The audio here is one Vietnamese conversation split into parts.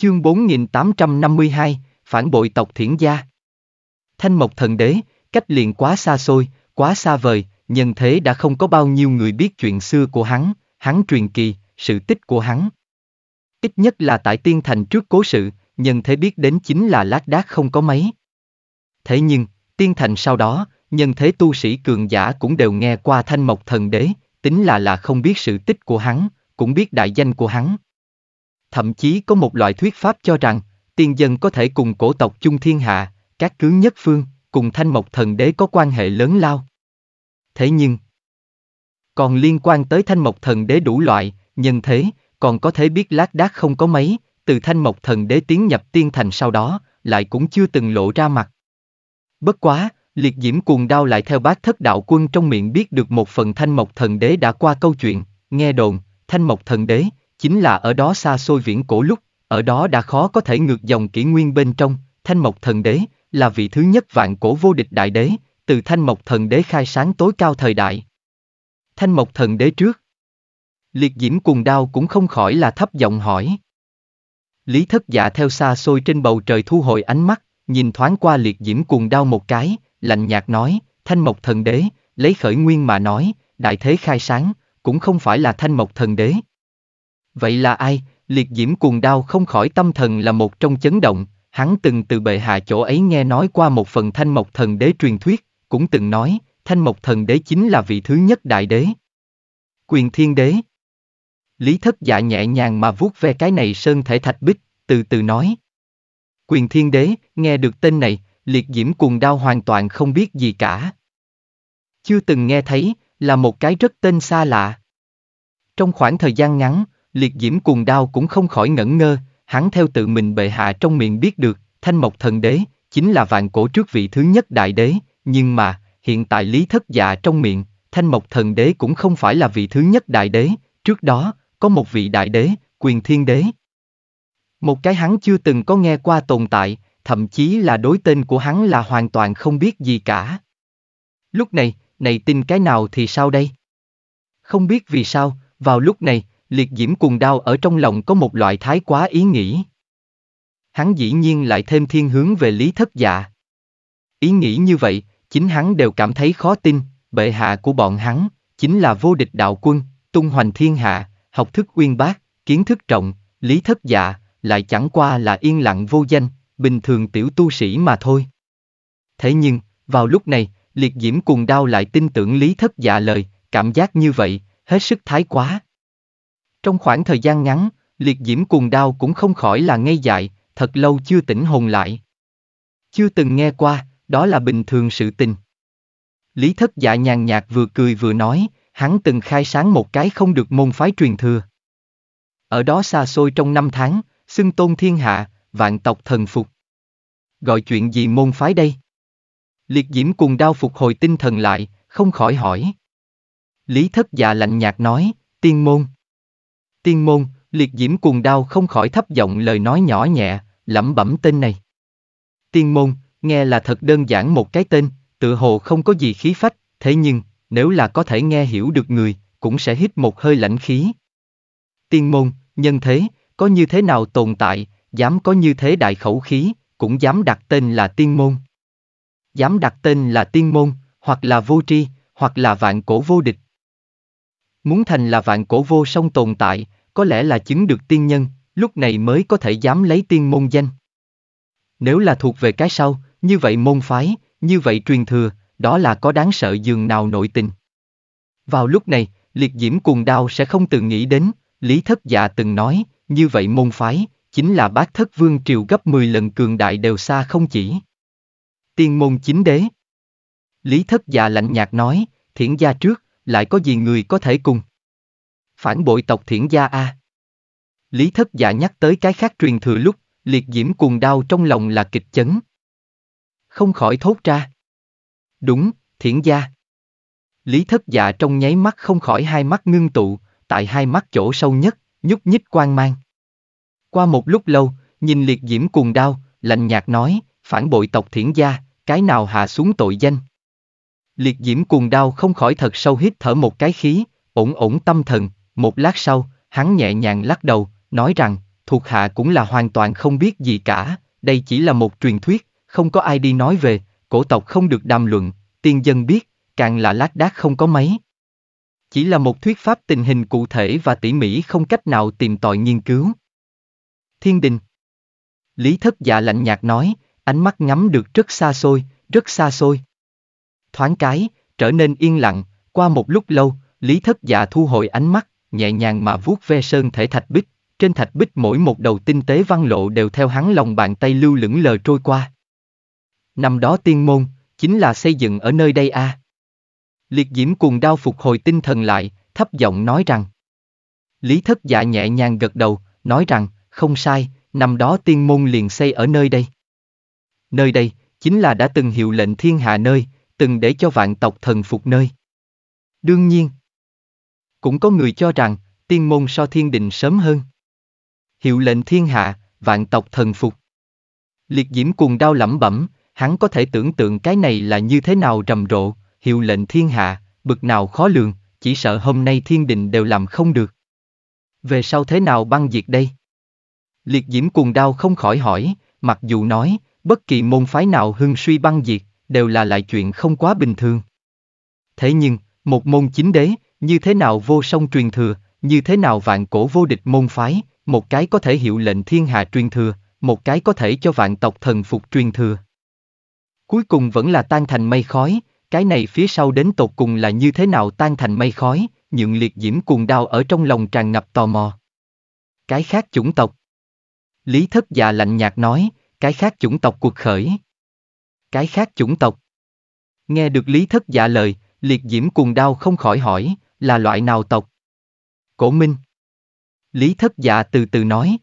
Chương 4852, Phản bội tộc Thiển Gia Thanh Mộc Thần Đế, cách liền quá xa xôi, quá xa vời, nhân thế đã không có bao nhiêu người biết chuyện xưa của hắn, hắn truyền kỳ, sự tích của hắn. Ít nhất là tại Tiên Thành trước cố sự, nhân thế biết đến chính là lác đác không có mấy. Thế nhưng, Tiên Thành sau đó, nhân thế tu sĩ cường giả cũng đều nghe qua Thanh Mộc Thần Đế, tính là là không biết sự tích của hắn, cũng biết đại danh của hắn. Thậm chí có một loại thuyết pháp cho rằng, tiên dân có thể cùng cổ tộc chung thiên hạ, các cứ nhất phương, cùng thanh mộc thần đế có quan hệ lớn lao. Thế nhưng, còn liên quan tới thanh mộc thần đế đủ loại, nhân thế, còn có thể biết lác đác không có mấy, từ thanh mộc thần đế tiến nhập tiên thành sau đó, lại cũng chưa từng lộ ra mặt. Bất quá, liệt diễm cuồng đao lại theo bác thất đạo quân trong miệng biết được một phần thanh mộc thần đế đã qua câu chuyện, nghe đồn, thanh mộc thần đế, chính là ở đó xa xôi viễn cổ lúc, ở đó đã khó có thể ngược dòng kỷ nguyên bên trong, Thanh Mộc Thần Đế, là vị thứ nhất vạn cổ vô địch đại đế, từ Thanh Mộc Thần Đế khai sáng tối cao thời đại. Thanh Mộc Thần Đế trước. Liệt diễm cùng đao cũng không khỏi là thấp giọng hỏi. Lý thất giả dạ theo xa xôi trên bầu trời thu hồi ánh mắt, nhìn thoáng qua liệt diễm cùng đao một cái, lạnh nhạt nói, Thanh Mộc Thần Đế, lấy khởi nguyên mà nói, đại thế khai sáng, cũng không phải là Thanh Mộc Thần Đế, Vậy là ai? Liệt diễm cuồng đao không khỏi tâm thần là một trong chấn động, hắn từng từ bệ hạ chỗ ấy nghe nói qua một phần thanh mộc thần đế truyền thuyết, cũng từng nói, thanh mộc thần đế chính là vị thứ nhất đại đế. Quyền thiên đế Lý thất dạ nhẹ nhàng mà vuốt ve cái này sơn thể thạch bích, từ từ nói. Quyền thiên đế, nghe được tên này, liệt diễm cuồng đao hoàn toàn không biết gì cả. Chưa từng nghe thấy, là một cái rất tên xa lạ. Trong khoảng thời gian ngắn, Liệt diễm cuồng đao cũng không khỏi ngẩn ngơ, hắn theo tự mình bệ hạ trong miệng biết được, thanh mộc thần đế, chính là vạn cổ trước vị thứ nhất đại đế, nhưng mà, hiện tại lý thất dạ trong miệng, thanh mộc thần đế cũng không phải là vị thứ nhất đại đế, trước đó, có một vị đại đế, quyền thiên đế. Một cái hắn chưa từng có nghe qua tồn tại, thậm chí là đối tên của hắn là hoàn toàn không biết gì cả. Lúc này, này tin cái nào thì sao đây? Không biết vì sao, vào lúc này, liệt diễm cuồng đao ở trong lòng có một loại thái quá ý nghĩ. Hắn dĩ nhiên lại thêm thiên hướng về lý thất dạ. Ý nghĩ như vậy, chính hắn đều cảm thấy khó tin, bệ hạ của bọn hắn, chính là vô địch đạo quân, tung hoành thiên hạ, học thức uyên bác, kiến thức trọng, lý thất dạ, lại chẳng qua là yên lặng vô danh, bình thường tiểu tu sĩ mà thôi. Thế nhưng, vào lúc này, liệt diễm cùng đao lại tin tưởng lý thất dạ lời, cảm giác như vậy, hết sức thái quá. Trong khoảng thời gian ngắn, liệt diễm cuồng đao cũng không khỏi là ngây dại, thật lâu chưa tỉnh hồn lại. Chưa từng nghe qua, đó là bình thường sự tình. Lý thất dạ nhàn nhạt vừa cười vừa nói, hắn từng khai sáng một cái không được môn phái truyền thừa. Ở đó xa xôi trong năm tháng, xưng tôn thiên hạ, vạn tộc thần phục. Gọi chuyện gì môn phái đây? Liệt diễm cùng đao phục hồi tinh thần lại, không khỏi hỏi. Lý thất dạ lạnh nhạt nói, tiên môn. Tiên môn, liệt diễm cuồng đao không khỏi thấp giọng lời nói nhỏ nhẹ, lẩm bẩm tên này. Tiên môn, nghe là thật đơn giản một cái tên, tự hồ không có gì khí phách, thế nhưng, nếu là có thể nghe hiểu được người, cũng sẽ hít một hơi lãnh khí. Tiên môn, nhân thế, có như thế nào tồn tại, dám có như thế đại khẩu khí, cũng dám đặt tên là tiên môn. Dám đặt tên là tiên môn, hoặc là vô tri, hoặc là vạn cổ vô địch, Muốn thành là vạn cổ vô song tồn tại, có lẽ là chứng được tiên nhân, lúc này mới có thể dám lấy tiên môn danh. Nếu là thuộc về cái sau, như vậy môn phái, như vậy truyền thừa, đó là có đáng sợ dường nào nội tình. Vào lúc này, liệt diễm cuồng đao sẽ không từng nghĩ đến, Lý Thất Dạ từng nói, như vậy môn phái, chính là bác thất vương triều gấp 10 lần cường đại đều xa không chỉ. Tiên môn chính đế Lý Thất Dạ lạnh nhạt nói, thiển gia trước, lại có gì người có thể cùng? Phản bội tộc thiển gia A. Lý thất giả dạ nhắc tới cái khác truyền thừa lúc, liệt diễm cuồng đau trong lòng là kịch chấn. Không khỏi thốt ra. Đúng, thiển gia. Lý thất dạ trong nháy mắt không khỏi hai mắt ngưng tụ, tại hai mắt chỗ sâu nhất, nhúc nhích quan mang. Qua một lúc lâu, nhìn liệt diễm cuồng đau, lạnh nhạt nói, phản bội tộc thiển gia, cái nào hạ xuống tội danh. Liệt diễm cuồng đao không khỏi thật sâu hít thở một cái khí, ổn ổn tâm thần, một lát sau, hắn nhẹ nhàng lắc đầu, nói rằng, thuộc hạ cũng là hoàn toàn không biết gì cả, đây chỉ là một truyền thuyết, không có ai đi nói về, cổ tộc không được đàm luận, tiên dân biết, càng là lác đác không có mấy. Chỉ là một thuyết pháp tình hình cụ thể và tỉ mỉ không cách nào tìm tòi nghiên cứu. Thiên đình Lý thất dạ lạnh nhạt nói, ánh mắt ngắm được rất xa xôi, rất xa xôi thoáng cái, trở nên yên lặng, qua một lúc lâu, Lý Thất Dạ thu hồi ánh mắt, nhẹ nhàng mà vuốt ve sơn thể thạch bích, trên thạch bích mỗi một đầu tinh tế văn lộ đều theo hắn lòng bàn tay lưu lững lờ trôi qua. Năm đó tiên môn, chính là xây dựng ở nơi đây a. À. Liệt diễm cuồng đao phục hồi tinh thần lại, thấp giọng nói rằng. Lý thất dạ nhẹ nhàng gật đầu, nói rằng, không sai, năm đó tiên môn liền xây ở nơi đây. Nơi đây, chính là đã từng hiệu lệnh thiên hạ nơi, từng để cho vạn tộc thần phục nơi. Đương nhiên, cũng có người cho rằng, tiên môn so thiên đình sớm hơn. Hiệu lệnh thiên hạ, vạn tộc thần phục. Liệt diễm cùng đau lẩm bẩm, hắn có thể tưởng tượng cái này là như thế nào rầm rộ, hiệu lệnh thiên hạ, bực nào khó lường, chỉ sợ hôm nay thiên đình đều làm không được. Về sau thế nào băng diệt đây? Liệt diễm cuồng đau không khỏi hỏi, mặc dù nói, bất kỳ môn phái nào hưng suy băng diệt, đều là lại chuyện không quá bình thường. Thế nhưng, một môn chính đế, như thế nào vô song truyền thừa, như thế nào vạn cổ vô địch môn phái, một cái có thể hiệu lệnh thiên hạ truyền thừa, một cái có thể cho vạn tộc thần phục truyền thừa. Cuối cùng vẫn là tan thành mây khói, cái này phía sau đến tột cùng là như thế nào tan thành mây khói, nhượng liệt diễm cuồng đao ở trong lòng tràn ngập tò mò. Cái khác chủng tộc. Lý thất già dạ lạnh nhạt nói, cái khác chủng tộc cuộc khởi cái khác chủng tộc. Nghe được Lý Thất Dạ lời, liệt diễm cuồng đao không khỏi hỏi, là loại nào tộc? Cổ Minh. Lý Thất Dạ từ từ nói.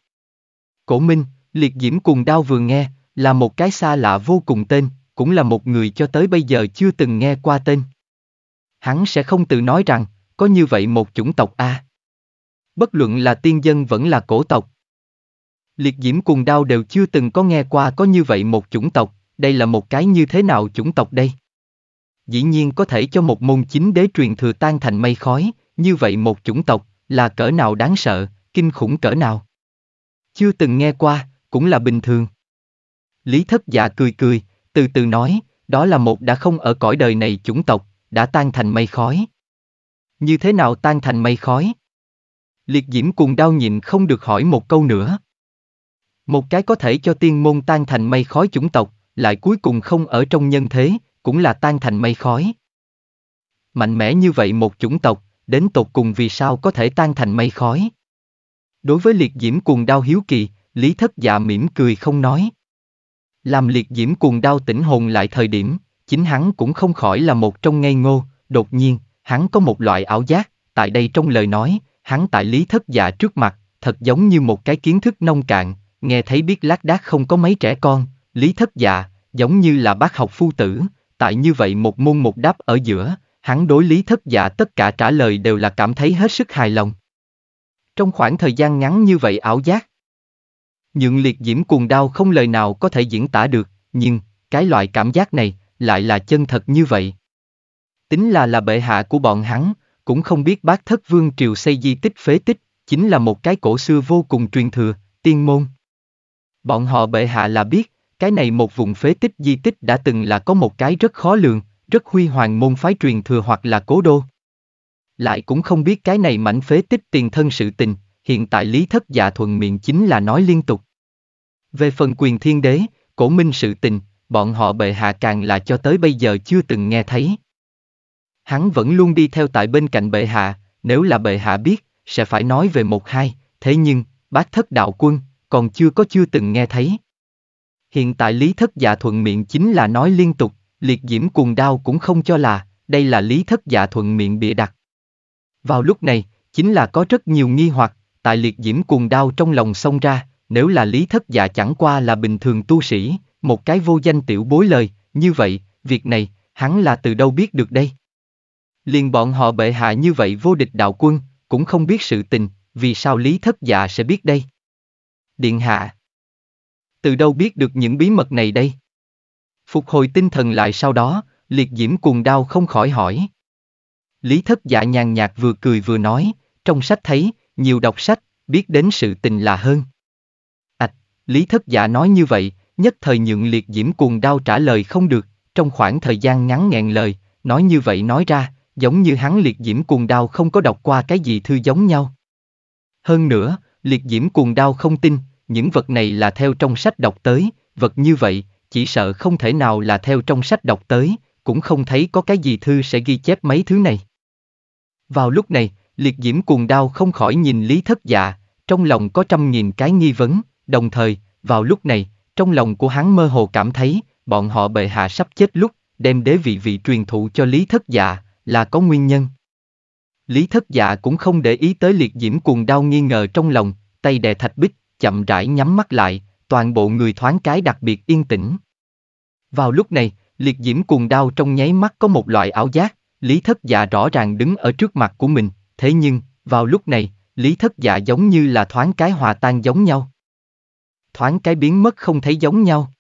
Cổ Minh, liệt diễm cuồng đao vừa nghe, là một cái xa lạ vô cùng tên, cũng là một người cho tới bây giờ chưa từng nghe qua tên. Hắn sẽ không tự nói rằng, có như vậy một chủng tộc A. Bất luận là tiên dân vẫn là cổ tộc. Liệt diễm cùng đao đều chưa từng có nghe qua có như vậy một chủng tộc, đây là một cái như thế nào chủng tộc đây? Dĩ nhiên có thể cho một môn chính đế truyền thừa tan thành mây khói, như vậy một chủng tộc, là cỡ nào đáng sợ, kinh khủng cỡ nào? Chưa từng nghe qua, cũng là bình thường. Lý thất giả dạ cười cười, từ từ nói, đó là một đã không ở cõi đời này chủng tộc, đã tan thành mây khói. Như thế nào tan thành mây khói? Liệt diễm cùng đau nhịn không được hỏi một câu nữa. Một cái có thể cho tiên môn tan thành mây khói chủng tộc, lại cuối cùng không ở trong nhân thế, cũng là tan thành mây khói. Mạnh mẽ như vậy một chủng tộc, đến tột cùng vì sao có thể tan thành mây khói. Đối với liệt diễm cuồng đao hiếu kỳ, Lý Thất Dạ mỉm cười không nói. Làm liệt diễm cuồng đao tỉnh hồn lại thời điểm, chính hắn cũng không khỏi là một trong ngây ngô, đột nhiên, hắn có một loại ảo giác, tại đây trong lời nói, hắn tại Lý Thất Dạ trước mặt, thật giống như một cái kiến thức nông cạn, nghe thấy biết lác đác không có mấy trẻ con, Lý thất dạ, giống như là bác học phu tử, tại như vậy một môn một đáp ở giữa, hắn đối lý thất dạ tất cả trả lời đều là cảm thấy hết sức hài lòng. Trong khoảng thời gian ngắn như vậy ảo giác, những liệt diễm cuồng đau không lời nào có thể diễn tả được, nhưng, cái loại cảm giác này, lại là chân thật như vậy. Tính là là bệ hạ của bọn hắn, cũng không biết bác thất vương triều xây di tích phế tích, chính là một cái cổ xưa vô cùng truyền thừa, tiên môn. Bọn họ bệ hạ là biết, cái này một vùng phế tích di tích đã từng là có một cái rất khó lường, rất huy hoàng môn phái truyền thừa hoặc là cố đô. Lại cũng không biết cái này mảnh phế tích tiền thân sự tình, hiện tại lý thất dạ thuần miệng chính là nói liên tục. Về phần quyền thiên đế, cổ minh sự tình, bọn họ bệ hạ càng là cho tới bây giờ chưa từng nghe thấy. Hắn vẫn luôn đi theo tại bên cạnh bệ hạ, nếu là bệ hạ biết, sẽ phải nói về một hai, thế nhưng, bác thất đạo quân, còn chưa có chưa từng nghe thấy. Hiện tại Lý Thất Dạ thuận miệng chính là nói liên tục, liệt diễm cuồng đao cũng không cho là, đây là Lý Thất Dạ thuận miệng bịa đặt. Vào lúc này, chính là có rất nhiều nghi hoặc, tại liệt diễm cuồng đao trong lòng xông ra, nếu là Lý Thất Dạ chẳng qua là bình thường tu sĩ, một cái vô danh tiểu bối lời, như vậy, việc này, hắn là từ đâu biết được đây? Liền bọn họ bệ hạ như vậy vô địch đạo quân, cũng không biết sự tình, vì sao Lý Thất Dạ sẽ biết đây? Điện hạ từ đâu biết được những bí mật này đây? Phục hồi tinh thần lại sau đó, liệt diễm cuồng đao không khỏi hỏi. Lý thất dạ nhàn nhạt vừa cười vừa nói, trong sách thấy, nhiều đọc sách, biết đến sự tình là hơn. Ảch, Lý thất dạ nói như vậy, nhất thời nhượng liệt diễm cuồng đao trả lời không được, trong khoảng thời gian ngắn ngẹn lời, nói như vậy nói ra, giống như hắn liệt diễm cuồng đao không có đọc qua cái gì thư giống nhau. Hơn nữa, liệt diễm cuồng đao không tin, những vật này là theo trong sách đọc tới, vật như vậy, chỉ sợ không thể nào là theo trong sách đọc tới, cũng không thấy có cái gì thư sẽ ghi chép mấy thứ này. Vào lúc này, liệt diễm cuồng đao không khỏi nhìn lý thất dạ, trong lòng có trăm nghìn cái nghi vấn, đồng thời, vào lúc này, trong lòng của hắn mơ hồ cảm thấy, bọn họ bệ hạ sắp chết lúc, đem đế vị vị truyền thụ cho lý thất dạ, là có nguyên nhân. Lý thất dạ cũng không để ý tới liệt diễm cuồng đao nghi ngờ trong lòng, tay đè thạch bích, chậm rãi nhắm mắt lại, toàn bộ người thoáng cái đặc biệt yên tĩnh. Vào lúc này, liệt diễm cuồng đao trong nháy mắt có một loại ảo giác, Lý Thất Dạ rõ ràng đứng ở trước mặt của mình, thế nhưng, vào lúc này, Lý Thất Dạ giống như là thoáng cái hòa tan giống nhau. Thoáng cái biến mất không thấy giống nhau.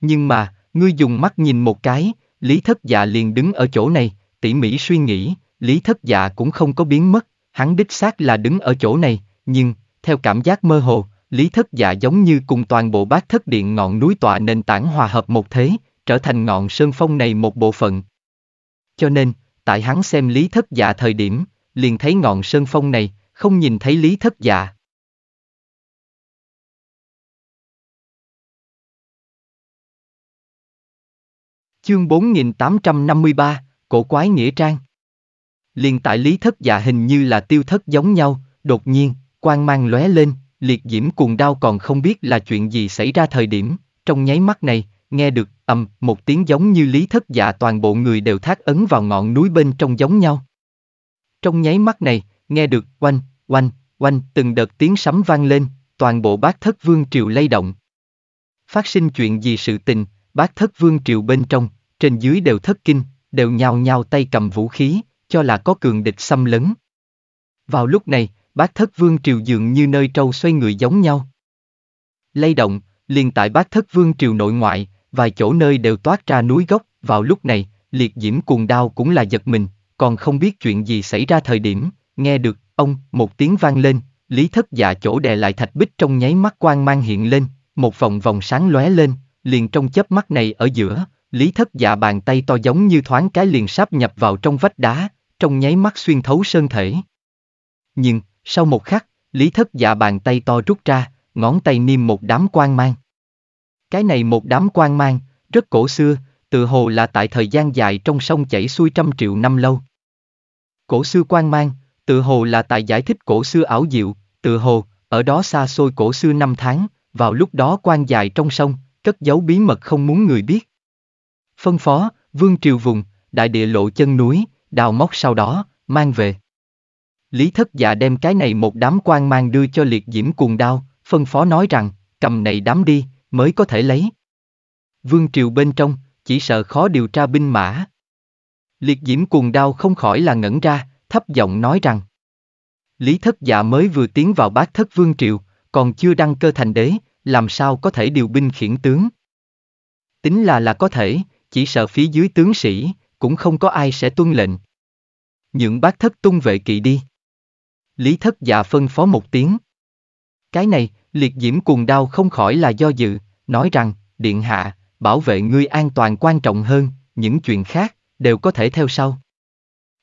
Nhưng mà, ngươi dùng mắt nhìn một cái, Lý Thất Dạ liền đứng ở chỗ này, tỉ mỉ suy nghĩ, Lý Thất Dạ cũng không có biến mất, hắn đích xác là đứng ở chỗ này, nhưng, theo cảm giác mơ hồ, lý thất dạ giống như cùng toàn bộ bát thất điện ngọn núi tọa nền tảng hòa hợp một thế, trở thành ngọn sơn phong này một bộ phận. Cho nên, tại hắn xem lý thất dạ thời điểm, liền thấy ngọn sơn phong này, không nhìn thấy lý thất dạ. Chương 4853, Cổ quái Nghĩa Trang Liền tại lý thất dạ hình như là tiêu thất giống nhau, đột nhiên, Quang mang lóe lên, liệt diễm cuồng đao còn không biết là chuyện gì xảy ra thời điểm, trong nháy mắt này, nghe được ầm một tiếng giống như lý thất dạ toàn bộ người đều thác ấn vào ngọn núi bên trong giống nhau. Trong nháy mắt này, nghe được oanh, oanh, oanh từng đợt tiếng sấm vang lên, toàn bộ bát thất vương triều lay động. Phát sinh chuyện gì sự tình, bát thất vương triều bên trong, trên dưới đều thất kinh, đều nhào nhào tay cầm vũ khí, cho là có cường địch xâm lấn. Vào lúc này, bác thất vương triều dường như nơi trâu xoay người giống nhau. Lay động, liền tại bác thất vương triều nội ngoại, vài chỗ nơi đều toát ra núi gốc, vào lúc này, liệt diễm cuồng đao cũng là giật mình, còn không biết chuyện gì xảy ra thời điểm, nghe được, ông, một tiếng vang lên, lý thất dạ chỗ đè lại thạch bích trong nháy mắt quang mang hiện lên, một vòng vòng sáng lóe lên, liền trong chớp mắt này ở giữa, lý thất dạ bàn tay to giống như thoáng cái liền sáp nhập vào trong vách đá, trong nháy mắt xuyên thấu sơn thể. Nhưng, sau một khắc, Lý Thất Dạ bàn tay to rút ra, ngón tay niêm một đám quang mang. Cái này một đám quang mang, rất cổ xưa, tự hồ là tại thời gian dài trong sông chảy xuôi trăm triệu năm lâu. Cổ xưa quang mang, tự hồ là tại giải thích cổ xưa ảo diệu, tự hồ, ở đó xa xôi cổ xưa năm tháng, vào lúc đó quan dài trong sông, cất giấu bí mật không muốn người biết. Phân phó, vương triều vùng, đại địa lộ chân núi, đào móc sau đó, mang về. Lý thất dạ đem cái này một đám quan mang đưa cho liệt diễm cuồng đao, phân phó nói rằng, cầm này đám đi, mới có thể lấy. Vương triều bên trong, chỉ sợ khó điều tra binh mã. Liệt diễm cuồng đao không khỏi là ngẩn ra, thấp giọng nói rằng. Lý thất dạ mới vừa tiến vào bát thất vương triều, còn chưa đăng cơ thành đế, làm sao có thể điều binh khiển tướng. Tính là là có thể, chỉ sợ phía dưới tướng sĩ, cũng không có ai sẽ tuân lệnh. Những bác thất tung vệ kỵ đi. Lý thất dạ phân phó một tiếng. Cái này, liệt diễm cuồng đao không khỏi là do dự, nói rằng, điện hạ, bảo vệ ngươi an toàn quan trọng hơn, những chuyện khác, đều có thể theo sau.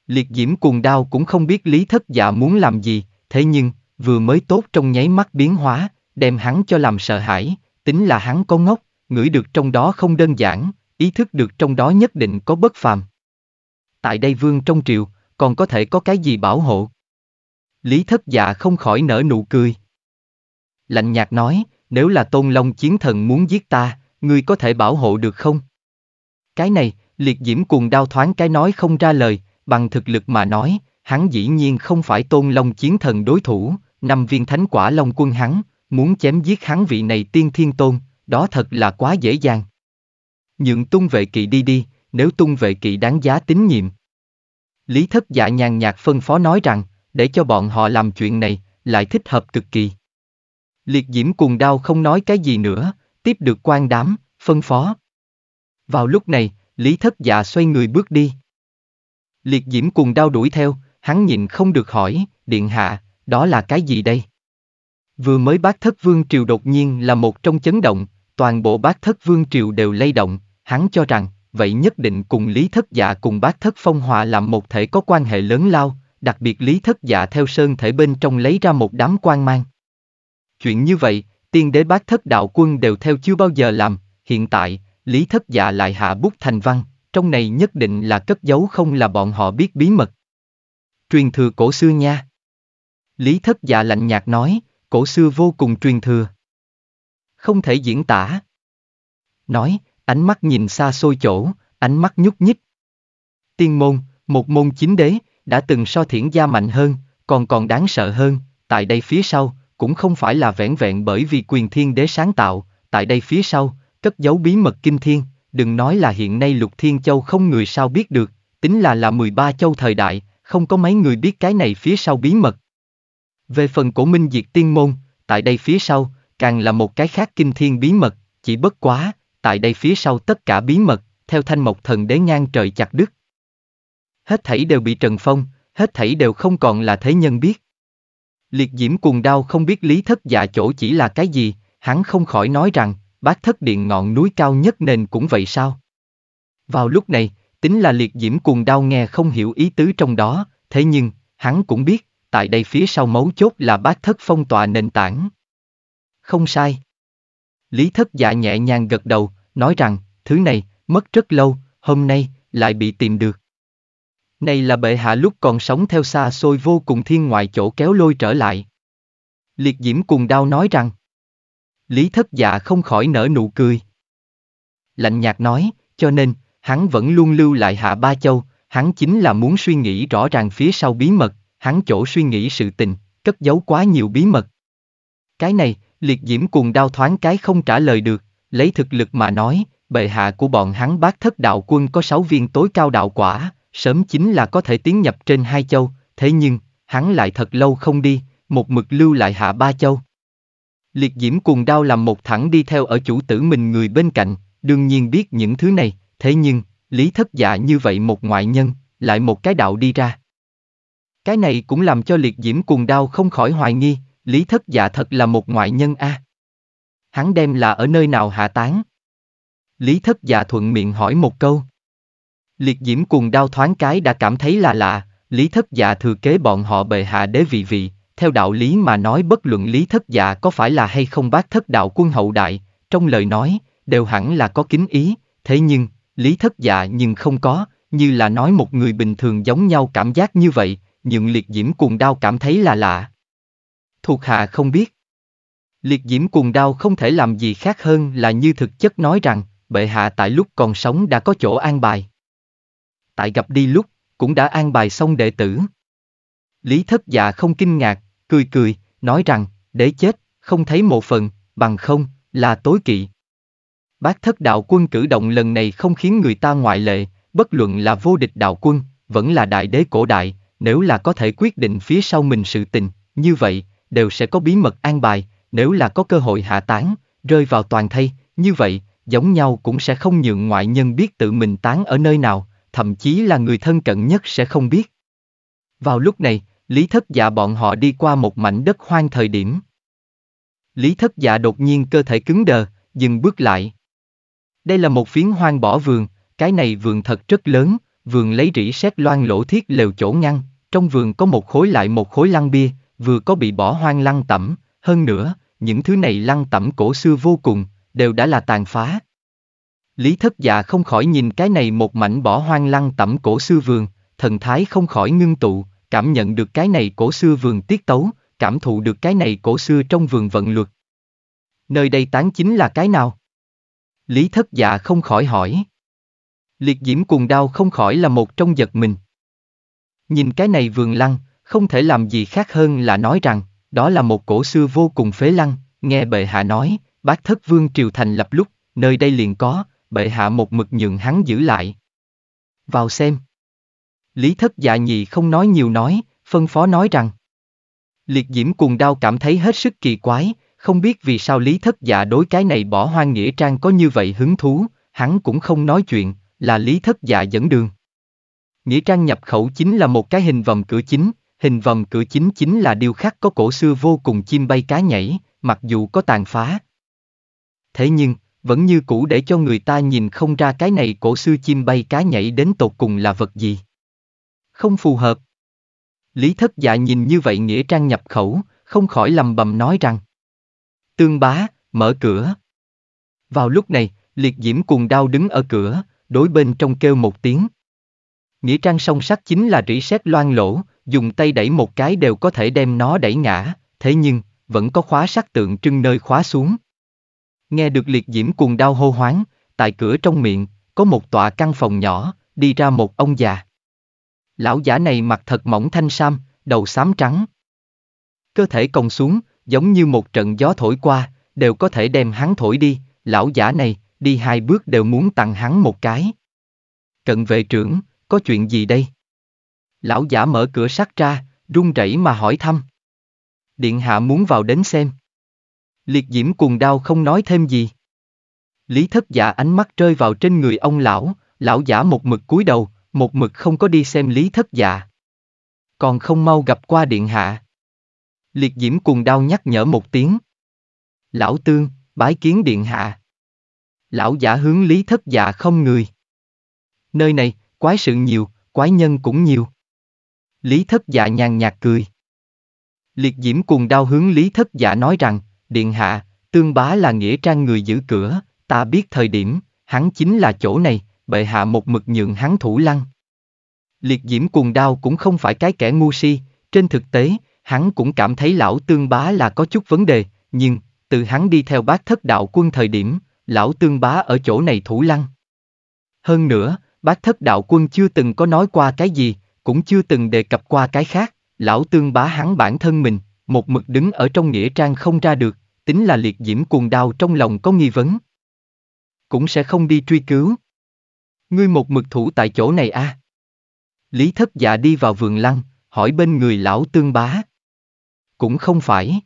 Liệt diễm cuồng đao cũng không biết lý thất dạ muốn làm gì, thế nhưng, vừa mới tốt trong nháy mắt biến hóa, đem hắn cho làm sợ hãi, tính là hắn có ngốc, ngửi được trong đó không đơn giản, ý thức được trong đó nhất định có bất phàm. Tại đây vương trong triều, còn có thể có cái gì bảo hộ? Lý thất dạ không khỏi nở nụ cười. Lạnh nhạt nói, nếu là Tôn Long chiến thần muốn giết ta, ngươi có thể bảo hộ được không? Cái này, liệt diễm cuồng đao thoáng cái nói không ra lời, bằng thực lực mà nói, hắn dĩ nhiên không phải Tôn Long chiến thần đối thủ, năm viên thánh quả Long quân hắn, muốn chém giết hắn vị này tiên thiên tôn, đó thật là quá dễ dàng. Nhượng tung vệ kỵ đi đi, nếu tung vệ kỵ đáng giá tín nhiệm. Lý thất dạ nhàn nhạt phân phó nói rằng, để cho bọn họ làm chuyện này, lại thích hợp cực kỳ. Liệt diễm cuồng đao không nói cái gì nữa, tiếp được quan đám, phân phó. Vào lúc này, Lý Thất Dạ xoay người bước đi. Liệt diễm cuồng đao đuổi theo, hắn nhịn không được hỏi, điện hạ, đó là cái gì đây? Vừa mới bác thất vương triều đột nhiên là một trong chấn động, toàn bộ bác thất vương triều đều lay động, hắn cho rằng, vậy nhất định cùng Lý Thất Dạ cùng bác thất phong hòa làm một thể có quan hệ lớn lao, đặc biệt lý thất dạ theo sơn thể bên trong lấy ra một đám quan mang. Chuyện như vậy, tiên đế bác thất đạo quân đều theo chưa bao giờ làm, hiện tại, lý thất dạ lại hạ bút thành văn, trong này nhất định là cất giấu không là bọn họ biết bí mật. Truyền thừa cổ xưa nha. Lý thất dạ lạnh nhạt nói, cổ xưa vô cùng truyền thừa. Không thể diễn tả. Nói, ánh mắt nhìn xa xôi chỗ, ánh mắt nhúc nhích. Tiên môn, một môn chính đế, đã từng so thiển gia mạnh hơn, còn còn đáng sợ hơn, tại đây phía sau, cũng không phải là vẻn vẹn bởi vì quyền thiên đế sáng tạo, tại đây phía sau, cất giấu bí mật kinh thiên, đừng nói là hiện nay lục thiên châu không người sao biết được, tính là là 13 châu thời đại, không có mấy người biết cái này phía sau bí mật. Về phần cổ minh diệt tiên môn, tại đây phía sau, càng là một cái khác kinh thiên bí mật, chỉ bất quá, tại đây phía sau tất cả bí mật, theo thanh mộc thần đế ngang trời chặt đứt, hết thảy đều bị trần phong, hết thảy đều không còn là thế nhân biết. Liệt diễm cuồng đau không biết lý thất dạ chỗ chỉ là cái gì, hắn không khỏi nói rằng, bác thất điện ngọn núi cao nhất nền cũng vậy sao? Vào lúc này, tính là liệt diễm cuồng đau nghe không hiểu ý tứ trong đó, thế nhưng, hắn cũng biết, tại đây phía sau mấu chốt là bác thất phong tòa nền tảng. Không sai. Lý thất dạ nhẹ nhàng gật đầu, nói rằng, thứ này, mất rất lâu, hôm nay, lại bị tìm được. Này là bệ hạ lúc còn sống theo xa xôi vô cùng thiên ngoại chỗ kéo lôi trở lại. Liệt diễm cùng đau nói rằng. Lý thất dạ không khỏi nở nụ cười. Lạnh nhạt nói, cho nên, hắn vẫn luôn lưu lại hạ ba châu, hắn chính là muốn suy nghĩ rõ ràng phía sau bí mật, hắn chỗ suy nghĩ sự tình, cất giấu quá nhiều bí mật. Cái này, liệt diễm cùng đau thoáng cái không trả lời được, lấy thực lực mà nói, bệ hạ của bọn hắn bác thất đạo quân có sáu viên tối cao đạo quả, sớm chính là có thể tiến nhập trên hai châu, thế nhưng, hắn lại thật lâu không đi, một mực lưu lại hạ ba châu. Liệt diễm cuồng đao làm một thẳng đi theo ở chủ tử mình người bên cạnh, đương nhiên biết những thứ này, thế nhưng, lý thất dạ như vậy một ngoại nhân, lại một cái đạo đi ra. Cái này cũng làm cho liệt diễm cuồng đao không khỏi hoài nghi, lý thất dạ thật là một ngoại nhân a. À. Hắn đem là ở nơi nào hạ tán? Lý thất dạ thuận miệng hỏi một câu. Liệt diễm cuồng đao thoáng cái đã cảm thấy là lạ, lý thất dạ thừa kế bọn họ bệ hạ đế vị vị, theo đạo lý mà nói bất luận lý thất dạ có phải là hay không bác thất đạo quân hậu đại, trong lời nói, đều hẳn là có kính ý, thế nhưng, lý thất dạ nhưng không có, như là nói một người bình thường giống nhau cảm giác như vậy, nhưng liệt diễm cuồng đao cảm thấy là lạ. Thuộc hạ không biết. Liệt diễm cuồng đao không thể làm gì khác hơn là như thực chất nói rằng, bệ hạ tại lúc còn sống đã có chỗ an bài tại gặp đi lúc, cũng đã an bài xong đệ tử. Lý thất dạ không kinh ngạc, cười cười, nói rằng, để chết, không thấy một phần, bằng không, là tối kỵ. Bác thất đạo quân cử động lần này không khiến người ta ngoại lệ, bất luận là vô địch đạo quân, vẫn là đại đế cổ đại, nếu là có thể quyết định phía sau mình sự tình, như vậy, đều sẽ có bí mật an bài, nếu là có cơ hội hạ tán, rơi vào toàn thây, như vậy, giống nhau cũng sẽ không nhượng ngoại nhân biết tự mình tán ở nơi nào, thậm chí là người thân cận nhất sẽ không biết. Vào lúc này, Lý Thất Dạ bọn họ đi qua một mảnh đất hoang thời điểm. Lý Thất Dạ đột nhiên cơ thể cứng đờ, dừng bước lại. Đây là một phiến hoang bỏ vườn, cái này vườn thật rất lớn, vườn lấy rỉ sét loan lỗ thiết lều chỗ ngăn, trong vườn có một khối lại một khối lăng bia, vừa có bị bỏ hoang lăng tẩm, hơn nữa, những thứ này lăng tẩm cổ xưa vô cùng, đều đã là tàn phá. Lý thất dạ không khỏi nhìn cái này một mảnh bỏ hoang lăng tẩm cổ xưa vườn, thần thái không khỏi ngưng tụ, cảm nhận được cái này cổ xưa vườn tiết tấu, cảm thụ được cái này cổ xưa trong vườn vận luật. Nơi đây tán chính là cái nào? Lý thất dạ không khỏi hỏi. Liệt diễm cuồng đau không khỏi là một trong giật mình. Nhìn cái này vườn lăng, không thể làm gì khác hơn là nói rằng, đó là một cổ xưa vô cùng phế lăng, nghe bệ hạ nói, bác thất vương triều thành lập lúc, nơi đây liền có, bệ hạ một mực nhường hắn giữ lại. Vào xem. Lý thất dạ nhị không nói nhiều nói, phân phó nói rằng. Liệt diễm cuồng đao cảm thấy hết sức kỳ quái, không biết vì sao lý thất dạ đối cái này bỏ hoang nghĩa trang có như vậy hứng thú, hắn cũng không nói chuyện, là lý thất dạ dẫn đường. Nghĩa trang nhập khẩu chính là một cái hình vòng cửa chính, hình vòng cửa chính chính là điêu khắc có cổ xưa vô cùng chim bay cá nhảy, mặc dù có tàn phá. Thế nhưng, vẫn như cũ để cho người ta nhìn không ra cái này cổ xưa chim bay cá nhảy đến tột cùng là vật gì. Không phù hợp. Lý thất dạ nhìn như vậy nghĩa trang nhập khẩu, không khỏi lầm bầm nói rằng. Tương bá, mở cửa. Vào lúc này, liệt diễm cuồng đao đứng ở cửa, đối bên trong kêu một tiếng. Nghĩa trang song sắc chính là rỉ sét loan lỗ, dùng tay đẩy một cái đều có thể đem nó đẩy ngã, thế nhưng, vẫn có khóa sắt tượng trưng nơi khóa xuống. Nghe được liệt diễm cuồng đau hô hoáng, tại cửa trong miệng, có một tọa căn phòng nhỏ, đi ra một ông già. Lão giả này mặt thật mỏng thanh sam, đầu xám trắng. Cơ thể còng xuống, giống như một trận gió thổi qua, đều có thể đem hắn thổi đi, lão giả này, đi hai bước đều muốn tặng hắn một cái. Cận vệ trưởng, có chuyện gì đây? Lão giả mở cửa sắt ra, run rẩy mà hỏi thăm. Điện hạ muốn vào đến xem. Liệt diễm cuồng đao không nói thêm gì. Lý thất giả ánh mắt rơi vào trên người ông lão, lão giả một mực cúi đầu, một mực không có đi xem lý thất dạ. Còn không mau gặp qua điện hạ. Liệt diễm cuồng đao nhắc nhở một tiếng. Lão tương, bái kiến điện hạ. Lão giả hướng lý thất dạ không người. Nơi này, quái sự nhiều, quái nhân cũng nhiều. Lý thất dạ nhàn nhạt cười. Liệt diễm cuồng đao hướng lý thất dạ nói rằng, Điện hạ, tương bá là nghĩa trang người giữ cửa, ta biết thời điểm, hắn chính là chỗ này, bệ hạ một mực nhượng hắn thủ lăng. Liệt diễm cuồng đao cũng không phải cái kẻ ngu si, trên thực tế, hắn cũng cảm thấy lão tương bá là có chút vấn đề, nhưng, từ hắn đi theo bác thất đạo quân thời điểm, lão tương bá ở chỗ này thủ lăng. Hơn nữa, bác thất đạo quân chưa từng có nói qua cái gì, cũng chưa từng đề cập qua cái khác, lão tương bá hắn bản thân mình, một mực đứng ở trong nghĩa trang không ra được, tính là liệt diễm cuồng đao trong lòng có nghi vấn. Cũng sẽ không đi truy cứu. Ngươi một mực thủ tại chỗ này a à? Lý thất dạ đi vào vườn lăng, hỏi bên người lão tương bá. Cũng không phải.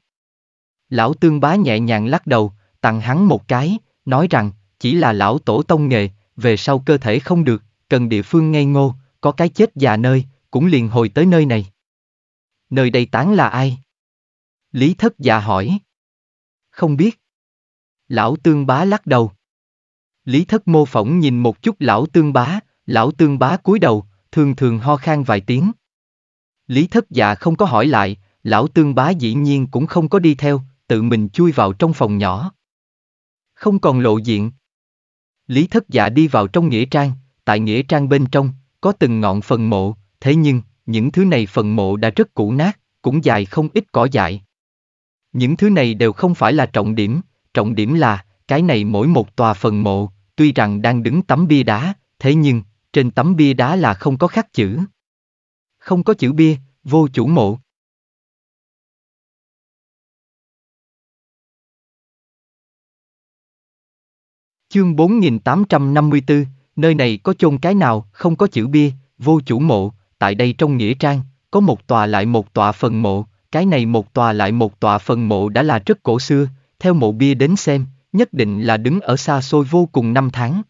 Lão tương bá nhẹ nhàng lắc đầu, tặng hắn một cái, nói rằng, chỉ là lão tổ tông nghề, về sau cơ thể không được, cần địa phương ngây ngô, có cái chết già nơi, cũng liền hồi tới nơi này. Nơi đây tán là ai? Lý thất dạ hỏi không biết. Lão tương bá lắc đầu. Lý thất mô phỏng nhìn một chút lão tương bá, lão tương bá cúi đầu, thường thường ho khan vài tiếng. Lý thất dạ không có hỏi lại, lão tương bá dĩ nhiên cũng không có đi theo, tự mình chui vào trong phòng nhỏ. Không còn lộ diện. Lý thất dạ đi vào trong nghĩa trang, tại nghĩa trang bên trong, có từng ngọn phần mộ, thế nhưng, những thứ này phần mộ đã rất cũ nát, cũng dài không ít cỏ dại. Những thứ này đều không phải là trọng điểm, trọng điểm là, cái này mỗi một tòa phần mộ, tuy rằng đang đứng tấm bia đá, thế nhưng, trên tấm bia đá là không có khắc chữ. Không có chữ bia, vô chủ mộ. Chương 4854, nơi này có chôn cái nào không có chữ bia, vô chủ mộ, tại đây trong nghĩa trang, có một tòa lại một tòa phần mộ, cái này một tòa lại một tòa phần mộ đã là rất cổ xưa, theo mộ bia đến xem, nhất định là đứng ở xa xôi vô cùng năm tháng.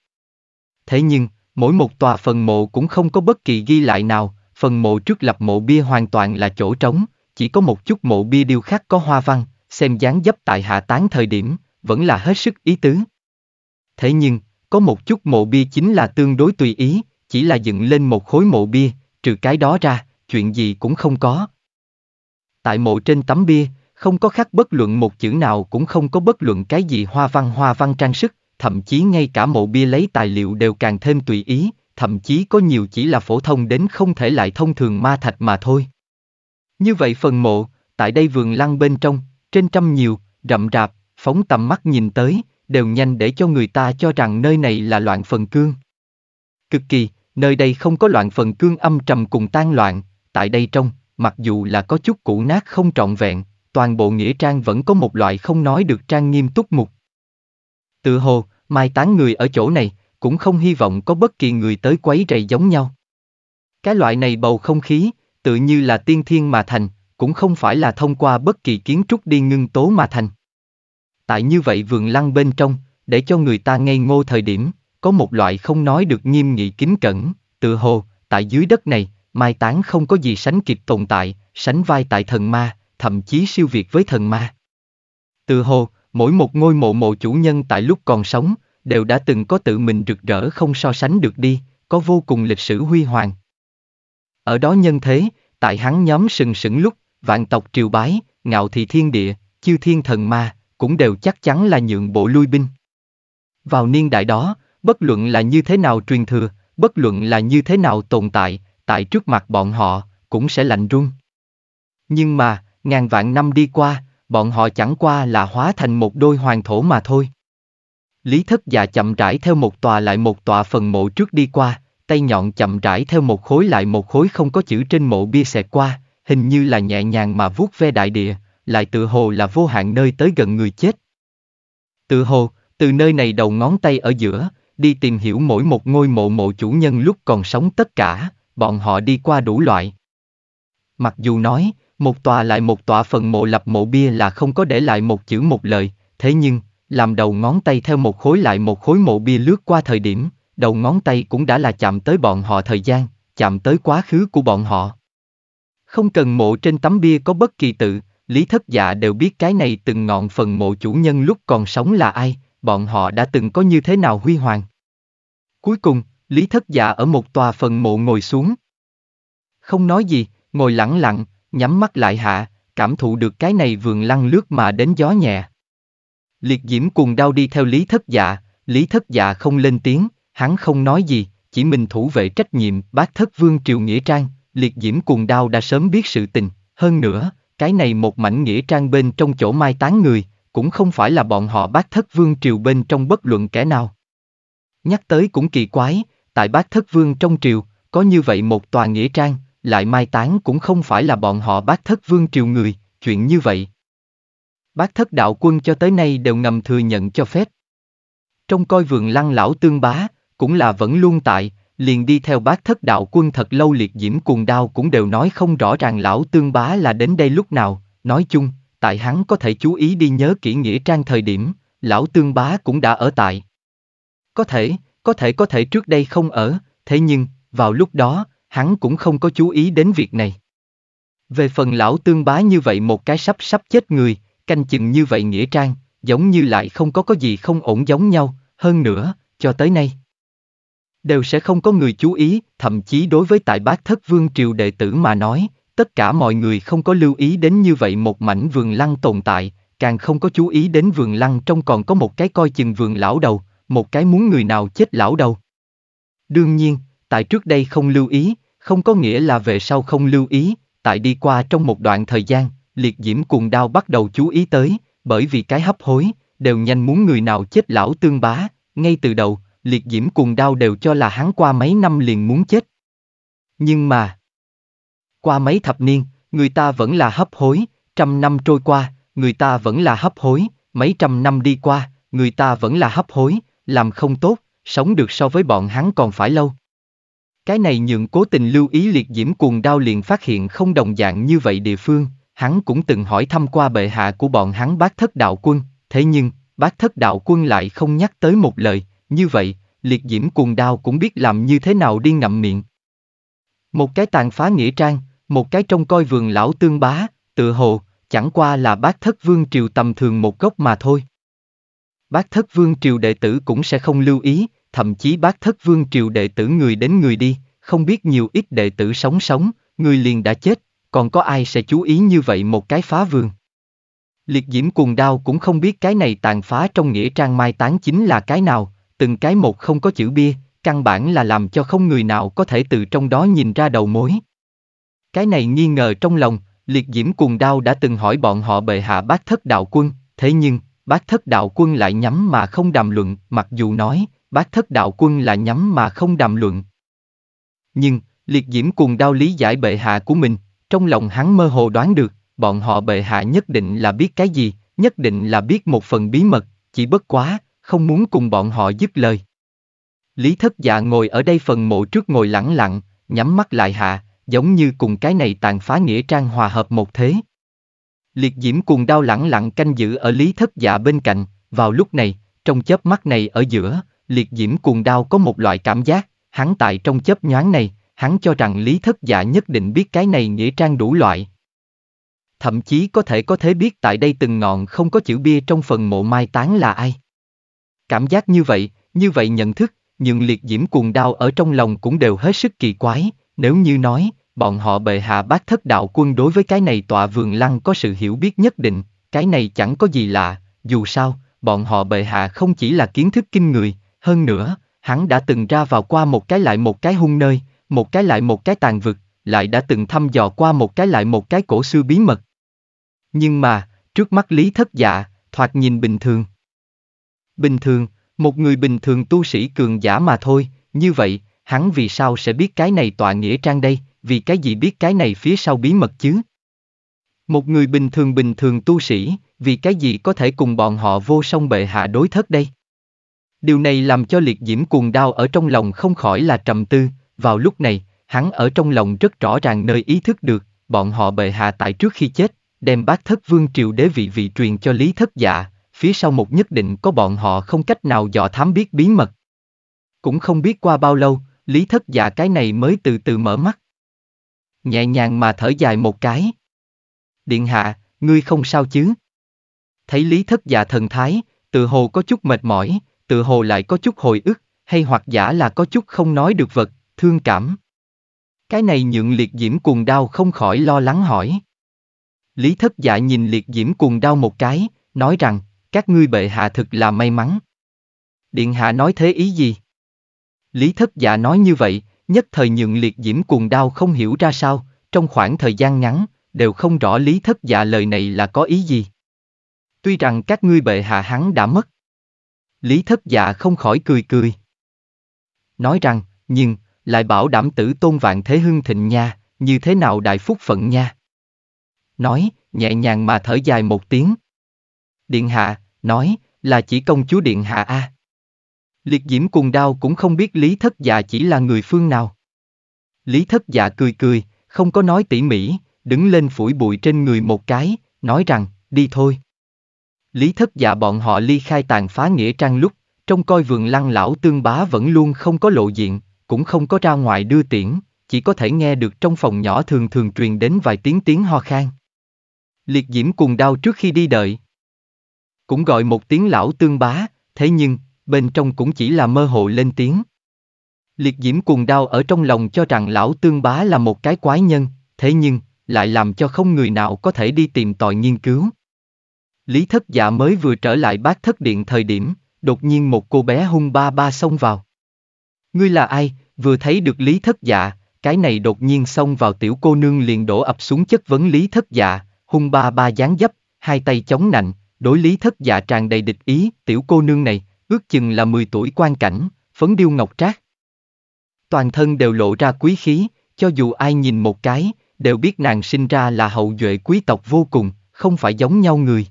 Thế nhưng, mỗi một tòa phần mộ cũng không có bất kỳ ghi lại nào, phần mộ trước lập mộ bia hoàn toàn là chỗ trống, chỉ có một chút mộ bia điêu khắc có hoa văn, xem dáng dấp tại hạ tán thời điểm, vẫn là hết sức ý tứ. Thế nhưng, có một chút mộ bia chính là tương đối tùy ý, chỉ là dựng lên một khối mộ bia, trừ cái đó ra, chuyện gì cũng không có, tại mộ trên tấm bia, không có khắc bất luận một chữ nào cũng không có bất luận cái gì hoa văn hoa văn trang sức, thậm chí ngay cả mộ bia lấy tài liệu đều càng thêm tùy ý, thậm chí có nhiều chỉ là phổ thông đến không thể lại thông thường ma thạch mà thôi. Như vậy phần mộ, tại đây vườn lăng bên trong, trên trăm nhiều, rậm rạp, phóng tầm mắt nhìn tới, đều nhanh để cho người ta cho rằng nơi này là loạn phần cương. Cực kỳ, nơi đây không có loạn phần cương âm trầm cùng tan loạn, tại đây trong, mặc dù là có chút cũ nát không trọn vẹn, toàn bộ nghĩa trang vẫn có một loại không nói được trang nghiêm túc mục. Tự hồ, mai tán người ở chỗ này, cũng không hy vọng có bất kỳ người tới quấy rầy giống nhau. Cái loại này bầu không khí, tự như là tiên thiên mà thành, cũng không phải là thông qua bất kỳ kiến trúc đi ngưng tố mà thành. Tại như vậy vườn lăng bên trong, để cho người ta ngây ngô thời điểm, có một loại không nói được nghiêm nghị kính cẩn, tự hồ, tại dưới đất này, mai táng không có gì sánh kịp tồn tại, sánh vai tại thần ma, thậm chí siêu việt với thần ma. Từ hồ, mỗi một ngôi mộ mộ chủ nhân tại lúc còn sống, đều đã từng có tự mình rực rỡ không so sánh được đi, có vô cùng lịch sử huy hoàng. Ở đó nhân thế, tại hắn nhóm sừng sững lúc, vạn tộc triều bái, ngạo thị thiên địa, chiêu thiên thần ma, cũng đều chắc chắn là nhượng bộ lui binh. Vào niên đại đó, bất luận là như thế nào truyền thừa, bất luận là như thế nào tồn tại, tại trước mặt bọn họ, cũng sẽ lạnh run. Nhưng mà, ngàn vạn năm đi qua, bọn họ chẳng qua là hóa thành một đôi hoàng thổ mà thôi. Lý thất già chậm rãi theo một tòa lại một tòa phần mộ trước đi qua, tay nhọn chậm rãi theo một khối lại một khối không có chữ trên mộ bia xẹt qua, hình như là nhẹ nhàng mà vuốt ve đại địa, lại tự hồ là vô hạn nơi tới gần người chết. Tự hồ, từ nơi này đầu ngón tay ở giữa, đi tìm hiểu mỗi một ngôi mộ mộ chủ nhân lúc còn sống tất cả bọn họ đi qua đủ loại. Mặc dù nói, một tòa lại một tòa phần mộ lập mộ bia là không có để lại một chữ một lời, thế nhưng, làm đầu ngón tay theo một khối lại một khối mộ bia lướt qua thời điểm, đầu ngón tay cũng đã là chạm tới bọn họ thời gian, chạm tới quá khứ của bọn họ. Không cần mộ trên tấm bia có bất kỳ tự, Lý Thất Dạ đều biết cái này từng ngọn phần mộ chủ nhân lúc còn sống là ai, bọn họ đã từng có như thế nào huy hoàng. Cuối cùng, Lý Thất Dạ ở một tòa phần mộ ngồi xuống. Không nói gì, ngồi lặng lặng, nhắm mắt lại hạ, cảm thụ được cái này vườn lăn lướt mà đến gió nhẹ. Liệt diễm cùng đau đi theo Lý Thất Dạ, Lý Thất Dạ không lên tiếng, hắn không nói gì, chỉ mình thủ vệ trách nhiệm bác thất vương Triệu Nghĩa Trang, liệt diễm cùng đau đã sớm biết sự tình, hơn nữa, cái này một mảnh Nghĩa Trang bên trong chỗ mai tán người, cũng không phải là bọn họ bác thất vương triều bên trong bất luận kẻ nào. Nhắc tới cũng kỳ quái, Tại bác thất vương trong triều, có như vậy một tòa nghĩa trang, lại mai táng cũng không phải là bọn họ bác thất vương triều người, chuyện như vậy. Bác thất đạo quân cho tới nay đều ngầm thừa nhận cho phép. Trong coi vườn lăng lão tương bá, cũng là vẫn luôn tại, liền đi theo bác thất đạo quân thật lâu liệt diễm cuồng đao cũng đều nói không rõ ràng lão tương bá là đến đây lúc nào, nói chung, tại hắn có thể chú ý đi nhớ kỹ nghĩa trang thời điểm, lão tương bá cũng đã ở tại. Có thể, có thể có thể trước đây không ở, thế nhưng, vào lúc đó, hắn cũng không có chú ý đến việc này. Về phần lão tương bá như vậy một cái sắp sắp chết người, canh chừng như vậy nghĩa trang, giống như lại không có có gì không ổn giống nhau, hơn nữa, cho tới nay. Đều sẽ không có người chú ý, thậm chí đối với tại bác thất vương triều đệ tử mà nói, tất cả mọi người không có lưu ý đến như vậy một mảnh vườn lăng tồn tại, càng không có chú ý đến vườn lăng trong còn có một cái coi chừng vườn lão đầu, một cái muốn người nào chết lão đâu. Đương nhiên, tại trước đây không lưu ý, không có nghĩa là về sau không lưu ý, tại đi qua trong một đoạn thời gian, liệt diễm cuồng đao bắt đầu chú ý tới, bởi vì cái hấp hối, đều nhanh muốn người nào chết lão tương bá, ngay từ đầu, liệt diễm cuồng đao đều cho là hắn qua mấy năm liền muốn chết. Nhưng mà, qua mấy thập niên, người ta vẫn là hấp hối, trăm năm trôi qua, người ta vẫn là hấp hối, mấy trăm năm đi qua, người ta vẫn là hấp hối, làm không tốt, sống được so với bọn hắn còn phải lâu. Cái này nhượng cố tình lưu ý liệt diễm cuồng đao liền phát hiện không đồng dạng như vậy địa phương, hắn cũng từng hỏi thăm qua bệ hạ của bọn hắn bác thất đạo quân, thế nhưng, bác thất đạo quân lại không nhắc tới một lời, như vậy, liệt diễm cuồng đao cũng biết làm như thế nào đi ngậm miệng. Một cái tàn phá nghĩa trang, một cái trông coi vườn lão tương bá, tự hồ, chẳng qua là bác thất vương triều tầm thường một gốc mà thôi. Bác thất vương triều đệ tử cũng sẽ không lưu ý, thậm chí bác thất vương triều đệ tử người đến người đi, không biết nhiều ít đệ tử sống sống, người liền đã chết, còn có ai sẽ chú ý như vậy một cái phá vương? Liệt diễm cuồng đao cũng không biết cái này tàn phá trong nghĩa trang mai táng chính là cái nào, từng cái một không có chữ bia, căn bản là làm cho không người nào có thể từ trong đó nhìn ra đầu mối. Cái này nghi ngờ trong lòng, liệt diễm cuồng đao đã từng hỏi bọn họ bệ hạ bác thất đạo quân, thế nhưng, bác thất đạo quân lại nhắm mà không đàm luận, mặc dù nói, bác thất đạo quân là nhắm mà không đàm luận. Nhưng, liệt diễm cùng đau lý giải bệ hạ của mình, trong lòng hắn mơ hồ đoán được, bọn họ bệ hạ nhất định là biết cái gì, nhất định là biết một phần bí mật, chỉ bất quá, không muốn cùng bọn họ dứt lời. Lý thất dạ ngồi ở đây phần mộ trước ngồi lặng lặng, nhắm mắt lại hạ, giống như cùng cái này tàn phá nghĩa trang hòa hợp một thế, Liệt diễm cuồng đao lẳng lặng canh giữ ở lý thất dạ bên cạnh, vào lúc này, trong chớp mắt này ở giữa, liệt diễm cuồng đao có một loại cảm giác, hắn tại trong chớp nhoáng này, hắn cho rằng lý thất dạ nhất định biết cái này nghĩa trang đủ loại. Thậm chí có thể có thể biết tại đây từng ngọn không có chữ bia trong phần mộ mai táng là ai. Cảm giác như vậy, như vậy nhận thức, nhưng liệt diễm cuồng đao ở trong lòng cũng đều hết sức kỳ quái, nếu như nói, bọn họ bệ hạ bác thất đạo quân đối với cái này tọa vườn lăng có sự hiểu biết nhất định, cái này chẳng có gì lạ, dù sao, bọn họ bệ hạ không chỉ là kiến thức kinh người, hơn nữa, hắn đã từng ra vào qua một cái lại một cái hung nơi, một cái lại một cái tàn vực, lại đã từng thăm dò qua một cái lại một cái cổ xưa bí mật. Nhưng mà, trước mắt lý thất dạ, thoạt nhìn bình thường. Bình thường, một người bình thường tu sĩ cường giả mà thôi, như vậy, hắn vì sao sẽ biết cái này tọa nghĩa trang đây, vì cái gì biết cái này phía sau bí mật chứ? Một người bình thường bình thường tu sĩ, vì cái gì có thể cùng bọn họ vô song bệ hạ đối thất đây? Điều này làm cho liệt diễm cuồng đau ở trong lòng không khỏi là trầm tư, vào lúc này, hắn ở trong lòng rất rõ ràng nơi ý thức được, bọn họ bệ hạ tại trước khi chết, đem bác thất vương triều đế vị vị truyền cho lý thất dạ, phía sau một nhất định có bọn họ không cách nào dò thám biết bí mật. Cũng không biết qua bao lâu, lý thất dạ cái này mới từ từ mở mắt nhẹ nhàng mà thở dài một cái. Điện hạ, ngươi không sao chứ? Thấy Lý Thất Dạ thần thái, tự hồ có chút mệt mỏi, tự hồ lại có chút hồi ức, hay hoặc giả là có chút không nói được vật, thương cảm. Cái này nhượng liệt diễm cuồng đau không khỏi lo lắng hỏi. Lý Thất Dạ nhìn liệt diễm cuồng đau một cái, nói rằng, các ngươi bệ hạ thực là may mắn. Điện hạ nói thế ý gì? Lý Thất Dạ nói như vậy, nhất thời nhượng liệt diễm cuồng đao không hiểu ra sao, trong khoảng thời gian ngắn, đều không rõ lý thất dạ lời này là có ý gì. Tuy rằng các ngươi bệ hạ hắn đã mất. Lý thất dạ không khỏi cười cười. Nói rằng, nhưng, lại bảo đảm tử tôn vạn thế hưng thịnh nha, như thế nào đại phúc phận nha. Nói, nhẹ nhàng mà thở dài một tiếng. Điện hạ, nói, là chỉ công chúa điện hạ a. À. Liệt diễm cùng đao cũng không biết Lý Thất Dạ chỉ là người phương nào. Lý Thất Dạ cười cười, không có nói tỉ mỉ, đứng lên phủi bụi trên người một cái, nói rằng, đi thôi. Lý Thất Dạ bọn họ ly khai tàn phá nghĩa trang lúc, trong coi vườn lăng lão tương bá vẫn luôn không có lộ diện, cũng không có ra ngoài đưa tiễn, chỉ có thể nghe được trong phòng nhỏ thường thường truyền đến vài tiếng tiếng ho khan. Liệt diễm cùng đau trước khi đi đợi. Cũng gọi một tiếng lão tương bá, thế nhưng, bên trong cũng chỉ là mơ hồ lên tiếng. Liệt diễm cuồng đau ở trong lòng cho rằng lão tương bá là một cái quái nhân, thế nhưng, lại làm cho không người nào có thể đi tìm tòi nghiên cứu. Lý thất dạ mới vừa trở lại bác thất điện thời điểm, đột nhiên một cô bé hung ba ba xông vào. Ngươi là ai, vừa thấy được lý thất dạ, cái này đột nhiên xông vào tiểu cô nương liền đổ ập xuống chất vấn lý thất dạ, hung ba ba gián dấp, hai tay chống nạnh, đối lý thất dạ tràn đầy địch ý, tiểu cô nương này, ước chừng là 10 tuổi quan cảnh, phấn điêu ngọc trác. Toàn thân đều lộ ra quý khí, cho dù ai nhìn một cái, đều biết nàng sinh ra là hậu duệ quý tộc vô cùng, không phải giống nhau người.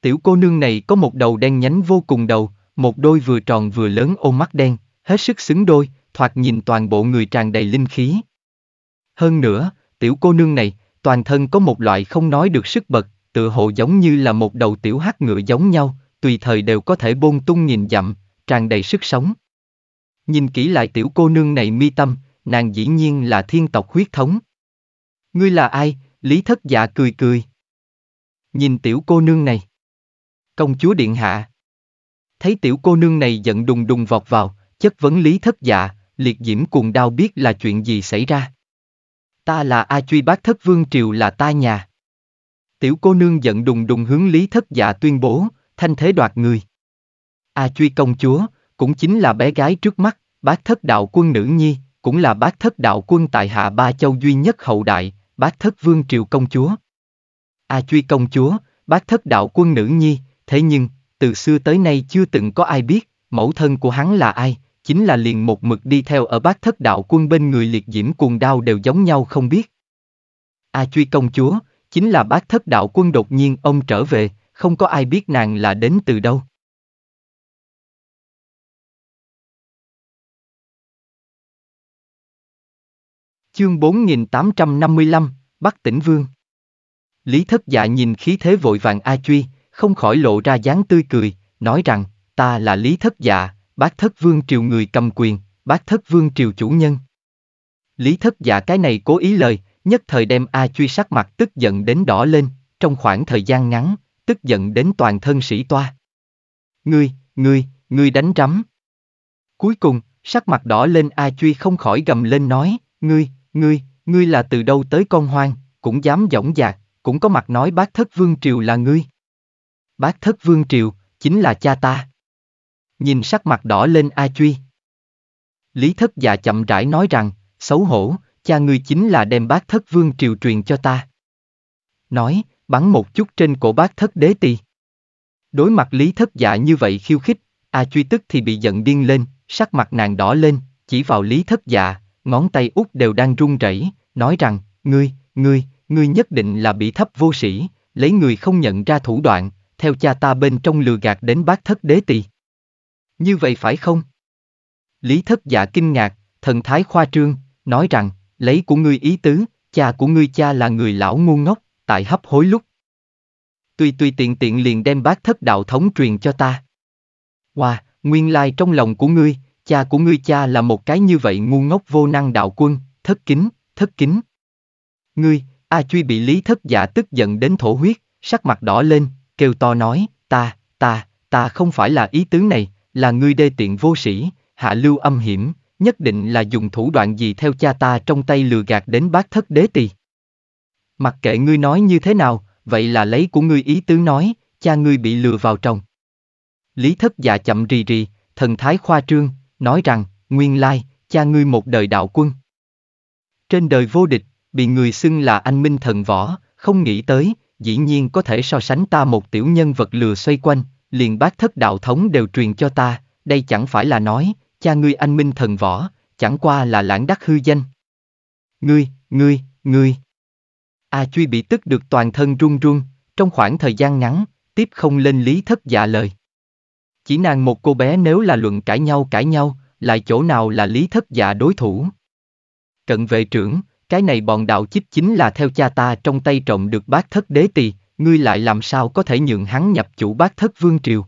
Tiểu cô nương này có một đầu đen nhánh vô cùng đầu, một đôi vừa tròn vừa lớn ô mắt đen, hết sức xứng đôi, thoạt nhìn toàn bộ người tràn đầy linh khí. Hơn nữa, tiểu cô nương này, toàn thân có một loại không nói được sức bật, tựa hộ giống như là một đầu tiểu hát ngựa giống nhau, tùy thời đều có thể bôn tung nhìn dặm, tràn đầy sức sống. Nhìn kỹ lại tiểu cô nương này mi tâm, nàng dĩ nhiên là thiên tộc huyết thống. Ngươi là ai? Lý thất dạ cười cười. Nhìn tiểu cô nương này. Công chúa điện hạ. Thấy tiểu cô nương này giận đùng đùng vọt vào, chất vấn lý thất dạ, liệt diễm cùng đau biết là chuyện gì xảy ra. Ta là A Truy Bác Thất Vương Triều là ta nhà. Tiểu cô nương giận đùng đùng hướng Lý Thất Dạ tuyên bố, thanh thế đoạt người. A à, Truy công chúa, cũng chính là bé gái trước mắt, bác thất đạo quân nữ nhi, cũng là bác thất đạo quân tại hạ ba châu duy nhất hậu đại, bác thất vương triều công chúa. A à, Truy công chúa, bác thất đạo quân nữ nhi, thế nhưng, từ xưa tới nay chưa từng có ai biết, mẫu thân của hắn là ai, chính là liền một mực đi theo ở bác thất đạo quân bên người liệt diễm cuồng đao đều giống nhau không biết. A à, Truy công chúa, chính là bác thất đạo quân đột nhiên ông trở về, không có ai biết nàng là đến từ đâu. Chương 4855, Bắc Tỉnh Vương Lý thất dạ nhìn khí thế vội vàng A Truy, không khỏi lộ ra dáng tươi cười, nói rằng, ta là Lý thất dạ, bác thất vương triều người cầm quyền, bác thất vương triều chủ nhân. Lý thất dạ cái này cố ý lời, nhất thời đem A Truy sắc mặt tức giận đến đỏ lên, trong khoảng thời gian ngắn, tức giận đến toàn thân sĩ toa. Ngươi, ngươi, ngươi đánh rắm. Cuối cùng, sắc mặt đỏ lên A Chuy không khỏi gầm lên nói, ngươi, ngươi, ngươi là từ đâu tới con hoang, cũng dám dõng dạc, cũng có mặt nói bác thất vương triều là ngươi. Bác thất vương triều, chính là cha ta. Nhìn sắc mặt đỏ lên A Chuy. Lý thất già dạ chậm rãi nói rằng, xấu hổ, cha ngươi chính là đem bác thất vương triều truyền cho ta. Nói, bắn một chút trên cổ bác thất đế tỳ. Đối mặt lý thất dạ như vậy khiêu khích, A Truy tức thì bị giận điên lên, sắc mặt nàng đỏ lên, chỉ vào lý thất dạ, ngón tay út đều đang run rẩy, nói rằng, ngươi, ngươi, ngươi nhất định là bị thấp vô sĩ, lấy người không nhận ra thủ đoạn, theo cha ta bên trong lừa gạt đến bác thất đế tỳ. Như vậy phải không? Lý thất dạ kinh ngạc, thần thái khoa trương, nói rằng, lấy của ngươi ý tứ, cha của ngươi cha là người lão ngu ngốc tại hấp hối lúc. Tuy tuy tiện tiện liền đem bác thất đạo thống truyền cho ta. Hoa, wow, nguyên lai trong lòng của ngươi, cha của ngươi cha là một cái như vậy ngu ngốc vô năng đạo quân, thất kính, thất kính. Ngươi, A Truy bị lý thất giả dạ tức giận đến thổ huyết, sắc mặt đỏ lên, kêu to nói, ta, ta, ta không phải là ý tứ này, là ngươi đê tiện vô sĩ, hạ lưu âm hiểm, nhất định là dùng thủ đoạn gì theo cha ta trong tay lừa gạt đến bác thất đế tỳ. Mặc kệ ngươi nói như thế nào, vậy là lấy của ngươi ý tứ nói, cha ngươi bị lừa vào chồng. Lý thất dạ chậm rì rì, thần thái khoa trương, nói rằng, nguyên lai, cha ngươi một đời đạo quân. Trên đời vô địch, bị người xưng là anh minh thần võ, không nghĩ tới, dĩ nhiên có thể so sánh ta một tiểu nhân vật lừa xoay quanh, liền bác thất đạo thống đều truyền cho ta, đây chẳng phải là nói, cha ngươi anh minh thần võ, chẳng qua là lãng đắc hư danh. Ngươi, ngươi, ngươi. A à, Chuy bị tức được toàn thân run run, trong khoảng thời gian ngắn, tiếp không lên lý thất dạ lời. Chỉ nàng một cô bé nếu là luận cãi nhau cãi nhau, lại chỗ nào là lý thất dạ đối thủ. Cận vệ trưởng, cái này bọn đạo chích chính là theo cha ta trong tay trộm được bác thất đế tỳ, ngươi lại làm sao có thể nhượng hắn nhập chủ bác thất vương triều.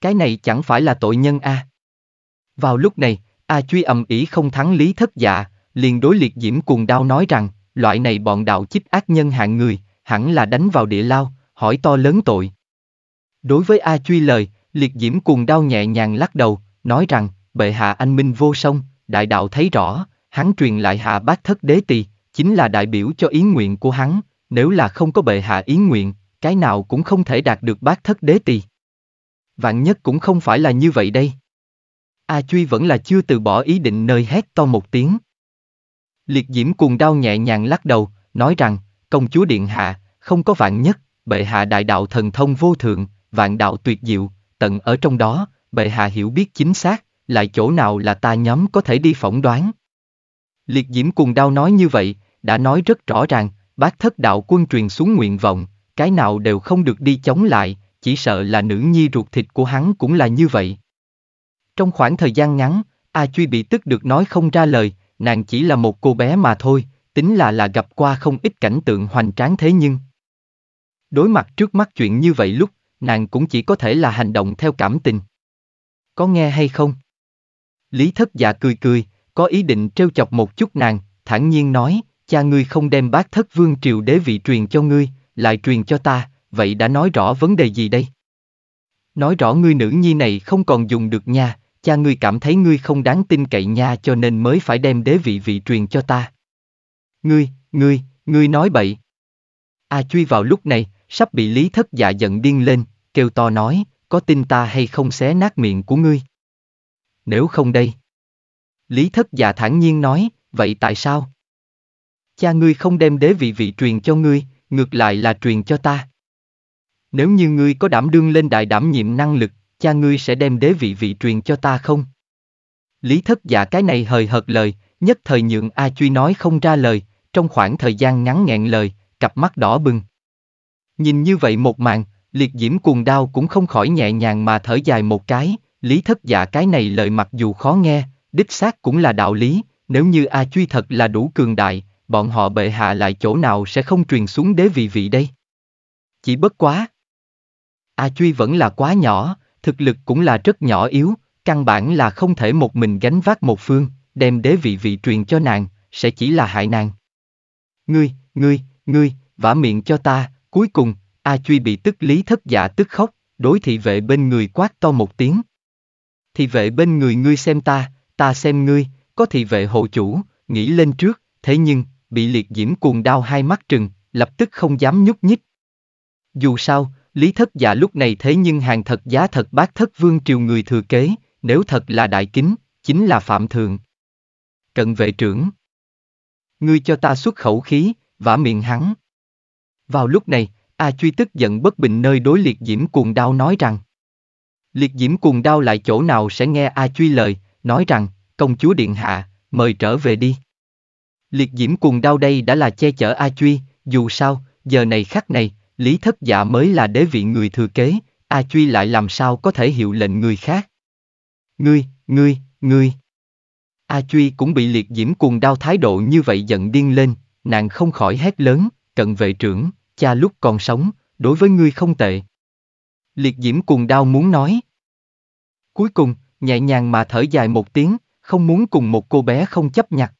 Cái này chẳng phải là tội nhân a. Vào lúc này, A Chuy ầm ĩ không thắng lý thất dạ, liền đối liệt diễm cuồng đao nói rằng, loại này bọn đạo chích ác nhân hạng người, hẳn là đánh vào địa lao, hỏi to lớn tội. Đối với A Truy lời, liệt diễm cuồng đau nhẹ nhàng lắc đầu, nói rằng, bệ hạ anh minh vô song, đại đạo thấy rõ, hắn truyền lại hạ bác thất đế tỳ, chính là đại biểu cho ý nguyện của hắn, nếu là không có bệ hạ ý nguyện, cái nào cũng không thể đạt được bác thất đế tỳ. Vạn nhất cũng không phải là như vậy đây. A Truy vẫn là chưa từ bỏ ý định nơi hét to một tiếng. Liệt diễm cuồng đau nhẹ nhàng lắc đầu, nói rằng, công chúa điện hạ, không có vạn nhất, bệ hạ đại đạo thần thông vô thượng, vạn đạo tuyệt diệu, tận ở trong đó, bệ hạ hiểu biết chính xác, lại chỗ nào là ta nhóm có thể đi phỏng đoán. Liệt diễm cuồng đau nói như vậy, đã nói rất rõ ràng, bác thất đạo quân truyền xuống nguyện vọng, cái nào đều không được đi chống lại, chỉ sợ là nữ nhi ruột thịt của hắn cũng là như vậy. Trong khoảng thời gian ngắn, A Chuy bị tức được nói không ra lời, nàng chỉ là một cô bé mà thôi, tính là là gặp qua không ít cảnh tượng hoành tráng thế nhưng. Đối mặt trước mắt chuyện như vậy lúc, nàng cũng chỉ có thể là hành động theo cảm tình. Có nghe hay không? Lý thất dạ cười cười, có ý định trêu chọc một chút nàng, thản nhiên nói, cha ngươi không đem bác thất vương triều đế vị truyền cho ngươi, lại truyền cho ta, vậy đã nói rõ vấn đề gì đây? Nói rõ ngươi nữ nhi này không còn dùng được nha, cha ngươi cảm thấy ngươi không đáng tin cậy nha cho nên mới phải đem đế vị vị truyền cho ta. Ngươi, ngươi, ngươi nói bậy. A à, Truy vào lúc này, sắp bị Lý Thất Dạ giận điên lên, kêu to nói, có tin ta hay không xé nát miệng của ngươi. Nếu không đây. Lý Thất Dạ thản nhiên nói, vậy tại sao? Cha ngươi không đem đế vị vị truyền cho ngươi, ngược lại là truyền cho ta. Nếu như ngươi có đảm đương lên đại đảm nhiệm năng lực cha ngươi sẽ đem đế vị vị truyền cho ta không? Lý thất giả cái này hời hợt lời, nhất thời nhượng A Chuy nói không ra lời, trong khoảng thời gian ngắn nghẹn lời, cặp mắt đỏ bừng. Nhìn như vậy một màn, liệt diễm cuồng đao cũng không khỏi nhẹ nhàng mà thở dài một cái, lý thất giả cái này lời mặc dù khó nghe, đích xác cũng là đạo lý, nếu như A Chuy thật là đủ cường đại, bọn họ bệ hạ lại chỗ nào sẽ không truyền xuống đế vị vị đây? Chỉ bất quá. A Chuy vẫn là quá nhỏ, thực lực cũng là rất nhỏ yếu, căn bản là không thể một mình gánh vác một phương, đem đế vị vị truyền cho nàng, sẽ chỉ là hại nàng. Ngươi, ngươi, ngươi, vả miệng cho ta, cuối cùng, A Truy bị tức lý thất dạ tức khóc, đối thị vệ bên người quát to một tiếng. Thị vệ bên người ngươi xem ta, ta xem ngươi, có thị vệ hộ chủ, nghĩ lên trước, thế nhưng, bị liệt diễm cuồng đau hai mắt trừng, lập tức không dám nhúc nhích. Dù sao, Lý thất dạ lúc này thế nhưng hàng thật giá thật bác thất vương triều người thừa kế, nếu thật là đại kính, chính là phạm thượng. Cận vệ trưởng. Ngươi cho ta xuất khẩu khí, vả miệng hắn. Vào lúc này, A Truy tức giận bất bình nơi đối liệt diễm cuồng đao nói rằng. Liệt diễm cuồng đao lại chỗ nào sẽ nghe A Truy lời, nói rằng, công chúa điện hạ, mời trở về đi. Liệt diễm cuồng đao đây đã là che chở A Truy, dù sao, giờ này khắc này, Lý Thất Dạ mới là đế vị người thừa kế, A Chuy lại làm sao có thể hiệu lệnh người khác. Ngươi, ngươi, ngươi. A Chuy cũng bị liệt diễm cuồng đao thái độ như vậy giận điên lên, nàng không khỏi hét lớn, cận vệ trưởng, cha lúc còn sống, đối với ngươi không tệ. Liệt diễm cuồng đao muốn nói. Cuối cùng, nhẹ nhàng mà thở dài một tiếng, không muốn cùng một cô bé không chấp nhặt.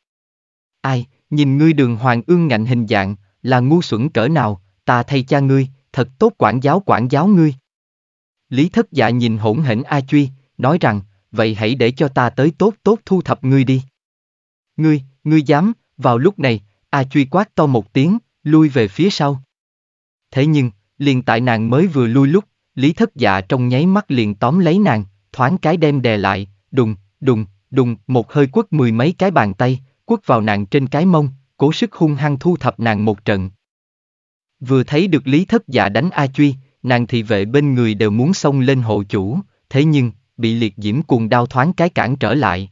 Ai, nhìn ngươi đường hoàng ương ngạnh hình dạng, là ngu xuẩn cỡ nào, ta thay cha ngươi, thật tốt quản giáo quản giáo ngươi. Lý thất dạ nhìn hỗn hển A Truy, nói rằng, vậy hãy để cho ta tới tốt tốt thu thập ngươi đi. Ngươi, ngươi dám, vào lúc này, A Truy quát to một tiếng, lui về phía sau. Thế nhưng, liền tại nàng mới vừa lui lúc, Lý thất dạ trong nháy mắt liền tóm lấy nàng, thoáng cái đem đè lại, đùng, đùng, đùng, một hơi quất mười mấy cái bàn tay, quất vào nàng trên cái mông, cố sức hung hăng thu thập nàng một trận, Vừa thấy được Lý Thất Dạ đánh A Truy, nàng thị vệ bên người đều muốn xông lên hộ chủ, thế nhưng, bị liệt diễm cuồng đao thoáng cái cản trở lại.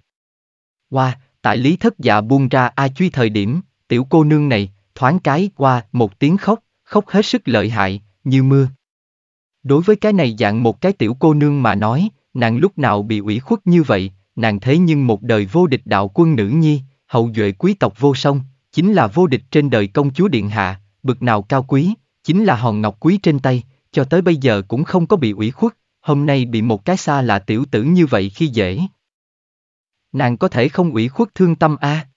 Qua, tại Lý Thất Dạ buông ra A Truy thời điểm, tiểu cô nương này, thoáng cái qua một tiếng khóc, khóc hết sức lợi hại, như mưa. Đối với cái này dạng một cái tiểu cô nương mà nói, nàng lúc nào bị ủy khuất như vậy, nàng thế nhưng một đời vô địch đạo quân nữ nhi, hậu duệ quý tộc vô song, chính là vô địch trên đời công chúa Điện Hạ, bực nào cao quý, chính là hòn ngọc quý trên tay, cho tới bây giờ cũng không có bị ủy khuất, hôm nay bị một cái xa là tiểu tử như vậy khi dễ. Nàng có thể không ủy khuất thương tâm a? À?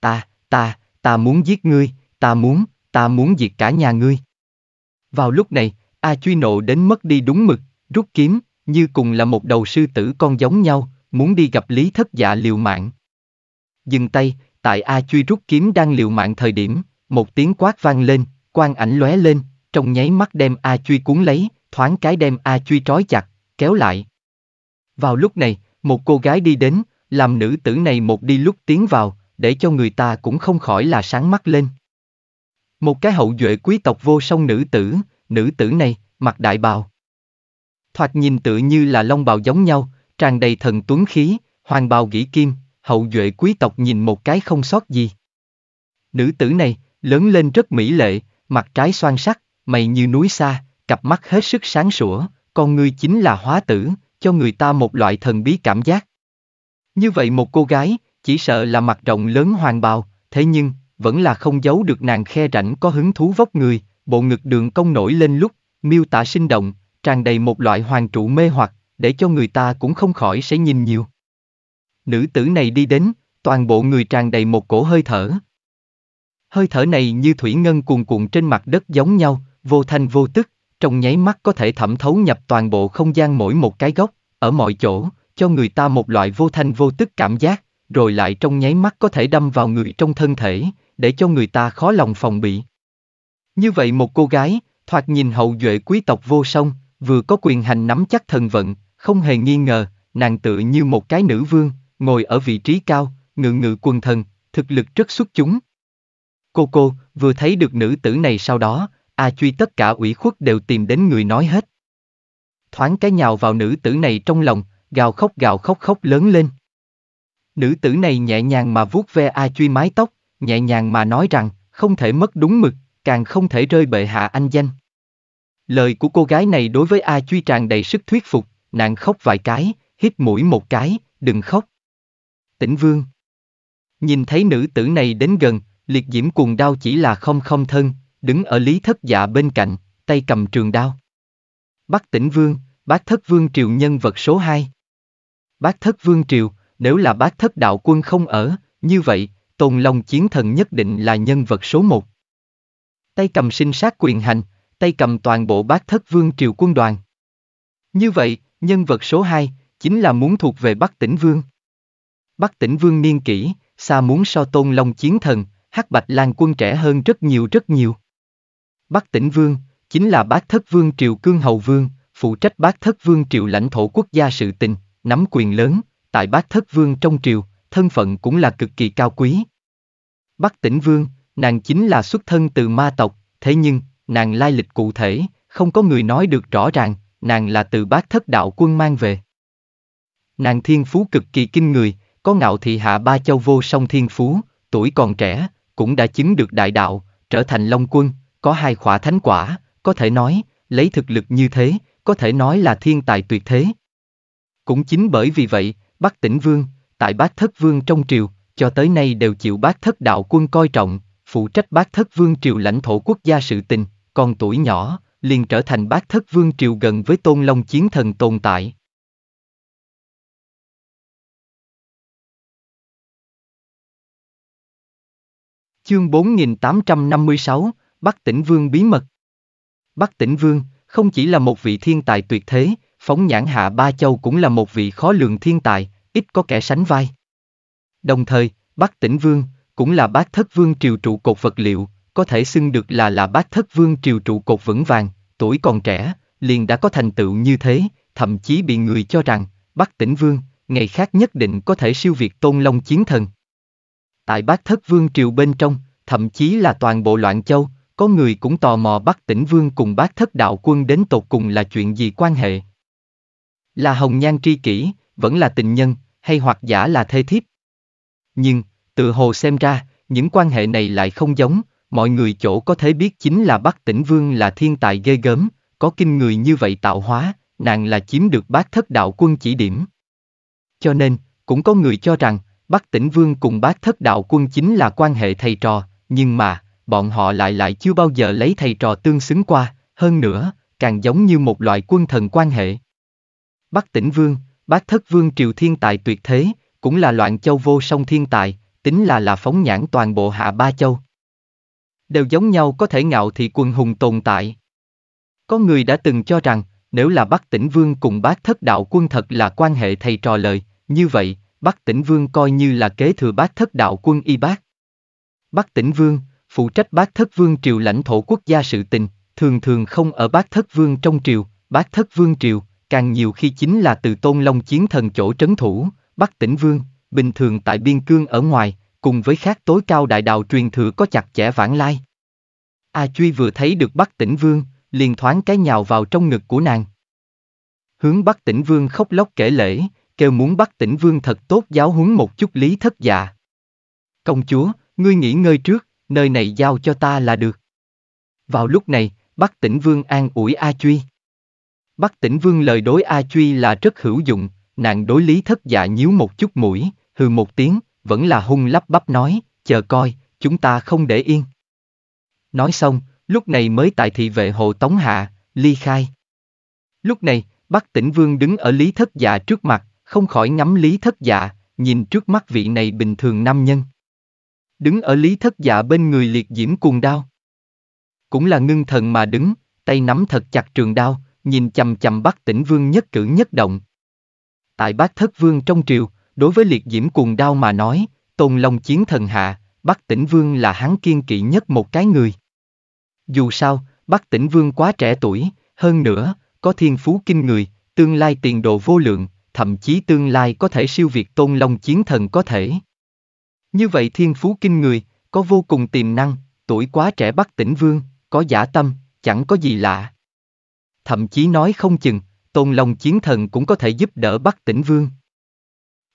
Ta, ta, ta muốn giết ngươi, ta muốn, ta muốn diệt cả nhà ngươi. Vào lúc này, A Truy nộ đến mất đi đúng mực, rút kiếm, như cùng là một đầu sư tử con giống nhau, muốn đi gặp Lý Thất Dạ liều mạng. Dừng tay, tại A Truy rút kiếm đang liều mạng thời điểm, một tiếng quát vang lên, quang ảnh lóe lên, trong nháy mắt đem A Chuy cuốn lấy, thoáng cái đem A Chuy trói chặt, kéo lại. Vào lúc này, một cô gái đi đến, làm nữ tử này một đi lúc tiến vào, để cho người ta cũng không khỏi là sáng mắt lên. Một cái hậu duệ quý tộc vô song nữ tử, nữ tử này, mặc đại bào. Thoạt nhìn tự như là long bào giống nhau, tràn đầy thần tuấn khí, hoàng bào gỉ kim, hậu duệ quý tộc nhìn một cái không sót gì. Nữ tử này, lớn lên rất mỹ lệ, mặt trái xoan sắc, mày như núi xa, cặp mắt hết sức sáng sủa, con ngươi chính là hóa tử, cho người ta một loại thần bí cảm giác. Như vậy một cô gái, chỉ sợ là mặt rộng lớn hoàng bào, thế nhưng, vẫn là không giấu được nàng khe rảnh có hứng thú vóc người, bộ ngực đường cong nổi lên lúc, miêu tả sinh động, tràn đầy một loại hoàng trụ mê hoặc, để cho người ta cũng không khỏi sẽ nhìn nhiều. Nữ tử này đi đến, toàn bộ người tràn đầy một cổ hơi thở, Hơi thở này như thủy ngân cuồn cuộn trên mặt đất giống nhau, vô thanh vô tức, trong nháy mắt có thể thẩm thấu nhập toàn bộ không gian mỗi một cái góc, ở mọi chỗ, cho người ta một loại vô thanh vô tức cảm giác, rồi lại trong nháy mắt có thể đâm vào người trong thân thể, để cho người ta khó lòng phòng bị. Như vậy một cô gái, thoạt nhìn hậu duệ quý tộc vô song, vừa có quyền hành nắm chắc thần vận, không hề nghi ngờ, nàng tự như một cái nữ vương, ngồi ở vị trí cao, ngự ngự quần thần, thực lực rất xuất chúng, Cô cô, vừa thấy được nữ tử này sau đó, A à Truy tất cả ủy khuất đều tìm đến người nói hết. Thoáng cái nhào vào nữ tử này trong lòng, gào khóc gào khóc khóc lớn lên. Nữ tử này nhẹ nhàng mà vuốt ve A Chuy mái tóc, nhẹ nhàng mà nói rằng, không thể mất đúng mực, càng không thể rơi bệ hạ anh danh. Lời của cô gái này đối với A Chuy tràn đầy sức thuyết phục, nàng khóc vài cái, hít mũi một cái, đừng khóc. Tĩnh Vương Nhìn thấy nữ tử này đến gần, Liệt diễm cuồng đao chỉ là không không thân, đứng ở lý thất dạ bên cạnh, tay cầm trường đao. Bắc tỉnh vương, bác thất vương triều nhân vật số 2. Bác thất vương triều, nếu là bác thất đạo quân không ở, như vậy, Tôn Long chiến thần nhất định là nhân vật số 1. Tay cầm sinh sát quyền hành, tay cầm toàn bộ bác thất vương triều quân đoàn. Như vậy, nhân vật số 2, chính là muốn thuộc về Bắc tỉnh vương. Bắc tỉnh vương niên kỷ, xa muốn so Tôn Long chiến thần, Hắc Bạch Lan quân trẻ hơn rất nhiều rất nhiều. Bắc Tĩnh Vương, chính là bác thất vương triều cương hầu vương, phụ trách bác thất vương triều lãnh thổ quốc gia sự tình, nắm quyền lớn, tại bác thất vương trong triều, thân phận cũng là cực kỳ cao quý. Bắc Tĩnh Vương, nàng chính là xuất thân từ ma tộc, thế nhưng, nàng lai lịch cụ thể, không có người nói được rõ ràng, nàng là từ bác thất đạo quân mang về. Nàng thiên phú cực kỳ kinh người, có ngạo thị hạ ba châu vô song thiên phú, tuổi còn trẻ, cũng đã chứng được đại đạo, trở thành Long Quân, có hai khỏa thánh quả, có thể nói, lấy thực lực như thế, có thể nói là thiên tài tuyệt thế. Cũng chính bởi vì vậy, Bắc Tĩnh Vương, tại Bát Thất Vương trong triều, cho tới nay đều chịu Bát Thất Đạo Quân coi trọng, phụ trách Bát Thất Vương triều lãnh thổ quốc gia sự tình, còn tuổi nhỏ, liền trở thành Bát Thất Vương triều gần với Tôn Long Chiến Thần tồn tại. Chương 4856, Bắc Tĩnh Vương bí mật. Bắc Tĩnh Vương không chỉ là một vị thiên tài tuyệt thế, phóng nhãn hạ ba châu cũng là một vị khó lường thiên tài, ít có kẻ sánh vai. Đồng thời, Bắc Tĩnh Vương cũng là bát thất vương triều trụ cột vật liệu, có thể xưng được là là bát thất vương triều trụ cột vững vàng, tuổi còn trẻ, liền đã có thành tựu như thế, thậm chí bị người cho rằng, Bắc Tĩnh Vương, ngày khác nhất định có thể siêu việt Tôn Long Chiến Thần. Tại bác thất vương triều bên trong, thậm chí là toàn bộ loạn châu, có người cũng tò mò bắt tỉnh vương cùng bác thất đạo quân đến tột cùng là chuyện gì quan hệ. Là hồng nhan tri kỷ, vẫn là tình nhân, hay hoặc giả là thê thiếp. Nhưng, tự hồ xem ra, những quan hệ này lại không giống, mọi người chỗ có thể biết chính là Bắc Tĩnh Vương là thiên tài ghê gớm, có kinh người như vậy tạo hóa, nàng là chiếm được bác thất đạo quân chỉ điểm. Cho nên, cũng có người cho rằng, Bắc tỉnh vương cùng bác thất đạo quân chính là quan hệ thầy trò, nhưng mà, bọn họ lại lại chưa bao giờ lấy thầy trò tương xứng qua, hơn nữa, càng giống như một loại quân thần quan hệ. Bắc tỉnh vương, bác thất vương triều thiên tài tuyệt thế, cũng là loạn châu vô song thiên tài, tính là là phóng nhãn toàn bộ hạ ba châu. Đều giống nhau có thể ngạo thị quân hùng tồn tại. Có người đã từng cho rằng, nếu là Bắc tỉnh vương cùng bác thất đạo quân thật là quan hệ thầy trò lời, như vậy, Bắc Tĩnh Vương coi như là kế thừa bác thất đạo quân y bác. Bắc Tĩnh Vương, phụ trách bác thất vương triều lãnh thổ quốc gia sự tình, thường thường không ở bác thất vương trong triều, bác thất vương triều, càng nhiều khi chính là từ tôn long chiến thần chỗ trấn thủ, Bắc Tĩnh Vương, bình thường tại biên cương ở ngoài, cùng với khác tối cao đại đạo truyền thừa có chặt chẽ vãng lai. A à, Chuy vừa thấy được Bắc Tĩnh Vương, liền thoáng cái nhào vào trong ngực của nàng. Hướng Bắc Tĩnh Vương khóc lóc kể lễ, kêu muốn bắt tỉnh vương thật tốt giáo huấn một chút lý thất dạ. Công chúa, ngươi nghỉ ngơi trước, nơi này giao cho ta là được. Vào lúc này, bắt tỉnh vương an ủi A Truy. bắt tỉnh vương lời đối A Truy là rất hữu dụng, nàng đối lý thất dạ nhíu một chút mũi, hừ một tiếng, vẫn là hung lắp bắp nói, chờ coi, chúng ta không để yên. Nói xong, lúc này mới tại thị vệ hộ tống hạ, ly khai. Lúc này, bắt tỉnh vương đứng ở lý thất dạ trước mặt, không khỏi ngắm lý thất dạ, nhìn trước mắt vị này bình thường nam nhân. Đứng ở lý thất dạ bên người liệt diễm cuồng đao. Cũng là ngưng thần mà đứng, tay nắm thật chặt trường đao, nhìn chầm chầm bắt tỉnh vương nhất cử nhất động. Tại bát thất vương trong triều, đối với liệt diễm cuồng đao mà nói, tôn long chiến thần hạ, bắc tỉnh vương là hắn kiên kỵ nhất một cái người. Dù sao, bắc tỉnh vương quá trẻ tuổi, hơn nữa, có thiên phú kinh người, tương lai tiền đồ vô lượng, thậm chí tương lai có thể siêu việt tôn long chiến thần có thể. Như vậy thiên phú kinh người, có vô cùng tiềm năng, tuổi quá trẻ bắt tỉnh vương, có giả tâm, chẳng có gì lạ. Thậm chí nói không chừng, tôn long chiến thần cũng có thể giúp đỡ bắt tỉnh vương.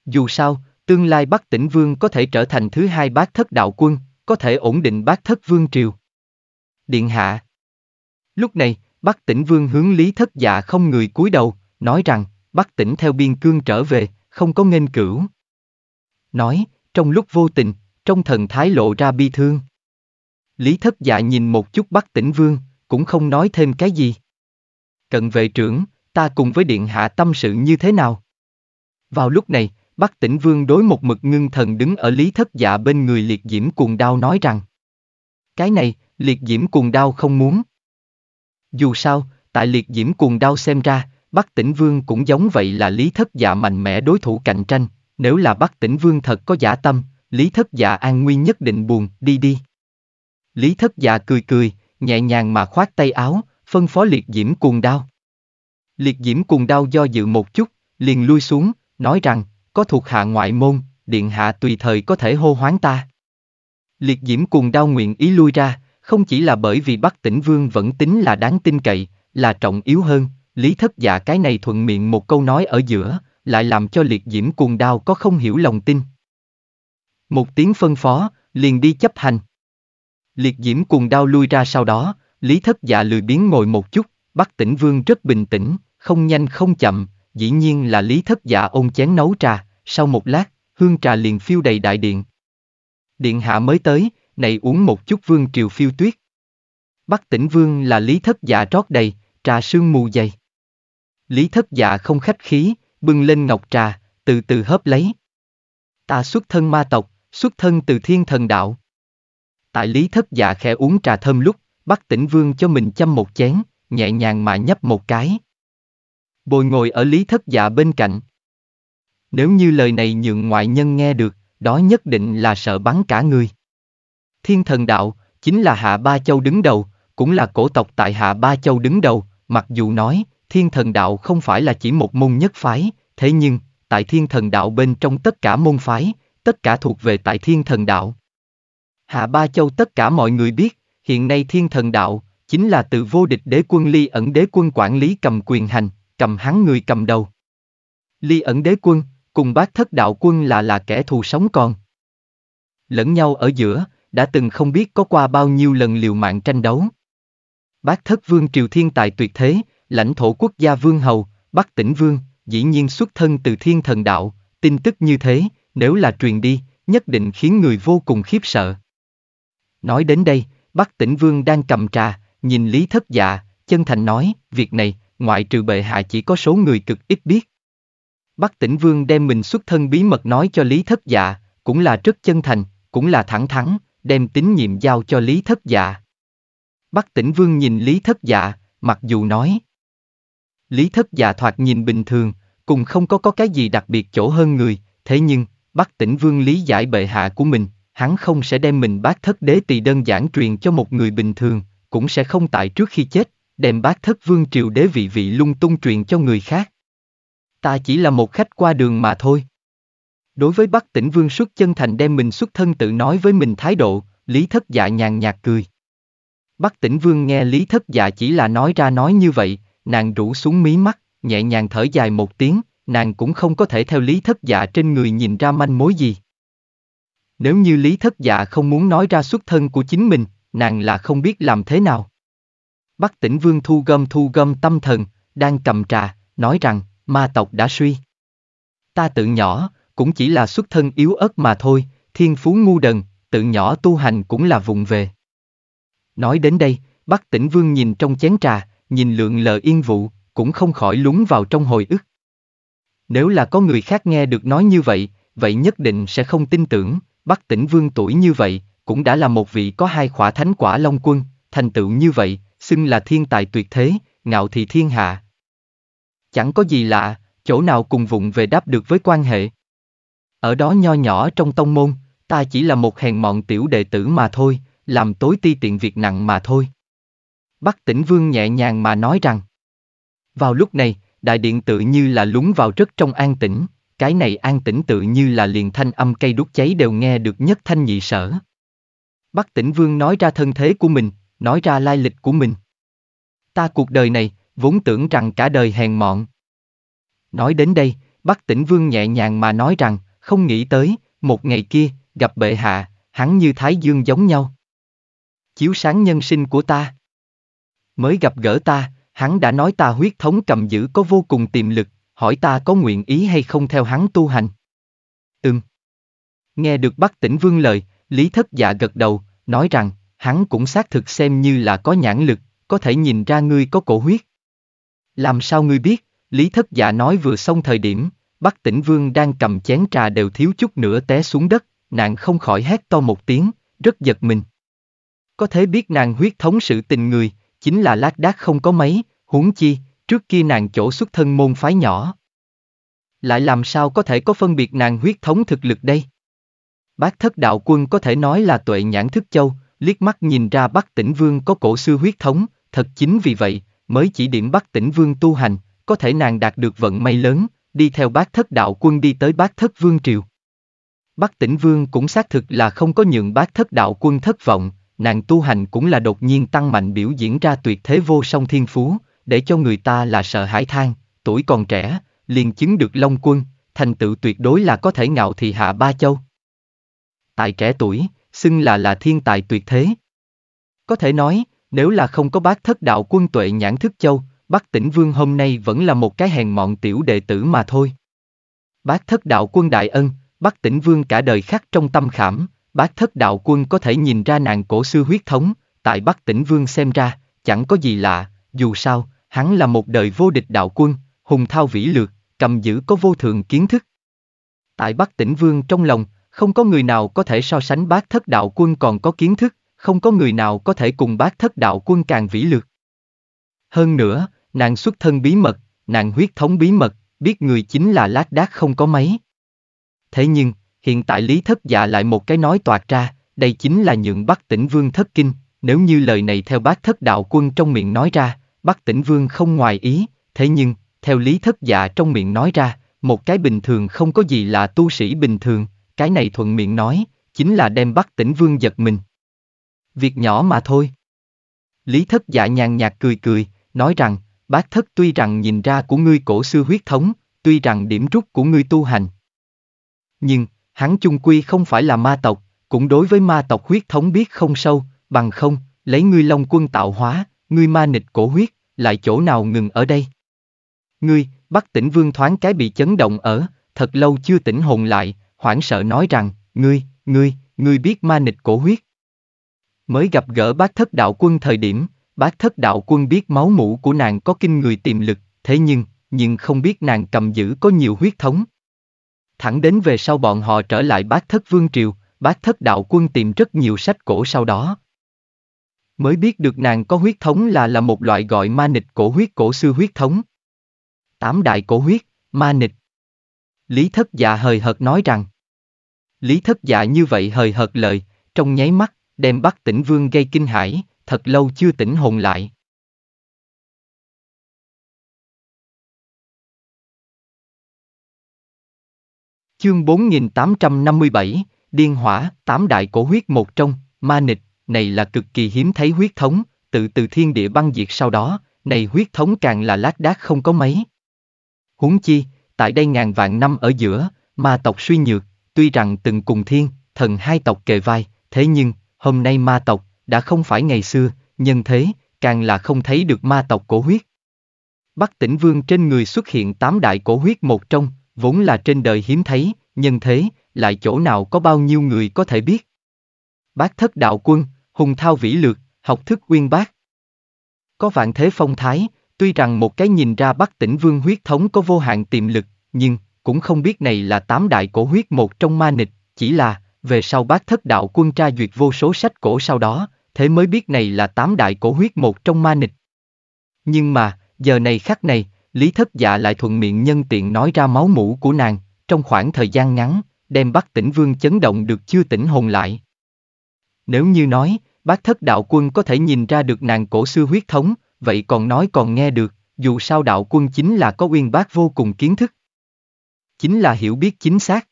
Dù sao, tương lai Bắc Tỉnh Vương có thể trở thành thứ hai bác thất đạo quân, có thể ổn định bác thất vương triều. Điện hạ. Lúc này, Bắc Tỉnh Vương hướng Lý Thất Dạ không người cúi đầu, nói rằng: Bắc tỉnh theo biên cương trở về, không có nghênh cửu. Nói, trong lúc vô tình, trong thần thái lộ ra bi thương. Lý thất dạ nhìn một chút Bắc tỉnh vương, cũng không nói thêm cái gì. Cận vệ trưởng, ta cùng với điện hạ tâm sự như thế nào? Vào lúc này, Bắc tỉnh vương đối một mực ngưng thần đứng ở lý thất dạ bên người liệt diễm cuồng đao nói rằng. Cái này, liệt diễm cuồng đao không muốn. Dù sao, tại liệt diễm cuồng đao xem ra, Bắc Tĩnh Vương cũng giống vậy là Lý Thất Dạ mạnh mẽ đối thủ cạnh tranh, nếu là Bắc Tĩnh Vương thật có giả tâm, Lý Thất Dạ an nguy nhất định buồn, đi đi. Lý Thất Dạ cười cười, nhẹ nhàng mà khoát tay áo, phân phó liệt diễm cuồng đao. Liệt diễm cuồng đao do dự một chút, liền lui xuống, nói rằng, có thuộc hạ ngoại môn, điện hạ tùy thời có thể hô hoáng ta. Liệt diễm cuồng đao nguyện ý lui ra, không chỉ là bởi vì Bắc Tĩnh Vương vẫn tính là đáng tin cậy, là trọng yếu hơn, Lý thất dạ cái này thuận miệng một câu nói ở giữa, lại làm cho liệt diễm cuồng đao có không hiểu lòng tin. Một tiếng phân phó, liền đi chấp hành. Liệt diễm cuồng đao lui ra sau đó, Lý thất dạ lười biến ngồi một chút, Bắc tỉnh vương rất bình tĩnh, không nhanh không chậm, dĩ nhiên là Lý thất dạ ôm chén nấu trà, sau một lát, hương trà liền phiêu đầy đại điện. Điện hạ mới tới, này uống một chút vương triều phiêu tuyết. Bắc tỉnh vương là Lý thất dạ trót đầy, trà sương mù dày. Lý thất dạ không khách khí, bưng lên ngọc trà, từ từ hớp lấy. Ta xuất thân ma tộc, xuất thân từ thiên thần đạo. Tại Lý thất dạ khẽ uống trà thơm lúc, bắt tỉnh vương cho mình châm một chén, nhẹ nhàng mà nhấp một cái. Bồi ngồi ở Lý thất dạ bên cạnh. Nếu như lời này nhượng ngoại nhân nghe được, đó nhất định là sợ bắn cả người. Thiên thần đạo, chính là Hạ Ba Châu đứng đầu, cũng là cổ tộc tại Hạ Ba Châu đứng đầu, mặc dù nói, thiên thần đạo không phải là chỉ một môn nhất phái, thế nhưng, tại thiên thần đạo bên trong tất cả môn phái, tất cả thuộc về tại thiên thần đạo. Hạ Ba Châu tất cả mọi người biết, hiện nay thiên thần đạo, chính là từ vô địch đế quân ly ẩn đế quân quản lý cầm quyền hành, cầm hắn người cầm đầu. Ly ẩn đế quân, cùng bác thất đạo quân là là kẻ thù sống còn. Lẫn nhau ở giữa, đã từng không biết có qua bao nhiêu lần liều mạng tranh đấu. Bác thất vương triều thiên tài tuyệt thế, lãnh thổ quốc gia vương hầu, Bắc tỉnh vương, dĩ nhiên xuất thân từ thiên thần đạo, tin tức như thế, nếu là truyền đi, nhất định khiến người vô cùng khiếp sợ. Nói đến đây, Bắc tỉnh vương đang cầm trà, nhìn Lý Thất Dạ, chân thành nói, việc này, ngoại trừ bệ hạ chỉ có số người cực ít biết. Bắc tỉnh vương đem mình xuất thân bí mật nói cho Lý Thất Dạ, cũng là rất chân thành, cũng là thẳng thắn, đem tín nhiệm giao cho Lý Thất Dạ. Bắc tỉnh vương nhìn Lý Thất Dạ, mặc dù nói, Lý thất già thoạt nhìn bình thường, cùng không có có cái gì đặc biệt chỗ hơn người, thế nhưng, Bắc tỉnh vương lý giải bệ hạ của mình, hắn không sẽ đem mình bác thất đế tỳ đơn giản truyền cho một người bình thường, cũng sẽ không tại trước khi chết, đem bác thất vương triều đế vị vị lung tung truyền cho người khác. Ta chỉ là một khách qua đường mà thôi. Đối với Bắc tỉnh vương xuất chân thành đem mình xuất thân tự nói với mình thái độ, Lý Thất Dạ nhàn nhạt cười. Bắc tỉnh vương nghe Lý Thất Dạ chỉ là nói ra nói như vậy, nàng rũ xuống mí mắt, nhẹ nhàng thở dài một tiếng, nàng cũng không có thể theo lý thất dạ trên người nhìn ra manh mối gì. Nếu như lý thất dạ không muốn nói ra xuất thân của chính mình, nàng là không biết làm thế nào. Bắc tỉnh vương thu gâm thu gâm tâm thần, đang cầm trà, nói rằng, ma tộc đã suy. Ta tự nhỏ, cũng chỉ là xuất thân yếu ớt mà thôi, thiên phú ngu đần, tự nhỏ tu hành cũng là vùng về. Nói đến đây, Bắc tỉnh vương nhìn trong chén trà, nhìn lượng lờ yên vụ, cũng không khỏi lún vào trong hồi ức. Nếu là có người khác nghe được nói như vậy, vậy nhất định sẽ không tin tưởng, Bắc tỉnh vương tuổi như vậy, cũng đã là một vị có hai khỏa thánh quả long quân, thành tựu như vậy, xưng là thiên tài tuyệt thế, ngạo thị thiên hạ. Chẳng có gì lạ, chỗ nào cùng vụng về đáp được với quan hệ. Ở đó nho nhỏ trong tông môn, ta chỉ là một hèn mọn tiểu đệ tử mà thôi, làm tối ti tiện việc nặng mà thôi. Bắc tỉnh vương nhẹ nhàng mà nói rằng. Vào lúc này, đại điện tự như là lúng vào rất trong an tĩnh, cái này an tĩnh tự như là liền thanh âm cây đốt cháy đều nghe được nhất thanh nhị sở. Bắc tỉnh vương nói ra thân thế của mình, nói ra lai lịch của mình. Ta cuộc đời này, vốn tưởng rằng cả đời hèn mọn. Nói đến đây, Bắc tỉnh vương nhẹ nhàng mà nói rằng, không nghĩ tới, một ngày kia, gặp bệ hạ, hắn như thái dương giống nhau. Chiếu sáng nhân sinh của ta. Mới gặp gỡ ta, hắn đã nói ta huyết thống cầm giữ có vô cùng tiềm lực, hỏi ta có nguyện ý hay không theo hắn tu hành. Ừm. Nghe được Bắc Tĩnh Vương lời, Lý Thất Dạ gật đầu, nói rằng, hắn cũng xác thực xem như là có nhãn lực, có thể nhìn ra ngươi có cổ huyết. Làm sao ngươi biết, Lý Thất Dạ nói vừa xong thời điểm, Bắc Tĩnh Vương đang cầm chén trà đều thiếu chút nữa té xuống đất, nàng không khỏi hét to một tiếng, rất giật mình. Có thể biết nàng huyết thống sự tình người, chính là lác đác không có mấy, huống chi, trước kia nàng chỗ xuất thân môn phái nhỏ. Lại làm sao có thể có phân biệt nàng huyết thống thực lực đây? Bác thất đạo quân có thể nói là tuệ nhãn thức châu, liếc mắt nhìn ra Bắc tỉnh Vương có cổ sư huyết thống, thật chính vì vậy, mới chỉ điểm Bắc tỉnh Vương tu hành, có thể nàng đạt được vận may lớn, đi theo bác thất đạo quân đi tới bác thất vương triều. Bắc tỉnh Vương cũng xác thực là không có nhượng bác thất đạo quân thất vọng, nàng tu hành cũng là đột nhiên tăng mạnh biểu diễn ra tuyệt thế vô song thiên phú, để cho người ta là sợ hãi than, tuổi còn trẻ, liền chứng được Long Quân, thành tựu tuyệt đối là có thể ngạo thị hạ ba châu. Tại trẻ tuổi, xưng là là thiên tài tuyệt thế. Có thể nói, nếu là không có bác thất đạo quân tuệ nhãn thức châu, Bắc tỉnh vương hôm nay vẫn là một cái hèn mọn tiểu đệ tử mà thôi. Bác thất đạo quân đại ân, Bắc tỉnh vương cả đời khắc trong tâm khảm, Bác thất đạo quân có thể nhìn ra nàng cổ xưa huyết thống, tại Bắc tỉnh Vương xem ra, chẳng có gì lạ, dù sao, hắn là một đời vô địch đạo quân, hùng thao vĩ lược, cầm giữ có vô thượng kiến thức. Tại Bắc tỉnh Vương trong lòng, không có người nào có thể so sánh bác thất đạo quân còn có kiến thức, không có người nào có thể cùng bác thất đạo quân càng vĩ lược. Hơn nữa, nàng xuất thân bí mật, nàng huyết thống bí mật, biết người chính là lát đác không có mấy. Thế nhưng, Hiện tại Lý Thất Dạ lại một cái nói toạt ra, đây chính là nhượng Bắc tỉnh Vương thất kinh, nếu như lời này theo bác thất đạo quân trong miệng nói ra, Bắc tỉnh Vương không ngoài ý, thế nhưng, theo Lý Thất Dạ trong miệng nói ra, một cái bình thường không có gì là tu sĩ bình thường, cái này thuận miệng nói, chính là đem Bắc tỉnh Vương giật mình. Việc nhỏ mà thôi. Lý Thất Dạ nhàn nhạt cười cười, nói rằng, bác thất tuy rằng nhìn ra của ngươi cổ xưa huyết thống, tuy rằng điểm rút của ngươi tu hành. Nhưng, hắn chung quy không phải là ma tộc, cũng đối với ma tộc huyết thống biết không sâu, bằng không, lấy ngươi long quân tạo hóa, ngươi ma nịch cổ huyết, lại chỗ nào ngừng ở đây. Ngươi, Bắc tỉnh vương thoáng cái bị chấn động ở, thật lâu chưa tỉnh hồn lại, hoảng sợ nói rằng, ngươi, ngươi, ngươi biết ma nịch cổ huyết. Mới gặp gỡ bác thất đạo quân thời điểm, bác thất đạo quân biết máu mũ của nàng có kinh người tiềm lực, thế nhưng, nhưng không biết nàng cầm giữ có nhiều huyết thống, Thẳng đến về sau bọn họ trở lại bác thất vương triều, bác thất đạo quân tìm rất nhiều sách cổ sau đó. Mới biết được nàng có huyết thống là là một loại gọi ma nịch cổ huyết cổ sư huyết thống. Tám đại cổ huyết, ma nịch. Lý thất dạ hời hợt nói rằng. Lý thất dạ như vậy hời hợt lời, trong nháy mắt, đem bắt tỉnh vương gây kinh hãi, thật lâu chưa tỉnh hồn lại, Chương 4857, Điên Hỏa, Tám Đại Cổ Huyết một trong, Ma Nịch, này là cực kỳ hiếm thấy huyết thống, tự từ thiên địa băng diệt sau đó, này huyết thống càng là lác đác không có mấy. Huống chi, tại đây ngàn vạn năm ở giữa, ma tộc suy nhược, tuy rằng từng cùng thiên, thần hai tộc kề vai, thế nhưng, hôm nay ma tộc, đã không phải ngày xưa, nhân thế, càng là không thấy được ma tộc cổ huyết. Bắc tỉnh vương trên người xuất hiện tám đại cổ huyết một trong, vốn là trên đời hiếm thấy, nhân thế, lại chỗ nào có bao nhiêu người có thể biết. Bác thất đạo quân, hùng thao vĩ lược, học thức uyên bác. Có vạn thế phong thái, tuy rằng một cái nhìn ra bắc tỉnh vương huyết thống có vô hạn tiềm lực, nhưng, cũng không biết này là tám đại cổ huyết một trong ma nịch, chỉ là, về sau bác thất đạo quân tra duyệt vô số sách cổ sau đó, thế mới biết này là tám đại cổ huyết một trong ma nịch. Nhưng mà, giờ này khắc này, Lý thất dạ lại thuận miệng nhân tiện nói ra máu mũ của nàng, trong khoảng thời gian ngắn, đem Bắc tỉnh vương chấn động được chưa tỉnh hồn lại. Nếu như nói, bác thất đạo quân có thể nhìn ra được nàng cổ xưa huyết thống, vậy còn nói còn nghe được, dù sao đạo quân chính là có uyên bác vô cùng kiến thức. Chính là hiểu biết chính xác.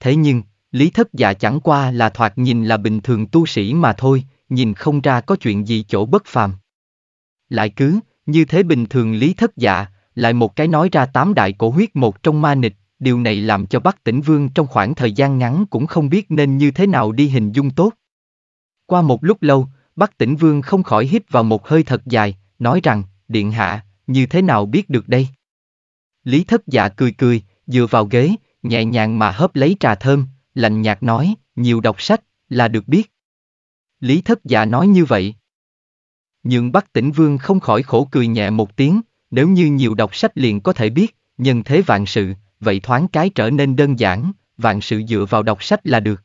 Thế nhưng, Lý Thất Dạ chẳng qua là thoạt nhìn là bình thường tu sĩ mà thôi, nhìn không ra có chuyện gì chỗ bất phàm. Lại cứ, như thế bình thường lý thất dạ, lại một cái nói ra tám đại cổ huyết một trong ma nịch, điều này làm cho Bắc Tĩnh Vương trong khoảng thời gian ngắn cũng không biết nên như thế nào đi hình dung tốt. Qua một lúc lâu, Bắc Tĩnh Vương không khỏi hít vào một hơi thật dài, nói rằng, Điện Hạ, như thế nào biết được đây? Lý thất dạ cười cười, dựa vào ghế, nhẹ nhàng mà hớp lấy trà thơm, lạnh nhạt nói, nhiều đọc sách, là được biết. Lý thất dạ nói như vậy, nhưng Bắc Tĩnh Vương không khỏi khổ cười nhẹ một tiếng, nếu như nhiều đọc sách liền có thể biết, nhân thế vạn sự, vậy thoáng cái trở nên đơn giản, vạn sự dựa vào đọc sách là được.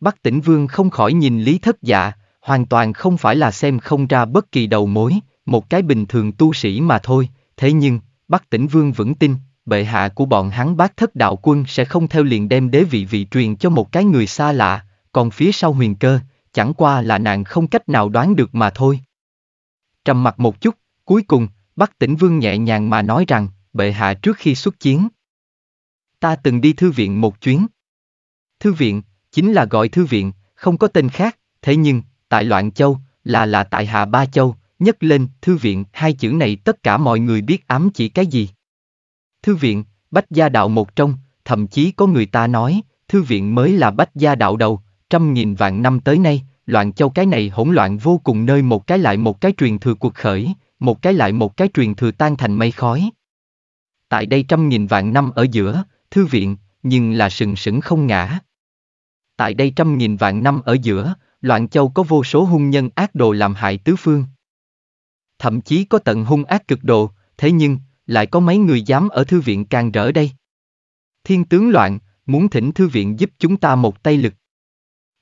Bắc Tĩnh Vương không khỏi nhìn Lý Thất Dạ, hoàn toàn không phải là xem không ra bất kỳ đầu mối, một cái bình thường tu sĩ mà thôi, thế nhưng, Bắc Tĩnh Vương vững tin, bệ hạ của bọn hắn bác thất đạo quân sẽ không theo liền đem đế vị vị truyền cho một cái người xa lạ, còn phía sau huyền cơ, chẳng qua là nàng không cách nào đoán được mà thôi trầm mặt một chút, cuối cùng, Bắc tỉnh Vương nhẹ nhàng mà nói rằng, bệ hạ trước khi xuất chiến. Ta từng đi thư viện một chuyến. Thư viện, chính là gọi thư viện, không có tên khác, thế nhưng, tại Loạn Châu, là là tại Hạ Ba Châu, nhấc lên, thư viện, hai chữ này tất cả mọi người biết ám chỉ cái gì. Thư viện, Bách Gia Đạo một trong, thậm chí có người ta nói, thư viện mới là Bách Gia Đạo đầu, trăm nghìn vạn năm tới nay, loạn châu cái này hỗn loạn vô cùng nơi một cái lại một cái truyền thừa cuộc khởi, một cái lại một cái truyền thừa tan thành mây khói. Tại đây trăm nghìn vạn năm ở giữa, thư viện, nhưng là sừng sững không ngã. Tại đây trăm nghìn vạn năm ở giữa, loạn châu có vô số hung nhân ác đồ làm hại tứ phương. Thậm chí có tận hung ác cực độ, thế nhưng, lại có mấy người dám ở thư viện càng rỡ đây. Thiên tướng loạn, muốn thỉnh thư viện giúp chúng ta một tay lực.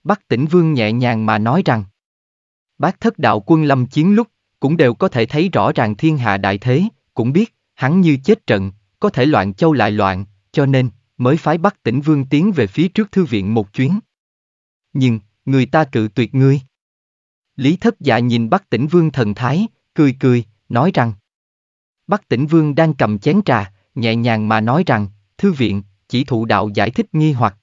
Bắc tỉnh vương nhẹ nhàng mà nói rằng. Bác thất đạo quân lâm chiến lúc, cũng đều có thể thấy rõ ràng thiên hạ đại thế, cũng biết, hắn như chết trận, có thể loạn châu lại loạn, cho nên, mới phái Bắc tỉnh vương tiến về phía trước thư viện một chuyến. Nhưng, người ta cự tuyệt ngươi. Lý thất dạ nhìn Bắc tỉnh vương thần thái, cười cười, nói rằng. Bắc tỉnh vương đang cầm chén trà, nhẹ nhàng mà nói rằng, thư viện, chỉ thụ đạo giải thích nghi hoặc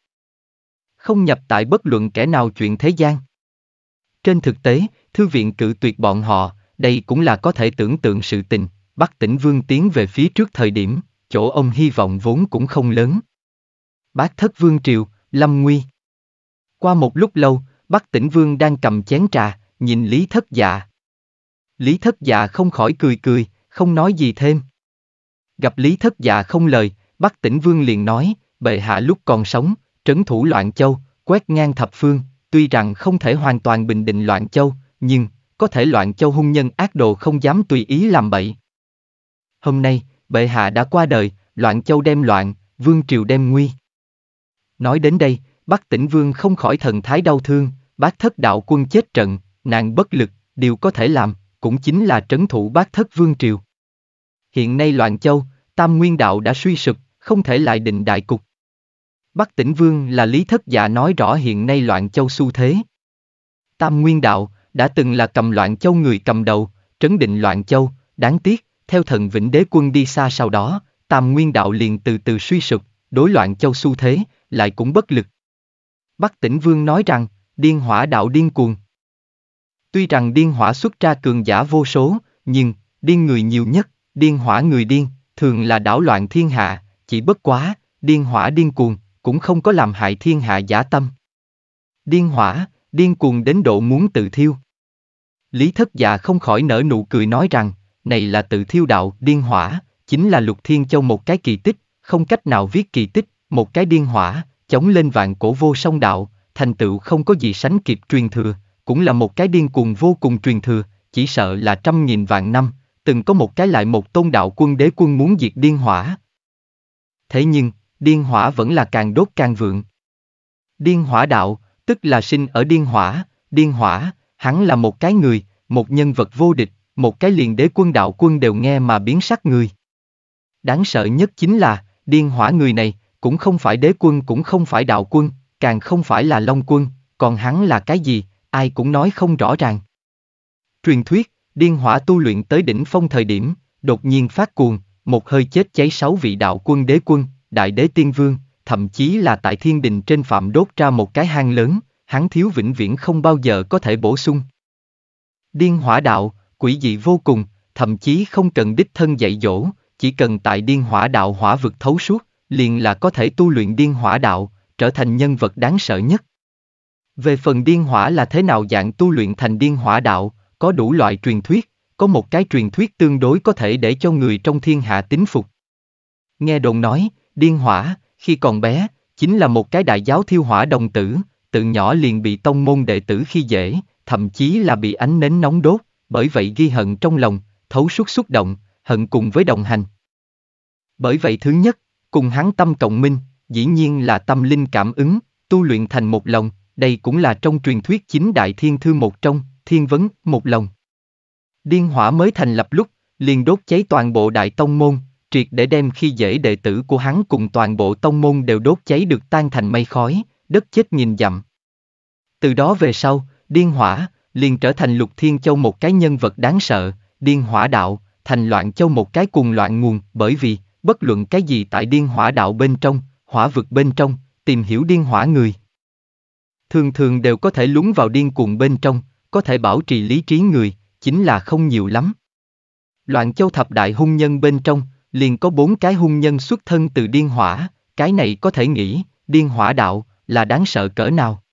không nhập tại bất luận kẻ nào chuyện thế gian. Trên thực tế, thư viện cự tuyệt bọn họ, đây cũng là có thể tưởng tượng sự tình, Bắc tỉnh vương tiến về phía trước thời điểm, chỗ ông hy vọng vốn cũng không lớn. Bác thất vương triều, lâm nguy. Qua một lúc lâu, Bắc tỉnh vương đang cầm chén trà, nhìn Lý thất dạ. Lý thất dạ không khỏi cười cười, không nói gì thêm. Gặp Lý thất dạ không lời, Bắc tỉnh vương liền nói, bệ hạ lúc còn sống, Trấn thủ Loạn Châu, quét ngang thập phương, tuy rằng không thể hoàn toàn bình định Loạn Châu, nhưng có thể Loạn Châu hung nhân ác đồ không dám tùy ý làm bậy. Hôm nay, bệ hạ đã qua đời, Loạn Châu đem loạn, vương triều đem nguy. Nói đến đây, Bắc Tĩnh Vương không khỏi thần thái đau thương, bác thất đạo quân chết trận, nàng bất lực, điều có thể làm, cũng chính là trấn thủ bác thất vương triều. Hiện nay Loạn Châu, Tam Nguyên Đạo đã suy sụp, không thể lại định đại cục. Bắc tỉnh vương là lý thất giả nói rõ hiện nay loạn châu xu thế. Tam Nguyên Đạo, đã từng là cầm loạn châu người cầm đầu, trấn định loạn châu, đáng tiếc, theo thần vĩnh đế quân đi xa sau đó, Tam Nguyên Đạo liền từ từ suy sụp, đối loạn châu xu thế, lại cũng bất lực. Bắc tỉnh vương nói rằng, điên hỏa đạo điên cuồng. Tuy rằng điên hỏa xuất ra cường giả vô số, nhưng, điên người nhiều nhất, điên hỏa người điên, thường là đảo loạn thiên hạ, chỉ bất quá, điên hỏa điên cuồng, cũng không có làm hại thiên hạ giả tâm. Điên hỏa, điên cuồng đến độ muốn tự thiêu. Lý thất già không khỏi nở nụ cười nói rằng, này là tự thiêu đạo, điên hỏa, chính là lục thiên châu một cái kỳ tích, không cách nào viết kỳ tích, một cái điên hỏa, chống lên vạn cổ vô song đạo, thành tựu không có gì sánh kịp truyền thừa, cũng là một cái điên cuồng vô cùng truyền thừa, chỉ sợ là trăm nghìn vạn năm, từng có một cái lại một tôn đạo quân đế quân muốn diệt điên hỏa. Thế nhưng, điên hỏa vẫn là càng đốt càng vượng. Điên hỏa đạo, tức là sinh ở điên hỏa, điên hỏa, hắn là một cái người, một nhân vật vô địch, một cái liền đế quân đạo quân đều nghe mà biến sắc người. Đáng sợ nhất chính là, điên hỏa người này, cũng không phải đế quân cũng không phải đạo quân, càng không phải là long quân, còn hắn là cái gì, ai cũng nói không rõ ràng. Truyền thuyết, điên hỏa tu luyện tới đỉnh phong thời điểm, đột nhiên phát cuồng, một hơi chết cháy sáu vị đạo quân đế quân, đại đế tiên vương, thậm chí là tại thiên đình trên phạm đốt ra một cái hang lớn, hắn thiếu vĩnh viễn không bao giờ có thể bổ sung. Điên hỏa đạo, quỷ dị vô cùng, thậm chí không cần đích thân dạy dỗ, chỉ cần tại điên hỏa đạo hỏa vực thấu suốt, liền là có thể tu luyện điên hỏa đạo, trở thành nhân vật đáng sợ nhất. Về phần điên hỏa là thế nào dạng tu luyện thành điên hỏa đạo, có đủ loại truyền thuyết, có một cái truyền thuyết tương đối có thể để cho người trong thiên hạ tín phục. Nghe đồn nói, Điên hỏa, khi còn bé, chính là một cái đại giáo thiêu hỏa đồng tử, từ nhỏ liền bị tông môn đệ tử khi dễ, thậm chí là bị ánh nến nóng đốt, bởi vậy ghi hận trong lòng, thấu suốt xúc động, hận cùng với đồng hành. Bởi vậy thứ nhất, cùng hắn tâm cộng minh, dĩ nhiên là tâm linh cảm ứng, tu luyện thành một lòng, đây cũng là trong truyền thuyết chính đại thiên thư một trong, thiên vấn, một lòng. Điên hỏa mới thành lập lúc, liền đốt cháy toàn bộ đại tông môn, triệt để đem khi dễ đệ tử của hắn cùng toàn bộ tông môn đều đốt cháy được tan thành mây khói, đất chết nhìn dặm. Từ đó về sau, điên hỏa, liền trở thành lục thiên châu một cái nhân vật đáng sợ, điên hỏa đạo, thành loạn châu một cái cùng loạn nguồn, bởi vì, bất luận cái gì tại điên hỏa đạo bên trong, hỏa vực bên trong, tìm hiểu điên hỏa người. Thường thường đều có thể lúng vào điên cuồng bên trong, có thể bảo trì lý trí người, chính là không nhiều lắm. Loạn châu thập đại hung nhân bên trong, liền có bốn cái hung nhân xuất thân từ điên hỏa, cái này có thể nghĩ, điên hỏa đạo, là đáng sợ cỡ nào.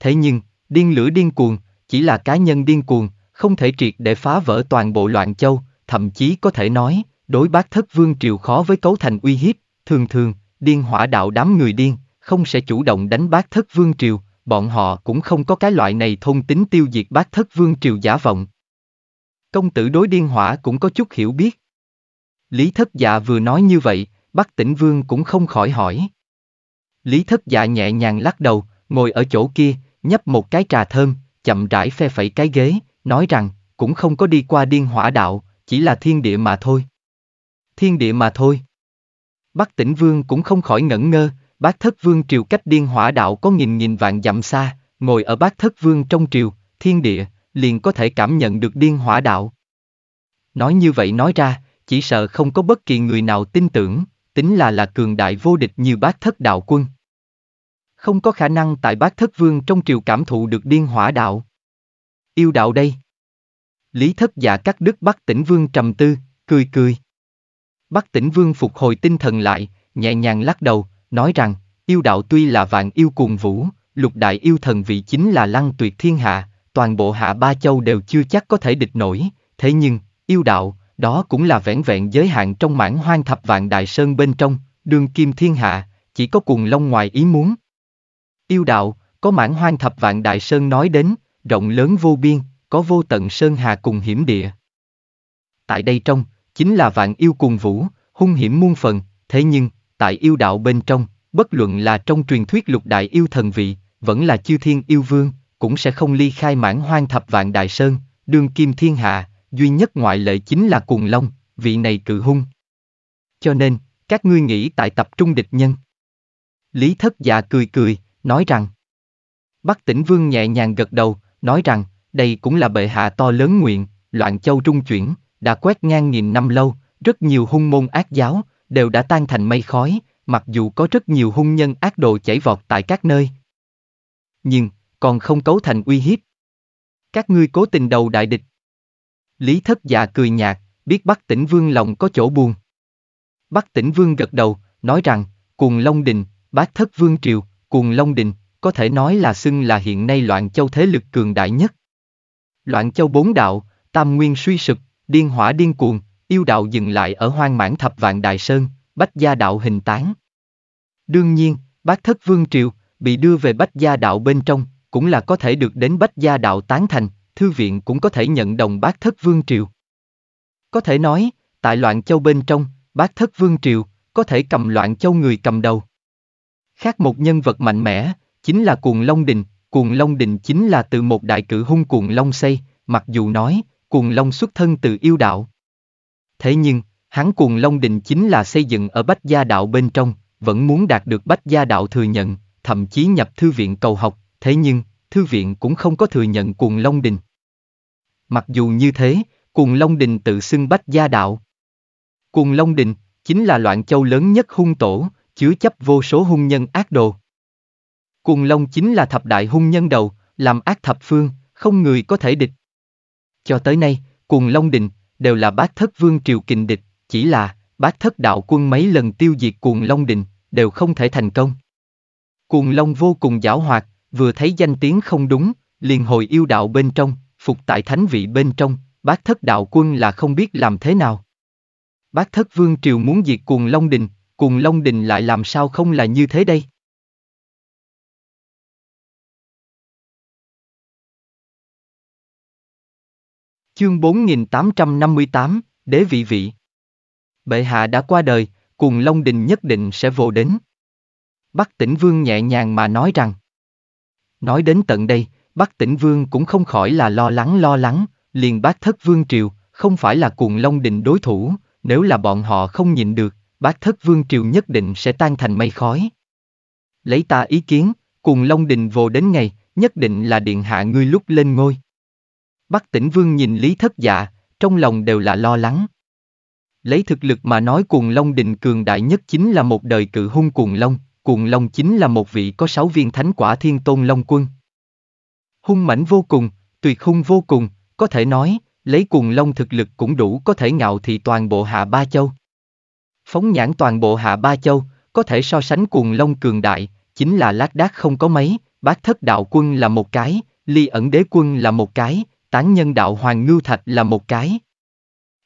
Thế nhưng, điên lửa điên cuồng, chỉ là cá nhân điên cuồng, không thể triệt để phá vỡ toàn bộ loạn châu, thậm chí có thể nói, đối bác thất vương triều khó với cấu thành uy hiếp, thường thường, điên hỏa đạo đám người điên, không sẽ chủ động đánh bác thất vương triều, bọn họ cũng không có cái loại này thông tính tiêu diệt bác thất vương triều giả vọng. Công tử đối điên hỏa cũng có chút hiểu biết, Lý Thất Dạ vừa nói như vậy, Bắc Tĩnh Vương cũng không khỏi hỏi. Lý Thất Dạ nhẹ nhàng lắc đầu, ngồi ở chỗ kia, nhấp một cái trà thơm, chậm rãi phe phẩy cái ghế, nói rằng, cũng không có đi qua điên hỏa đạo, chỉ là thiên địa mà thôi. Thiên địa mà thôi. Bắc Tĩnh Vương cũng không khỏi ngẩn ngơ, Bác Thất Vương triều cách điên hỏa đạo có nghìn nghìn vạn dặm xa, ngồi ở Bác Thất Vương trong triều, thiên địa, liền có thể cảm nhận được điên hỏa đạo. Nói như vậy nói ra, chỉ sợ không có bất kỳ người nào tin tưởng, tính là là cường đại vô địch như bác thất đạo quân. Không có khả năng tại bác thất vương trong triều cảm thụ được điên hỏa đạo. Yêu đạo đây. Lý thất giả cắt đứt bắc tỉnh vương trầm tư, cười cười. Bắc tỉnh vương phục hồi tinh thần lại, nhẹ nhàng lắc đầu, nói rằng, yêu đạo tuy là vạn yêu cuồng vũ, lục đại yêu thần vị chính là lăng tuyệt thiên hạ, toàn bộ hạ ba châu đều chưa chắc có thể địch nổi, thế nhưng, yêu đạo, đó cũng là vẻn vẹn giới hạn trong mảng hoang thập vạn đại sơn bên trong, đường kim thiên hạ, chỉ có cuồng long ngoài ý muốn. Yêu đạo, có mảng hoang thập vạn đại sơn nói đến, rộng lớn vô biên, có vô tận sơn hà cùng hiểm địa. Tại đây trong, chính là vạn yêu cùng vũ, hung hiểm muôn phần, thế nhưng, tại yêu đạo bên trong, bất luận là trong truyền thuyết lục đại yêu thần vị, vẫn là chư thiên yêu vương, cũng sẽ không ly khai mảng hoang thập vạn đại sơn, đường kim thiên hạ, duy nhất ngoại lệ chính là cuồng long, vị này cự hung. Cho nên, các ngươi nghĩ tại tập trung địch nhân. Lý thất già dạ cười cười, nói rằng. Bắc tĩnh vương nhẹ nhàng gật đầu, nói rằng, đây cũng là bệ hạ to lớn nguyện, loạn châu trung chuyển, đã quét ngang nghìn năm lâu, rất nhiều hung môn ác giáo, đều đã tan thành mây khói, mặc dù có rất nhiều hung nhân ác đồ chảy vọt tại các nơi. Nhưng, còn không cấu thành uy hiếp. Các ngươi cố tình đầu đại địch, Lý thất già cười nhạt, biết Bắc tỉnh vương lòng có chỗ buồn. Bắc tỉnh vương gật đầu, nói rằng, cuồng Long Đình, bát thất vương triều, cuồng Long Đình, có thể nói là xưng là hiện nay loạn châu thế lực cường đại nhất. Loạn châu bốn đạo, tam nguyên suy sụp, điên hỏa điên cuồng, yêu đạo dừng lại ở hoang mãn thập vạn đại sơn, bách gia đạo hình tán. Đương nhiên, bác thất vương triều, bị đưa về bách gia đạo bên trong, cũng là có thể được đến bách gia đạo tán thành, thư viện cũng có thể nhận đồng bác thất vương triều. Có thể nói, tại loạn châu bên trong, bác thất vương triều, có thể cầm loạn châu người cầm đầu. Khác một nhân vật mạnh mẽ, chính là cuồng long đình, cuồng long đình chính là từ một đại cử hung cuồng long xây, mặc dù nói, cuồng long xuất thân từ yêu đạo. Thế nhưng, hắn cuồng long đình chính là xây dựng ở bách gia đạo bên trong, vẫn muốn đạt được bách gia đạo thừa nhận, thậm chí nhập thư viện cầu học, thế nhưng, thư viện cũng không có thừa nhận cuồng long đình. Mặc dù như thế, Cuồng Long Đình tự xưng bách gia đạo. Cuồng Long Đình, chính là loạn châu lớn nhất hung tổ, chứa chấp vô số hung nhân ác đồ. Cuồng Long chính là thập đại hung nhân đầu, làm ác thập phương, không người có thể địch. Cho tới nay, Cuồng Long Đình, đều là bác thất vương triều kình địch, chỉ là, bác thất đạo quân mấy lần tiêu diệt Cuồng Long Đình, đều không thể thành công. Cuồng Long vô cùng giảo hoạt, vừa thấy danh tiếng không đúng, liền hồi yêu đạo bên trong, phục tại thánh vị bên trong, bác thất đạo quân là không biết làm thế nào. Bác thất vương triều muốn diệt cuồng Long Đình, cuồng Long Đình lại làm sao không là như thế đây? Chương 4858, Đế vị vị. Bệ hạ đã qua đời, cuồng Long Đình nhất định sẽ vô đến. Bắc tỉnh vương nhẹ nhàng mà nói rằng. Nói đến tận đây, Bắc tỉnh vương cũng không khỏi là lo lắng lo lắng, liền bác thất vương triều, không phải là cuồng long định đối thủ, nếu là bọn họ không nhịn được, bác thất vương triều nhất định sẽ tan thành mây khói. Lấy ta ý kiến, cuồng long đình vô đến ngày, nhất định là điện hạ ngươi lúc lên ngôi. Bắc tỉnh vương nhìn lý thất dạ, trong lòng đều là lo lắng. Lấy thực lực mà nói cuồng long đình cường đại nhất chính là một đời cự hung cuồng long, cuồng long chính là một vị có sáu viên thánh quả thiên tôn long quân, hung mãnh vô cùng, tuyệt hung vô cùng, có thể nói, lấy cuồng long thực lực cũng đủ có thể ngạo thị toàn bộ hạ ba châu. Phóng nhãn toàn bộ hạ ba châu, có thể so sánh cuồng long cường đại, chính là lát đác không có mấy, bác thất đạo quân là một cái, ly ẩn đế quân là một cái, tán nhân đạo hoàng ngưu thạch là một cái.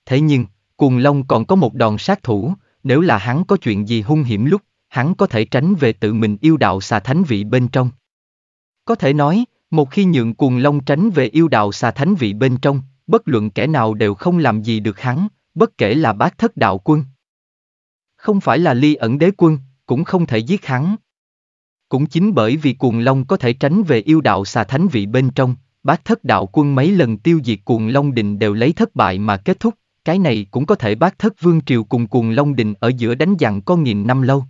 Thế nhưng, cuồng long còn có một đòn sát thủ, nếu là hắn có chuyện gì hung hiểm lúc, hắn có thể tránh về tự mình yêu đạo xà thánh vị bên trong. Có thể nói, một khi nhượng cuồng long tránh về yêu đạo xà thánh vị bên trong, bất luận kẻ nào đều không làm gì được hắn, bất kể là bác thất đạo quân. Không phải là ly ẩn đế quân, cũng không thể giết hắn. Cũng chính bởi vì cuồng long có thể tránh về yêu đạo xà thánh vị bên trong, bác thất đạo quân mấy lần tiêu diệt cuồng long đình đều lấy thất bại mà kết thúc, cái này cũng có thể bác thất vương triều cùng cuồng long đình ở giữa đánh dặn con nghìn năm lâu.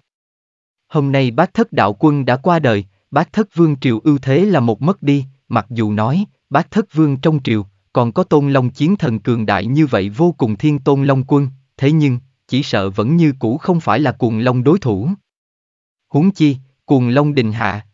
Hôm nay bác thất đạo quân đã qua đời, bác thất vương triều ưu thế là một mất đi, mặc dù nói, bác thất vương trong triều, còn có tôn long chiến thần cường đại như vậy vô cùng thiên tôn long quân, thế nhưng, chỉ sợ vẫn như cũ không phải là cuồng long đối thủ. Huống chi, cuồng long đình hạ.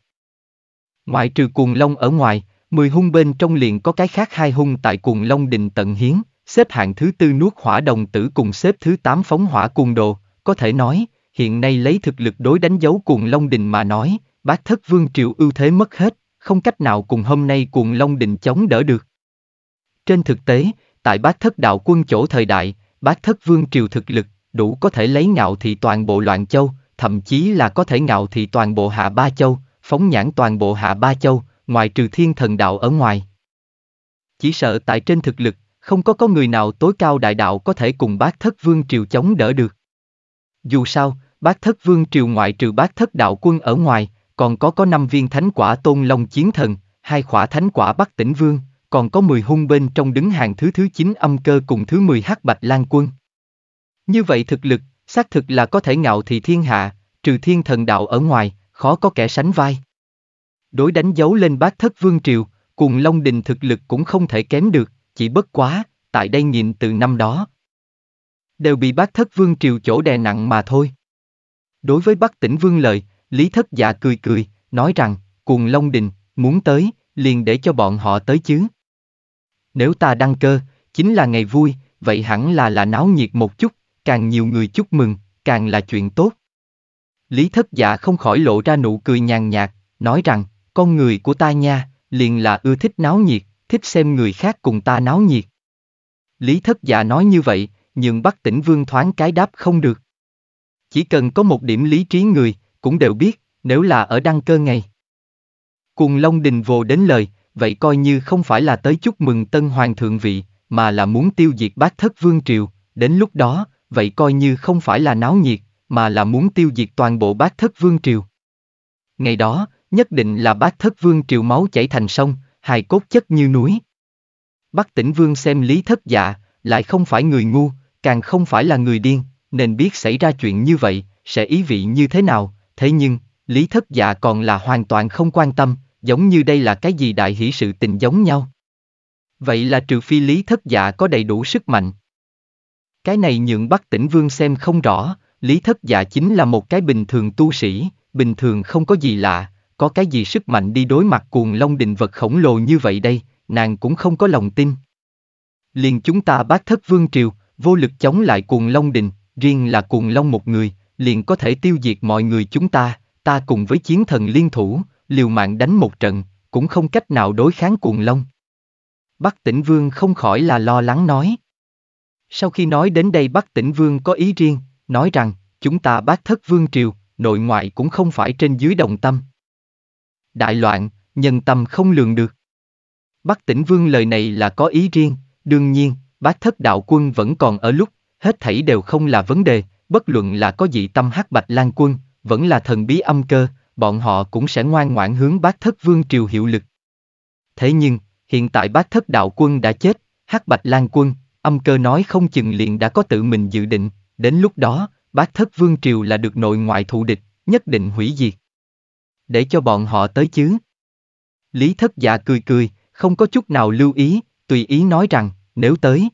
Ngoại trừ cuồng long ở ngoài, mười hung bên trong liền có cái khác hai hung tại cuồng long đình tận hiến, xếp hạng thứ tư nuốt hỏa đồng tử cùng xếp thứ tám phóng hỏa cuồng đồ, có thể nói, hiện nay lấy thực lực đối đánh dấu cuồng long đình mà nói, bác thất vương triều ưu thế mất hết, không cách nào cùng hôm nay cuồng long định chống đỡ được. Trên thực tế, tại bác thất đạo quân chỗ thời đại, bác thất vương triều thực lực, đủ có thể lấy ngạo thị toàn bộ loạn châu, thậm chí là có thể ngạo thị toàn bộ hạ ba châu, phóng nhãn toàn bộ hạ ba châu, ngoài trừ thiên thần đạo ở ngoài. Chỉ sợ tại trên thực lực, không có có người nào tối cao đại đạo có thể cùng bác thất vương triều chống đỡ được. Dù sao, bác thất vương triều ngoại trừ bác thất đạo quân ở ngoài, còn có có 5 viên thánh quả tôn long chiến thần, hai khỏa thánh quả bắc tỉnh vương, còn có 10 hung bên trong đứng hàng thứ thứ 9 âm cơ cùng thứ 10 hắc bạch lan quân. Như vậy thực lực, xác thực là có thể ngạo thị thiên hạ, trừ thiên thần đạo ở ngoài, khó có kẻ sánh vai. Đối đánh dấu lên bát thất vương triều, cùng Long Đình thực lực cũng không thể kém được, chỉ bất quá, tại đây nhìn từ năm đó. Đều bị bát thất vương triều chỗ đè nặng mà thôi. Đối với bác tỉnh vương lợi. Lý thất dạ cười cười, nói rằng, cuồng Long Đình, muốn tới, liền để cho bọn họ tới chứ. Nếu ta đăng cơ, chính là ngày vui, vậy hẳn là là náo nhiệt một chút, càng nhiều người chúc mừng, càng là chuyện tốt. Lý thất dạ không khỏi lộ ra nụ cười nhàn nhạt, nói rằng, con người của ta nha, liền là ưa thích náo nhiệt, thích xem người khác cùng ta náo nhiệt. Lý thất dạ nói như vậy, nhưng bắt tỉnh vương thoáng cái đáp không được. Chỉ cần có một điểm lý trí người, cũng đều biết, nếu là ở đăng cơ ngày. Cùng Long Đình vồ đến lời, vậy coi như không phải là tới chúc mừng tân hoàng thượng vị, mà là muốn tiêu diệt bát thất vương triều, đến lúc đó, vậy coi như không phải là náo nhiệt, mà là muốn tiêu diệt toàn bộ bát thất vương triều. Ngày đó, nhất định là bát thất vương triều máu chảy thành sông, hài cốt chất như núi. Bắc tỉnh vương xem lý thất dạ, lại không phải người ngu, càng không phải là người điên, nên biết xảy ra chuyện như vậy, sẽ ý vị như thế nào, thế nhưng, Lý Thất Dạ còn là hoàn toàn không quan tâm, giống như đây là cái gì đại hỷ sự tình giống nhau. Vậy là trừ phi Lý Thất Dạ có đầy đủ sức mạnh. Cái này nhượng Bắc Tĩnh Vương xem không rõ, Lý Thất Dạ chính là một cái bình thường tu sĩ, bình thường không có gì lạ, có cái gì sức mạnh đi đối mặt cuồng long đình vật khổng lồ như vậy đây, nàng cũng không có lòng tin. Liền chúng ta bác thất vương triều, vô lực chống lại cuồng long đình, riêng là cuồng long một người, liền có thể tiêu diệt mọi người chúng ta, ta cùng với chiến thần liên thủ, liều mạng đánh một trận, cũng không cách nào đối kháng cuồng long. Bắc tỉnh vương không khỏi là lo lắng nói. Sau khi nói đến đây Bắc tỉnh vương có ý riêng, nói rằng, chúng ta bác thất vương triều, nội ngoại cũng không phải trên dưới đồng tâm. Đại loạn, nhân tâm không lường được. Bắc tỉnh vương lời này là có ý riêng, đương nhiên, bác thất đạo quân vẫn còn ở lúc, hết thảy đều không là vấn đề, bất luận là có dị tâm hắc bạch lan quân, vẫn là thần bí âm cơ, bọn họ cũng sẽ ngoan ngoãn hướng bác thất vương triều hiệu lực. Thế nhưng, hiện tại bác thất đạo quân đã chết, hắc bạch lan quân, âm cơ nói không chừng liền đã có tự mình dự định, đến lúc đó, bác thất vương triều là được nội ngoại thù địch, nhất định hủy diệt. Để cho bọn họ tới chứ. Lý thất dạ cười cười, không có chút nào lưu ý, tùy ý nói rằng, nếu tới.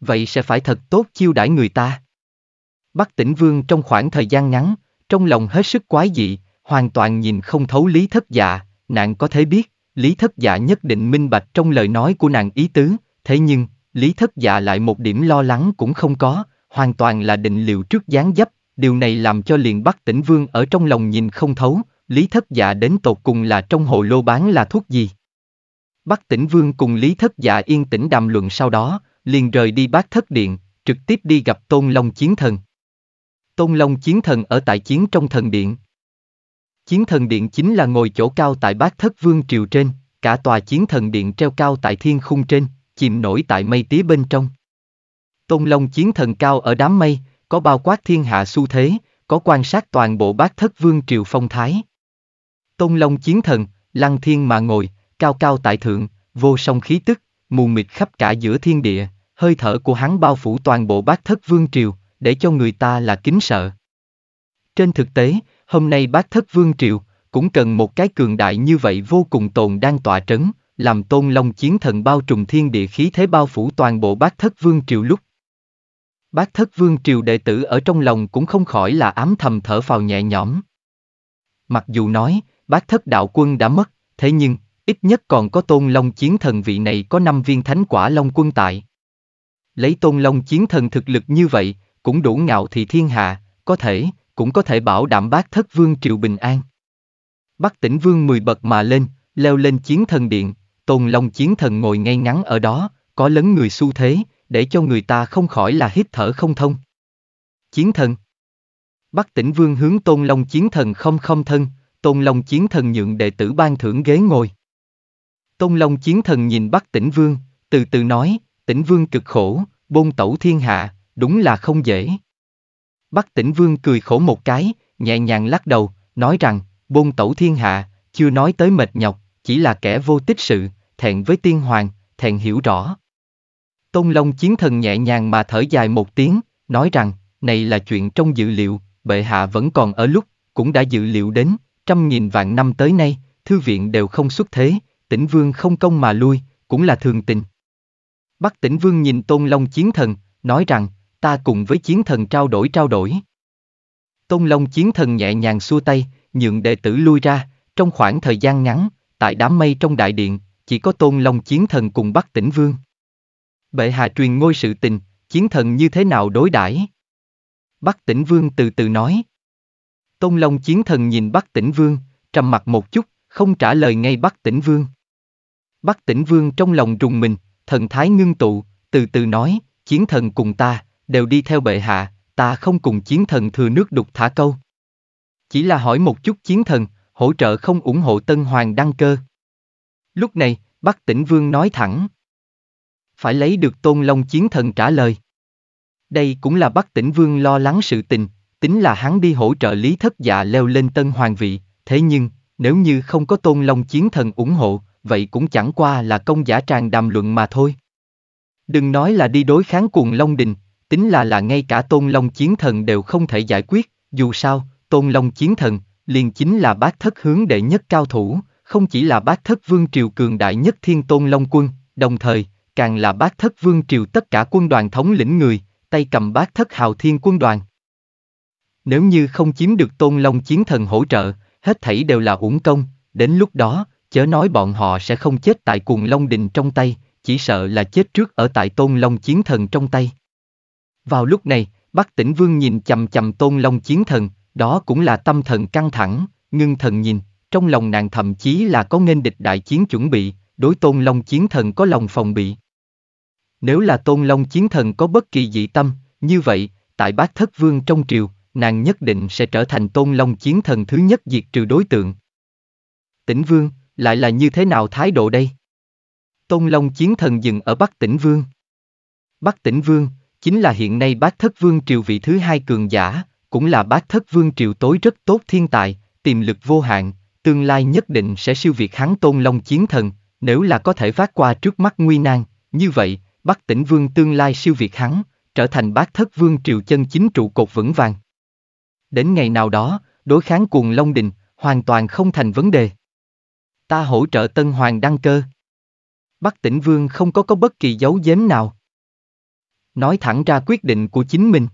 Vậy sẽ phải thật tốt chiêu đãi người ta. Bắc Tĩnh Vương trong khoảng thời gian ngắn, trong lòng hết sức quái dị, hoàn toàn nhìn không thấu Lý Thất Dạ, nàng có thể biết, Lý Thất Dạ nhất định minh bạch trong lời nói của nàng ý tứ, thế nhưng, Lý Thất Dạ lại một điểm lo lắng cũng không có, hoàn toàn là định liệu trước gián dấp, điều này làm cho liền Bắc Tĩnh Vương ở trong lòng nhìn không thấu, Lý Thất Dạ đến tột cùng là trong hồ lô bán là thuốc gì. Bắc Tĩnh Vương cùng Lý Thất Dạ yên tĩnh đàm luận sau đó, liền rời đi bác thất điện, trực tiếp đi gặp Tôn Long Chiến Thần. Tôn Long Chiến Thần ở tại chiến trong thần điện. Chiến thần điện chính là ngồi chỗ cao tại bát thất vương triều trên, cả tòa chiến thần điện treo cao tại thiên khung trên, chìm nổi tại mây tía bên trong. Tôn Long Chiến Thần cao ở đám mây, có bao quát thiên hạ xu thế, có quan sát toàn bộ bát thất vương triều phong thái. Tôn Long Chiến Thần, lăng thiên mà ngồi, cao cao tại thượng, vô song khí tức, mù mịt khắp cả giữa thiên địa, hơi thở của hắn bao phủ toàn bộ bát thất vương triều, để cho người ta là kính sợ. Trên thực tế, hôm nay bác thất vương triệu, cũng cần một cái cường đại như vậy vô cùng tồn đang tỏa trấn, làm tôn long chiến thần bao trùm thiên địa khí thế bao phủ toàn bộ bác thất vương triều lúc. Bác thất vương triều đệ tử ở trong lòng cũng không khỏi là ám thầm thở phào nhẹ nhõm. Mặc dù nói, bác thất đạo quân đã mất, thế nhưng, ít nhất còn có tôn long chiến thần vị này có năm viên thánh quả long quân tại. Lấy tôn long chiến thần thực lực như vậy, cũng đủ ngạo thì thiên hạ, có thể, cũng có thể bảo đảm bác thất vương triều bình an. Bắc tỉnh vương mười bậc mà lên, leo lên chiến thần điện, tôn long chiến thần ngồi ngay ngắn ở đó, có lấn người xu thế, để cho người ta không khỏi là hít thở không thông. Chiến thần Bắc tỉnh vương hướng tôn long chiến thần không không thân, tôn long chiến thần nhượng đệ tử ban thưởng ghế ngồi. Tôn long chiến thần nhìn Bắc tỉnh vương, từ từ nói, tỉnh vương cực khổ, bôn tẩu thiên hạ, đúng là không dễ. Bắc tỉnh vương cười khổ một cái, nhẹ nhàng lắc đầu, nói rằng, bôn tẩu thiên hạ, chưa nói tới mệt nhọc, chỉ là kẻ vô tích sự, thẹn với tiên hoàng, thẹn hiểu rõ. Tôn Long chiến thần nhẹ nhàng mà thở dài một tiếng, nói rằng, này là chuyện trong dự liệu, bệ hạ vẫn còn ở lúc, cũng đã dự liệu đến, trăm nghìn vạn năm tới nay, thư viện đều không xuất thế, tỉnh vương không công mà lui, cũng là thường tình. Bắc tỉnh vương nhìn Tôn Long chiến thần, nói rằng, ta cùng với chiến thần trao đổi trao đổi. Tôn Long chiến thần nhẹ nhàng xua tay, nhượng đệ tử lui ra, trong khoảng thời gian ngắn, tại đám mây trong đại điện, chỉ có Tôn Long chiến thần cùng Bắc Tĩnh Vương. Bệ hạ truyền ngôi sự tình, chiến thần như thế nào đối đãi? Bắc Tĩnh Vương từ từ nói. Tôn Long chiến thần nhìn Bắc Tĩnh Vương, trầm mặt một chút, không trả lời ngay Bắc Tĩnh Vương. Bắc Tĩnh Vương trong lòng rùng mình, thần thái ngưng tụ, từ từ nói, chiến thần cùng ta, đều đi theo bệ hạ, ta không cùng chiến thần thừa nước đục thả câu. Chỉ là hỏi một chút chiến thần, hỗ trợ không ủng hộ Tân Hoàng đăng cơ. Lúc này, Bắc Tĩnh Vương nói thẳng. Phải lấy được Tôn Long chiến thần trả lời. Đây cũng là Bắc Tĩnh Vương lo lắng sự tình, tính là hắn đi hỗ trợ Lý Thất Dạ leo lên Tân Hoàng vị, thế nhưng, nếu như không có Tôn Long chiến thần ủng hộ, vậy cũng chẳng qua là công giả tràng đàm luận mà thôi. Đừng nói là đi đối kháng cuồng Long Đình, Tính là là ngay cả Tôn Long Chiến Thần đều không thể giải quyết, dù sao, Tôn Long Chiến Thần, liền chính là bác thất hướng đệ nhất cao thủ, không chỉ là bác thất vương triều cường đại nhất thiên tôn long quân, đồng thời, càng là bác thất vương triều tất cả quân đoàn thống lĩnh người, tay cầm bác thất hào thiên quân đoàn. Nếu như không chiếm được tôn long chiến thần hỗ trợ, hết thảy đều là uổng công, đến lúc đó, chớ nói bọn họ sẽ không chết tại cuồng long đình trong tay, chỉ sợ là chết trước ở tại tôn long chiến thần trong tay. Vào lúc này, Bắc tỉnh Vương nhìn chầm chầm Tôn Long Chiến Thần, đó cũng là tâm thần căng thẳng, ngưng thần nhìn, trong lòng nàng thậm chí là có nên địch đại chiến chuẩn bị, đối Tôn Long Chiến Thần có lòng phòng bị. Nếu là Tôn Long Chiến Thần có bất kỳ dị tâm, như vậy, tại bác thất vương trong triều, nàng nhất định sẽ trở thành Tôn Long Chiến Thần thứ nhất diệt trừ đối tượng. tỉnh Vương, lại là như thế nào thái độ đây? Tôn Long Chiến Thần dừng ở Bắc tỉnh Vương. Bắc tỉnh Vương, chính là hiện nay bác thất vương triều vị thứ hai cường giả, cũng là bác thất vương triều tối rất tốt thiên tài, tiềm lực vô hạn, tương lai nhất định sẽ siêu việt hắn tôn long chiến thần, nếu là có thể vác qua trước mắt nguy nan, như vậy, bắc tỉnh vương tương lai siêu việt hắn, trở thành bác thất vương triều chân chính trụ cột vững vàng. Đến ngày nào đó, đối kháng cuồng Long Đình, hoàn toàn không thành vấn đề. Ta hỗ trợ Tân Hoàng đăng cơ. Bắc tỉnh vương không có có bất kỳ dấu giếm nào nói thẳng ra quyết định của chính mình.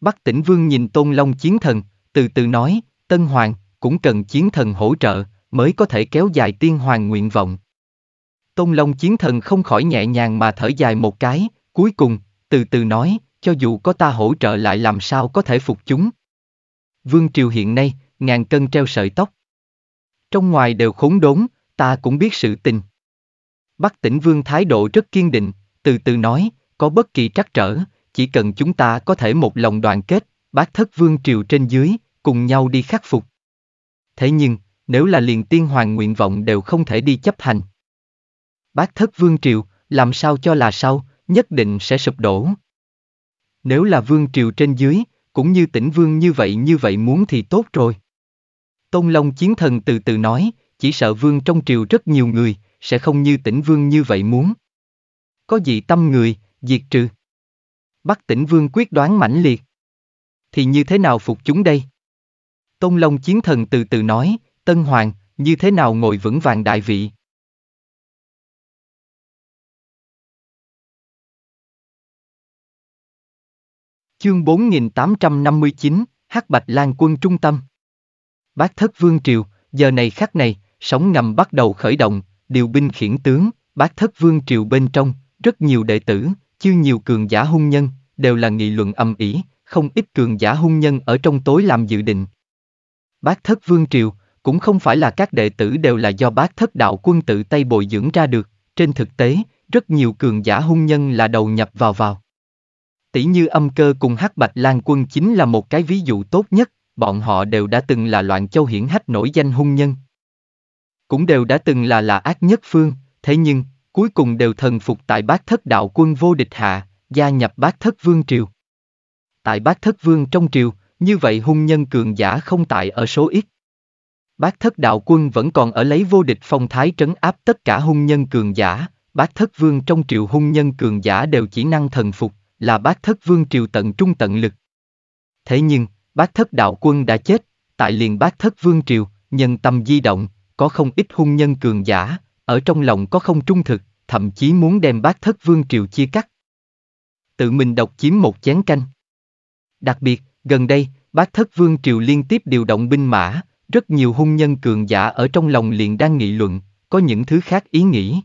Bắc tỉnh vương nhìn Tôn Long chiến thần, từ từ nói, Tân Hoàng, cũng cần chiến thần hỗ trợ, mới có thể kéo dài tiên hoàng nguyện vọng. Tôn Long chiến thần không khỏi nhẹ nhàng mà thở dài một cái, cuối cùng, từ từ nói, cho dù có ta hỗ trợ lại làm sao có thể phục chúng. Vương triều hiện nay, ngàn cân treo sợi tóc. Trong ngoài đều khốn đốn, ta cũng biết sự tình. Bắc tỉnh vương thái độ rất kiên định, từ từ nói, có bất kỳ trắc trở, chỉ cần chúng ta có thể một lòng đoàn kết, bác thất vương triều trên dưới, cùng nhau đi khắc phục. Thế nhưng, nếu là liền tiên hoàng nguyện vọng đều không thể đi chấp hành. Bác thất vương triều, làm sao cho là sau, nhất định sẽ sụp đổ. Nếu là vương triều trên dưới, cũng như tỉnh vương như vậy như vậy muốn thì tốt rồi. Tôn Long chiến thần từ từ nói, chỉ sợ vương trong triều rất nhiều người, sẽ không như tỉnh vương như vậy muốn. Có gì tâm người, diệt trừ. Bắc tỉnh vương quyết đoán mãnh liệt. Thì như thế nào phục chúng đây? Tôn Long chiến thần từ từ nói, Tân Hoàng, như thế nào ngồi vững vàng đại vị? Chương 4859, Hắc Bạch Lan quân trung tâm. Bác thất vương triều, giờ này khắc này, sóng ngầm bắt đầu khởi động, điều binh khiển tướng, bác thất vương triều bên trong, rất nhiều đệ tử, chưa nhiều cường giả hung nhân, đều là nghị luận âm ỉ, không ít cường giả hung nhân ở trong tối làm dự định. Bác thất vương triều, cũng không phải là các đệ tử đều là do bác thất đạo quân tự tay bồi dưỡng ra được, trên thực tế, rất nhiều cường giả hung nhân là đầu nhập vào vào. Tỷ như âm cơ cùng hắc bạch lan quân chính là một cái ví dụ tốt nhất, bọn họ đều đã từng là loạn châu hiển hách nổi danh hung nhân. Cũng đều đã từng là là ác nhất phương, thế nhưng, cuối cùng đều thần phục tại bác thất đạo quân vô địch hạ, gia nhập bác thất vương triều. Tại bác thất vương trong triều, như vậy hung nhân cường giả không tại ở số ít. Bác thất đạo quân vẫn còn ở lấy vô địch phong thái trấn áp tất cả hung nhân cường giả, bác thất vương trong triều hung nhân cường giả đều chỉ năng thần phục, là bác thất vương triều tận trung tận lực. Thế nhưng, bác thất đạo quân đã chết, tại liền bác thất vương triều, nhân tâm di động, có không ít hung nhân cường giả, ở trong lòng có không trung thực, thậm chí muốn đem bác thất vương triều chia cắt. Tự mình độc chiếm một chén canh. Đặc biệt, gần đây, bác thất vương triều liên tiếp điều động binh mã, rất nhiều hung nhân cường giả ở trong lòng liền đang nghị luận, có những thứ khác ý nghĩ.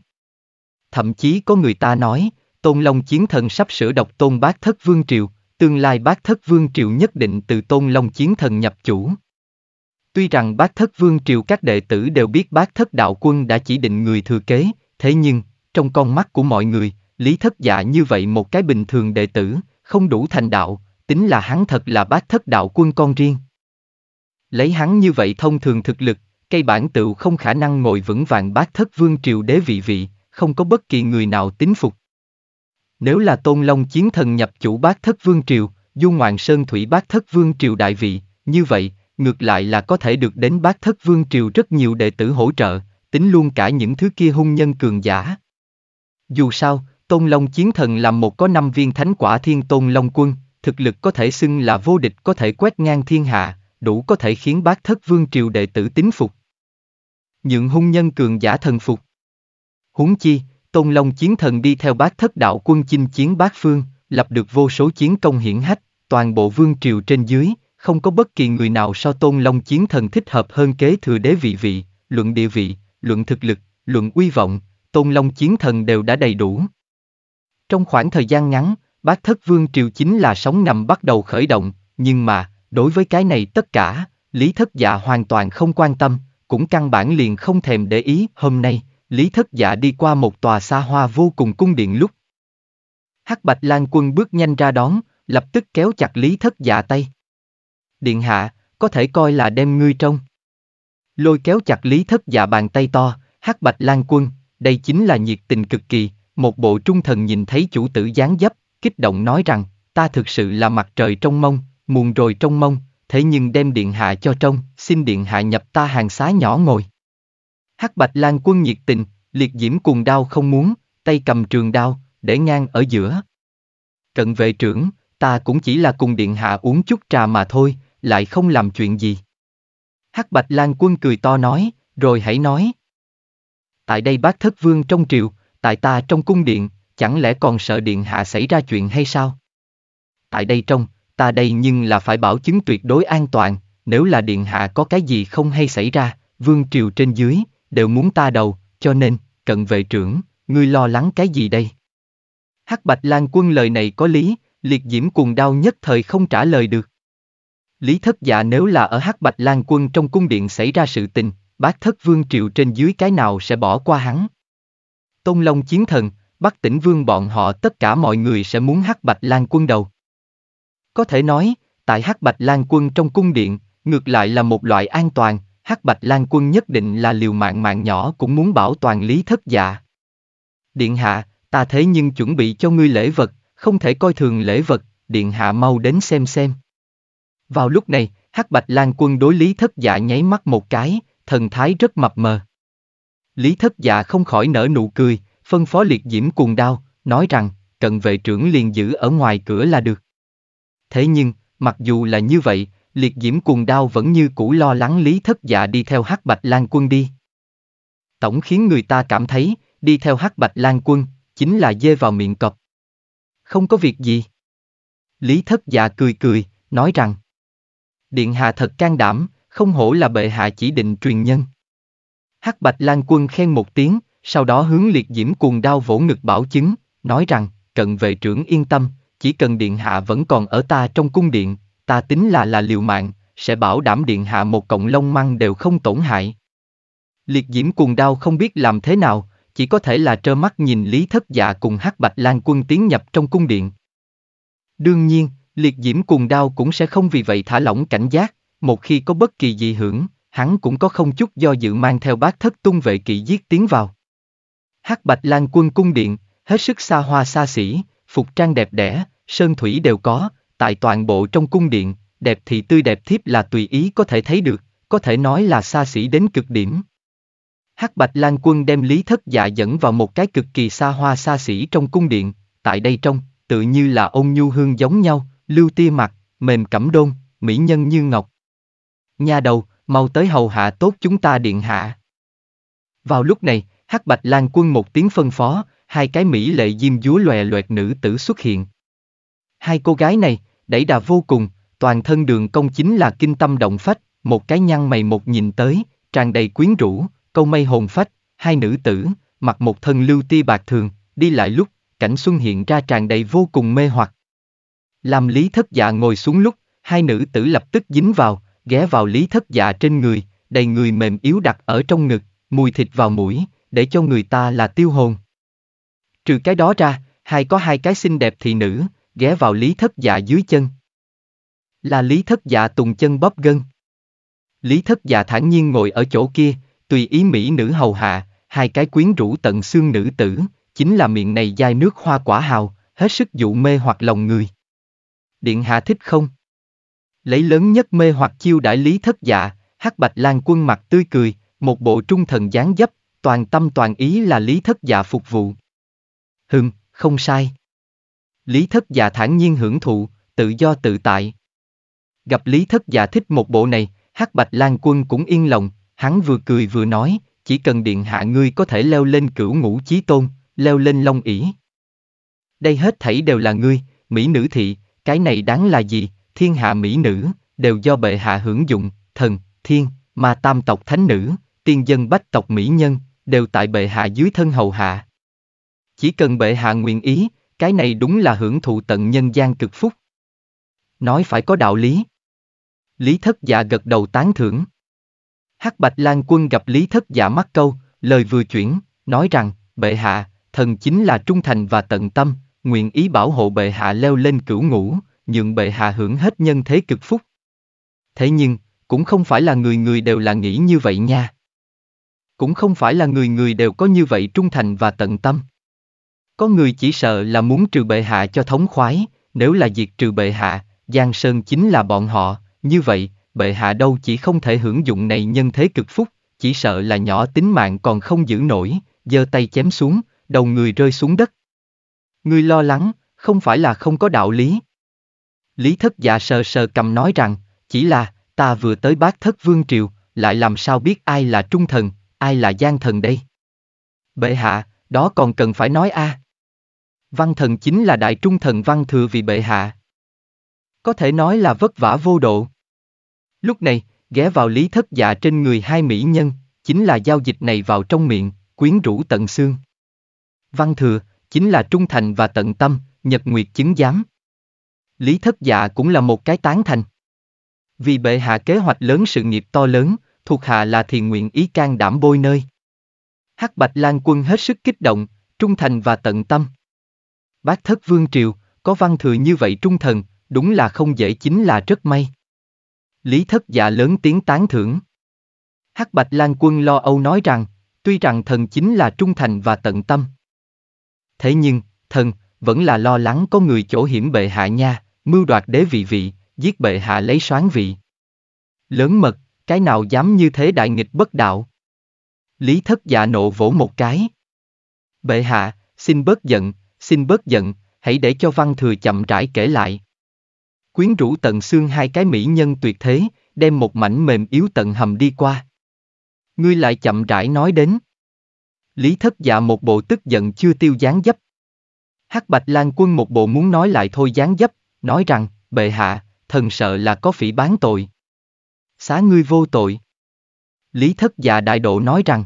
Thậm chí có người ta nói, Tôn Long Chiến Thần sắp sửa độc Tôn Bác Thất Vương Triều, tương lai Bác Thất Vương Triều nhất định từ Tôn Long Chiến Thần nhập chủ. Tuy rằng bác thất vương triều các đệ tử đều biết bác thất đạo quân đã chỉ định người thừa kế, thế nhưng, trong con mắt của mọi người, lý thất dạ như vậy một cái bình thường đệ tử, không đủ thành đạo, tính là hắn thật là bác thất đạo quân con riêng. Lấy hắn như vậy thông thường thực lực, cây bản tựu không khả năng ngồi vững vàng bác thất vương triều đế vị vị, không có bất kỳ người nào tín phục. Nếu là tôn long chiến thần nhập chủ bác thất vương triều, du ngoạn sơn thủy bác thất vương triều đại vị, như vậy, ngược lại là có thể được đến bát thất vương triều rất nhiều đệ tử hỗ trợ, tính luôn cả những thứ kia hung nhân cường giả. Dù sao, Tôn Long Chiến Thần làm một có năm viên thánh quả thiên Tôn Long Quân, thực lực có thể xưng là vô địch có thể quét ngang thiên hạ, đủ có thể khiến bác thất vương triều đệ tử tín phục. Nhượng hung nhân cường giả thần phục. Huống chi, Tôn Long Chiến Thần đi theo bác thất đạo quân chinh chiến bát phương, lập được vô số chiến công hiển hách, toàn bộ vương triều trên dưới, không có bất kỳ người nào so tôn long chiến thần thích hợp hơn kế thừa đế vị vị, luận địa vị, luận thực lực, luận uy vọng, tôn long chiến thần đều đã đầy đủ. Trong khoảng thời gian ngắn, bác thất vương triều chính là sóng ngầm bắt đầu khởi động, nhưng mà, đối với cái này tất cả, lý thất dạ hoàn toàn không quan tâm, cũng căn bản liền không thèm để ý hôm nay, lý thất dạ đi qua một tòa xa hoa vô cùng cung điện lúc. Hắc Bạch Lan Quân bước nhanh ra đón, lập tức kéo chặt Lý Thất Dạ tay, Điện hạ, có thể coi là đem ngươi trông Lôi kéo chặt lý thất và bàn tay to, hát bạch lan quân, đây chính là nhiệt tình cực kỳ, một bộ trung thần nhìn thấy chủ tử gián dấp, kích động nói rằng, ta thực sự là mặt trời trong mông, muôn rồi trong mông, thế nhưng đem điện hạ cho trông xin điện hạ nhập ta hàng xá nhỏ ngồi. hát bạch lan quân nhiệt tình, liệt diễm cuồng đao không muốn, tay cầm trường đao, để ngang ở giữa. Trận vệ trưởng, ta cũng chỉ là cùng điện hạ uống chút trà mà thôi, lại không làm chuyện gì. Hắc Bạch Lan Quân cười to nói, rồi hãy nói. Tại đây bác thất vương trong triều, tại ta trong cung điện, chẳng lẽ còn sợ điện hạ xảy ra chuyện hay sao? Tại đây trong, ta đây nhưng là phải bảo chứng tuyệt đối an toàn, nếu là điện hạ có cái gì không hay xảy ra, vương triều trên dưới, đều muốn ta đầu, cho nên, cận vệ trưởng, ngươi lo lắng cái gì đây? Hắc Bạch Lan Quân lời này có lý, liệt diễm cuồng đau nhất thời không trả lời được. Lý thất dạ nếu là ở Hắc Bạch Lan Quân trong cung điện xảy ra sự tình, bác thất vương triệu trên dưới cái nào sẽ bỏ qua hắn. Tôn Long chiến thần, Bắc tỉnh vương bọn họ tất cả mọi người sẽ muốn Hắc Bạch Lan Quân đầu. Có thể nói, tại Hắc Bạch Lan Quân trong cung điện, ngược lại là một loại an toàn, Hắc Bạch Lan Quân nhất định là liều mạng mạng nhỏ cũng muốn bảo toàn lý thất dạ. Điện hạ, ta thế nhưng chuẩn bị cho ngươi lễ vật, không thể coi thường lễ vật, điện hạ mau đến xem xem. Vào lúc này, Hắc Bạch Lan Quân đối Lý Thất Dạ nháy mắt một cái, thần thái rất mập mờ. Lý Thất Dạ không khỏi nở nụ cười, phân phó liệt diễm cuồng đao, nói rằng, cận vệ trưởng liền giữ ở ngoài cửa là được. Thế nhưng, mặc dù là như vậy, liệt diễm cuồng đao vẫn như cũ lo lắng Lý Thất Dạ đi theo Hắc Bạch Lan Quân đi. Tổng khiến người ta cảm thấy, đi theo Hắc Bạch Lan Quân, chính là dê vào miệng cọp. Không có việc gì. Lý Thất Dạ cười cười, nói rằng, Điện hạ thật can đảm, không hổ là bệ hạ chỉ định truyền nhân. Hắc Bạch Lan Quân khen một tiếng, sau đó hướng liệt diễm cuồng đao vỗ ngực bảo chứng, nói rằng, cận vệ trưởng yên tâm, chỉ cần điện hạ vẫn còn ở ta trong cung điện, ta tính là là liều mạng, sẽ bảo đảm điện hạ một cộng lông măng đều không tổn hại. Liệt diễm cuồng đao không biết làm thế nào, chỉ có thể là trơ mắt nhìn Lý Thất Dạ cùng Hắc Bạch Lan Quân tiến nhập trong cung điện. Đương nhiên, liệt diễm cuồng đao cũng sẽ không vì vậy thả lỏng cảnh giác, một khi có bất kỳ dị hưởng, hắn cũng có không chút do dự mang theo Bát thất tung vệ kỵ giết tiến vào. Hắc Bạch Lan quân cung điện, hết sức xa hoa xa xỉ, phục trang đẹp đẽ, sơn thủy đều có, tại toàn bộ trong cung điện, đẹp thì tươi đẹp thiếp là tùy ý có thể thấy được, có thể nói là xa xỉ đến cực điểm. Hắc Bạch Lan Quân đem Lý Thất Dạ dẫn vào một cái cực kỳ xa hoa xa xỉ trong cung điện, tại đây trong, tự như là ôn nhu hương giống nhau, lưu tia mặt, mềm cẩm đôn, mỹ nhân như ngọc. Nhà đầu, mau tới hầu hạ tốt chúng ta điện hạ. Vào lúc này, hắc bạch lan quân một tiếng phân phó, hai cái mỹ lệ diêm dúa lòe loẹt nữ tử xuất hiện. Hai cô gái này, đẩy đà vô cùng, toàn thân đường công chính là kinh tâm động phách, một cái nhăn mày một nhìn tới, tràn đầy quyến rũ, câu mây hồn phách, hai nữ tử, mặc một thân lưu ti bạc thường, đi lại lúc, cảnh xuân hiện ra tràn đầy vô cùng mê hoặc. Làm Lý Thất Dạ ngồi xuống lúc, hai nữ tử lập tức dính vào, ghé vào Lý Thất Dạ trên người, đầy người mềm yếu đặt ở trong ngực, mùi thịt vào mũi, để cho người ta là tiêu hồn. Trừ cái đó ra, hai có hai cái xinh đẹp thị nữ, ghé vào Lý Thất Dạ dưới chân. Là Lý Thất Dạ tùng chân bóp gân. Lý Thất Dạ thản nhiên ngồi ở chỗ kia, tùy ý mỹ nữ hầu hạ, hai cái quyến rũ tận xương nữ tử, chính là miệng này dai nước hoa quả hào, hết sức dụ mê hoặc lòng người điện hạ thích không? Lấy lớn nhất mê hoặc chiêu đại lý thất dạ, hắc bạch lan quân mặt tươi cười, một bộ trung thần dáng dấp, toàn tâm toàn ý là lý thất dạ phục vụ. Hừm, không sai. Lý thất dạ thản nhiên hưởng thụ, tự do tự tại. Gặp lý thất dạ thích một bộ này, hắc bạch lan quân cũng yên lòng, hắn vừa cười vừa nói, chỉ cần điện hạ ngươi có thể leo lên cửu ngũ chí tôn, leo lên long ỷ. Đây hết thảy đều là ngươi, mỹ nữ thị, cái này đáng là gì, thiên hạ mỹ nữ, đều do bệ hạ hưởng dụng, thần, thiên, mà tam tộc thánh nữ, tiên dân bách tộc mỹ nhân, đều tại bệ hạ dưới thân hầu hạ. Chỉ cần bệ hạ nguyện ý, cái này đúng là hưởng thụ tận nhân gian cực phúc. Nói phải có đạo lý. Lý thất giả dạ gật đầu tán thưởng. Hắc Bạch Lan Quân gặp Lý Thất giả dạ mắc câu, lời vừa chuyển, nói rằng, bệ hạ, thần chính là trung thành và tận tâm, nguyện ý bảo hộ bệ hạ leo lên cửu ngũ, nhượng bệ hạ hưởng hết nhân thế cực phúc. Thế nhưng, cũng không phải là người người đều là nghĩ như vậy nha. Cũng không phải là người người đều có như vậy trung thành và tận tâm. Có người chỉ sợ là muốn trừ bệ hạ cho thống khoái, nếu là diệt trừ bệ hạ, Giang Sơn chính là bọn họ, như vậy, bệ hạ đâu chỉ không thể hưởng dụng này nhân thế cực phúc, chỉ sợ là nhỏ tính mạng còn không giữ nổi, giơ tay chém xuống, đầu người rơi xuống đất. Ngươi lo lắng, không phải là không có đạo lý. Lý thất dạ sờ sờ cầm nói rằng, chỉ là, ta vừa tới bác thất vương triều, lại làm sao biết ai là trung thần, ai là gian thần đây? Bệ hạ, đó còn cần phải nói a. À. Văn thần chính là đại trung thần văn thừa vì bệ hạ. Có thể nói là vất vả vô độ. Lúc này, ghé vào lý thất dạ trên người hai mỹ nhân, chính là giao dịch này vào trong miệng, quyến rũ tận xương. Văn thừa, chính là trung thành và tận tâm, nhật nguyệt chứng giám. Lý thất dạ cũng là một cái tán thành. Vì bệ hạ kế hoạch lớn sự nghiệp to lớn, thuộc hạ là thiền nguyện ý can đảm bôi nơi. Hắc Bạch Lan quân hết sức kích động, trung thành và tận tâm. Bác thất vương triều, có văn thừa như vậy trung thần, đúng là không dễ chính là rất may. Lý thất dạ lớn tiếng tán thưởng. Hắc Bạch Lan quân lo âu nói rằng, tuy rằng thần chính là trung thành và tận tâm, Thế nhưng, thần, vẫn là lo lắng có người chỗ hiểm bệ hạ nha, mưu đoạt đế vị vị, giết bệ hạ lấy soán vị. Lớn mật, cái nào dám như thế đại nghịch bất đạo. Lý thất dạ nộ vỗ một cái. Bệ hạ, xin bớt giận, xin bớt giận, hãy để cho văn thừa chậm rãi kể lại. Quyến rũ tận xương hai cái mỹ nhân tuyệt thế, đem một mảnh mềm yếu tận hầm đi qua. Ngươi lại chậm rãi nói đến. Lý thất dạ một bộ tức giận chưa tiêu gián dấp. Hắc Bạch Lan Quân một bộ muốn nói lại thôi gián dấp, nói rằng, bệ hạ, thần sợ là có phỉ bán tội. Xá ngươi vô tội. Lý thất dạ đại độ nói rằng.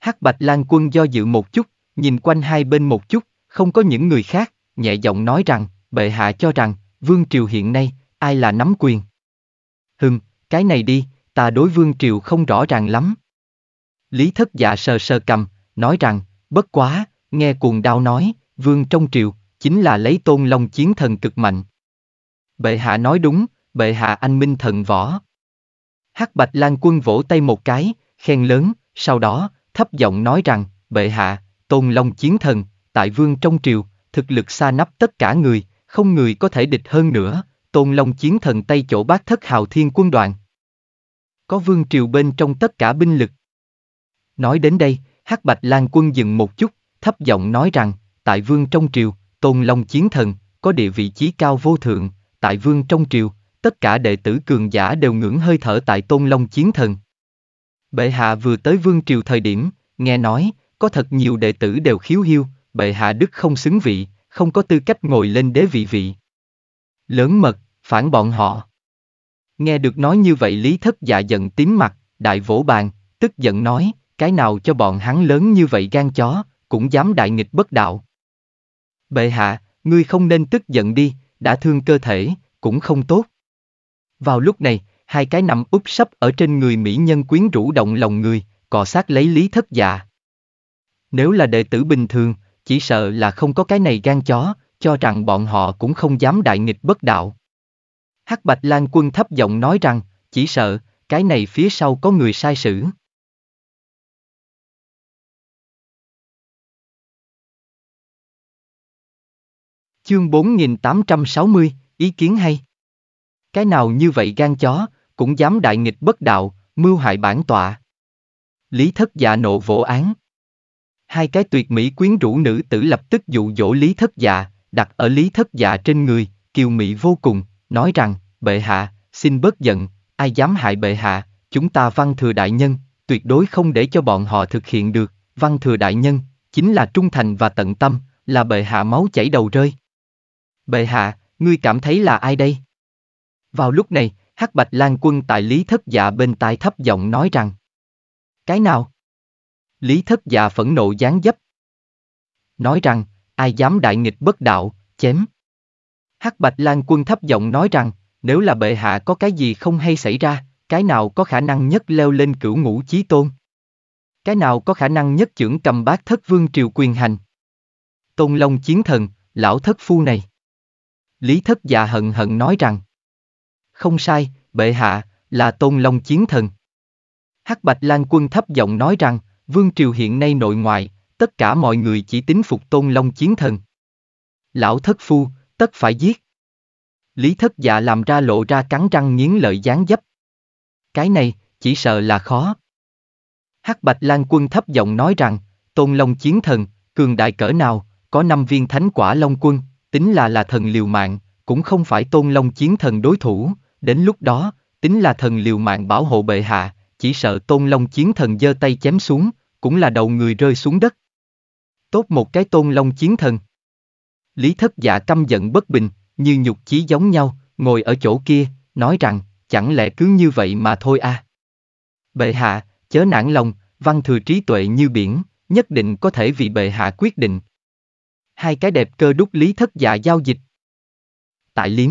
Hắc Bạch Lan Quân do dự một chút, nhìn quanh hai bên một chút, không có những người khác, nhẹ giọng nói rằng, bệ hạ cho rằng, vương triều hiện nay, ai là nắm quyền. Hừm, cái này đi, ta đối vương triều không rõ ràng lắm. Lý thất dạ sờ sờ cầm, nói rằng, bất quá, nghe cuồng đao nói, vương trong triều, chính là lấy tôn long chiến thần cực mạnh. Bệ hạ nói đúng, bệ hạ anh minh thần võ. Hắc bạch lan quân vỗ tay một cái, khen lớn, sau đó, thấp giọng nói rằng, bệ hạ, tôn long chiến thần, tại vương trong triều, thực lực xa nắp tất cả người, không người có thể địch hơn nữa, tôn long chiến thần tay chỗ bác thất hào thiên quân đoàn. Có vương triều bên trong tất cả binh lực, Nói đến đây, Hắc Bạch Lan Quân dừng một chút, thấp giọng nói rằng, tại vương trong triều, Tôn Long Chiến Thần, có địa vị trí cao vô thượng, tại vương trong triều, tất cả đệ tử cường giả đều ngưỡng hơi thở tại Tôn Long Chiến Thần. Bệ hạ vừa tới vương triều thời điểm, nghe nói, có thật nhiều đệ tử đều khiếu hiêu, bệ hạ đức không xứng vị, không có tư cách ngồi lên đế vị vị. Lớn mật, phản bọn họ. Nghe được nói như vậy Lý Thất dạ giận tím mặt, đại vỗ bàn, tức giận nói, cái nào cho bọn hắn lớn như vậy gan chó, cũng dám đại nghịch bất đạo. Bệ hạ, ngươi không nên tức giận đi, đã thương cơ thể, cũng không tốt. Vào lúc này, hai cái nằm úp sấp ở trên người mỹ nhân quyến rũ động lòng người, cọ sát lấy lý thất dạ. Nếu là đệ tử bình thường, chỉ sợ là không có cái này gan chó, cho rằng bọn họ cũng không dám đại nghịch bất đạo. Hắc Bạch Lan Quân thấp giọng nói rằng, chỉ sợ, cái này phía sau có người sai sử. Chương 4860, ý kiến hay. Cái nào như vậy gan chó, cũng dám đại nghịch bất đạo, mưu hại bản tọa. Lý thất dạ nộ vỗ án. Hai cái tuyệt mỹ quyến rũ nữ tử lập tức dụ dỗ lý thất dạ, đặt ở lý thất dạ trên người, kiều mỹ vô cùng, nói rằng, bệ hạ, xin bớt giận, ai dám hại bệ hạ, chúng ta văn thừa đại nhân, tuyệt đối không để cho bọn họ thực hiện được, văn thừa đại nhân, chính là trung thành và tận tâm, là bệ hạ máu chảy đầu rơi. Bệ hạ, ngươi cảm thấy là ai đây? Vào lúc này, Hắc Bạch Lan Quân tại Lý Thất Dạ bên tai thấp giọng nói rằng. Cái nào? Lý Thất Dạ phẫn nộ gián dấp. Nói rằng, ai dám đại nghịch bất đạo, chém. Hắc Bạch Lan Quân thấp giọng nói rằng, nếu là bệ hạ có cái gì không hay xảy ra, cái nào có khả năng nhất leo lên cửu ngũ chí tôn? Cái nào có khả năng nhất trưởng cầm bát thất vương triều quyền hành? Tôn Long chiến thần, lão thất phu này. Lý Thất Dạ hận hận nói rằng. Không sai, bệ hạ, là Tôn Long Chiến Thần. Hắc Bạch Lan Quân thấp giọng nói rằng, Vương Triều hiện nay nội ngoại, tất cả mọi người chỉ tính phục Tôn Long Chiến Thần. Lão thất phu, tất phải giết. Lý thất dạ làm ra lộ ra cắn răng nghiến lợi gián dấp. Cái này, chỉ sợ là khó. Hắc Bạch Lan Quân thấp giọng nói rằng, Tôn Long Chiến Thần, cường đại cỡ nào, có năm viên thánh quả Long Quân tính là là thần liều mạng, cũng không phải tôn long chiến thần đối thủ, đến lúc đó, tính là thần liều mạng bảo hộ bệ hạ, chỉ sợ tôn long chiến thần giơ tay chém xuống, cũng là đầu người rơi xuống đất. Tốt một cái tôn long chiến thần. Lý thất dạ căm giận bất bình, như nhục chí giống nhau, ngồi ở chỗ kia, nói rằng, chẳng lẽ cứ như vậy mà thôi à. Bệ hạ, chớ nản lòng, văn thừa trí tuệ như biển, nhất định có thể vì bệ hạ quyết định, hai cái đẹp cơ đúc lý thất dạ giao dịch. Tại liếm.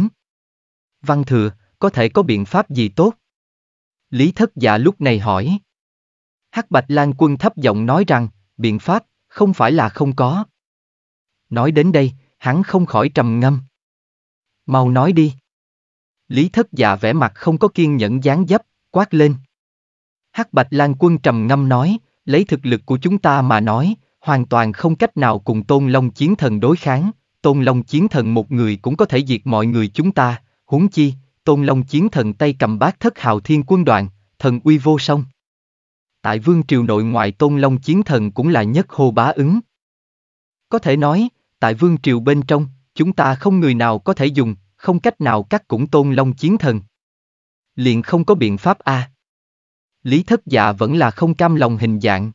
Văn thừa, có thể có biện pháp gì tốt? Lý thất dạ lúc này hỏi. Hắc Bạch Lan quân thấp giọng nói rằng, biện pháp, không phải là không có. Nói đến đây, hắn không khỏi trầm ngâm. Mau nói đi. Lý thất dạ vẻ mặt không có kiên nhẫn dáng dấp, quát lên. Hắc Bạch Lan quân trầm ngâm nói, lấy thực lực của chúng ta mà nói, hoàn toàn không cách nào cùng Tôn Long Chiến Thần đối kháng, Tôn Long Chiến Thần một người cũng có thể diệt mọi người chúng ta, huống chi, Tôn Long Chiến Thần tay cầm bát thất hào thiên quân đoàn, thần uy vô song. Tại vương triều nội ngoại Tôn Long Chiến Thần cũng là nhất hô bá ứng. Có thể nói, tại vương triều bên trong, chúng ta không người nào có thể dùng, không cách nào cắt cũng Tôn Long Chiến Thần. Liền không có biện pháp a. À. Lý thất dạ vẫn là không cam lòng hình dạng,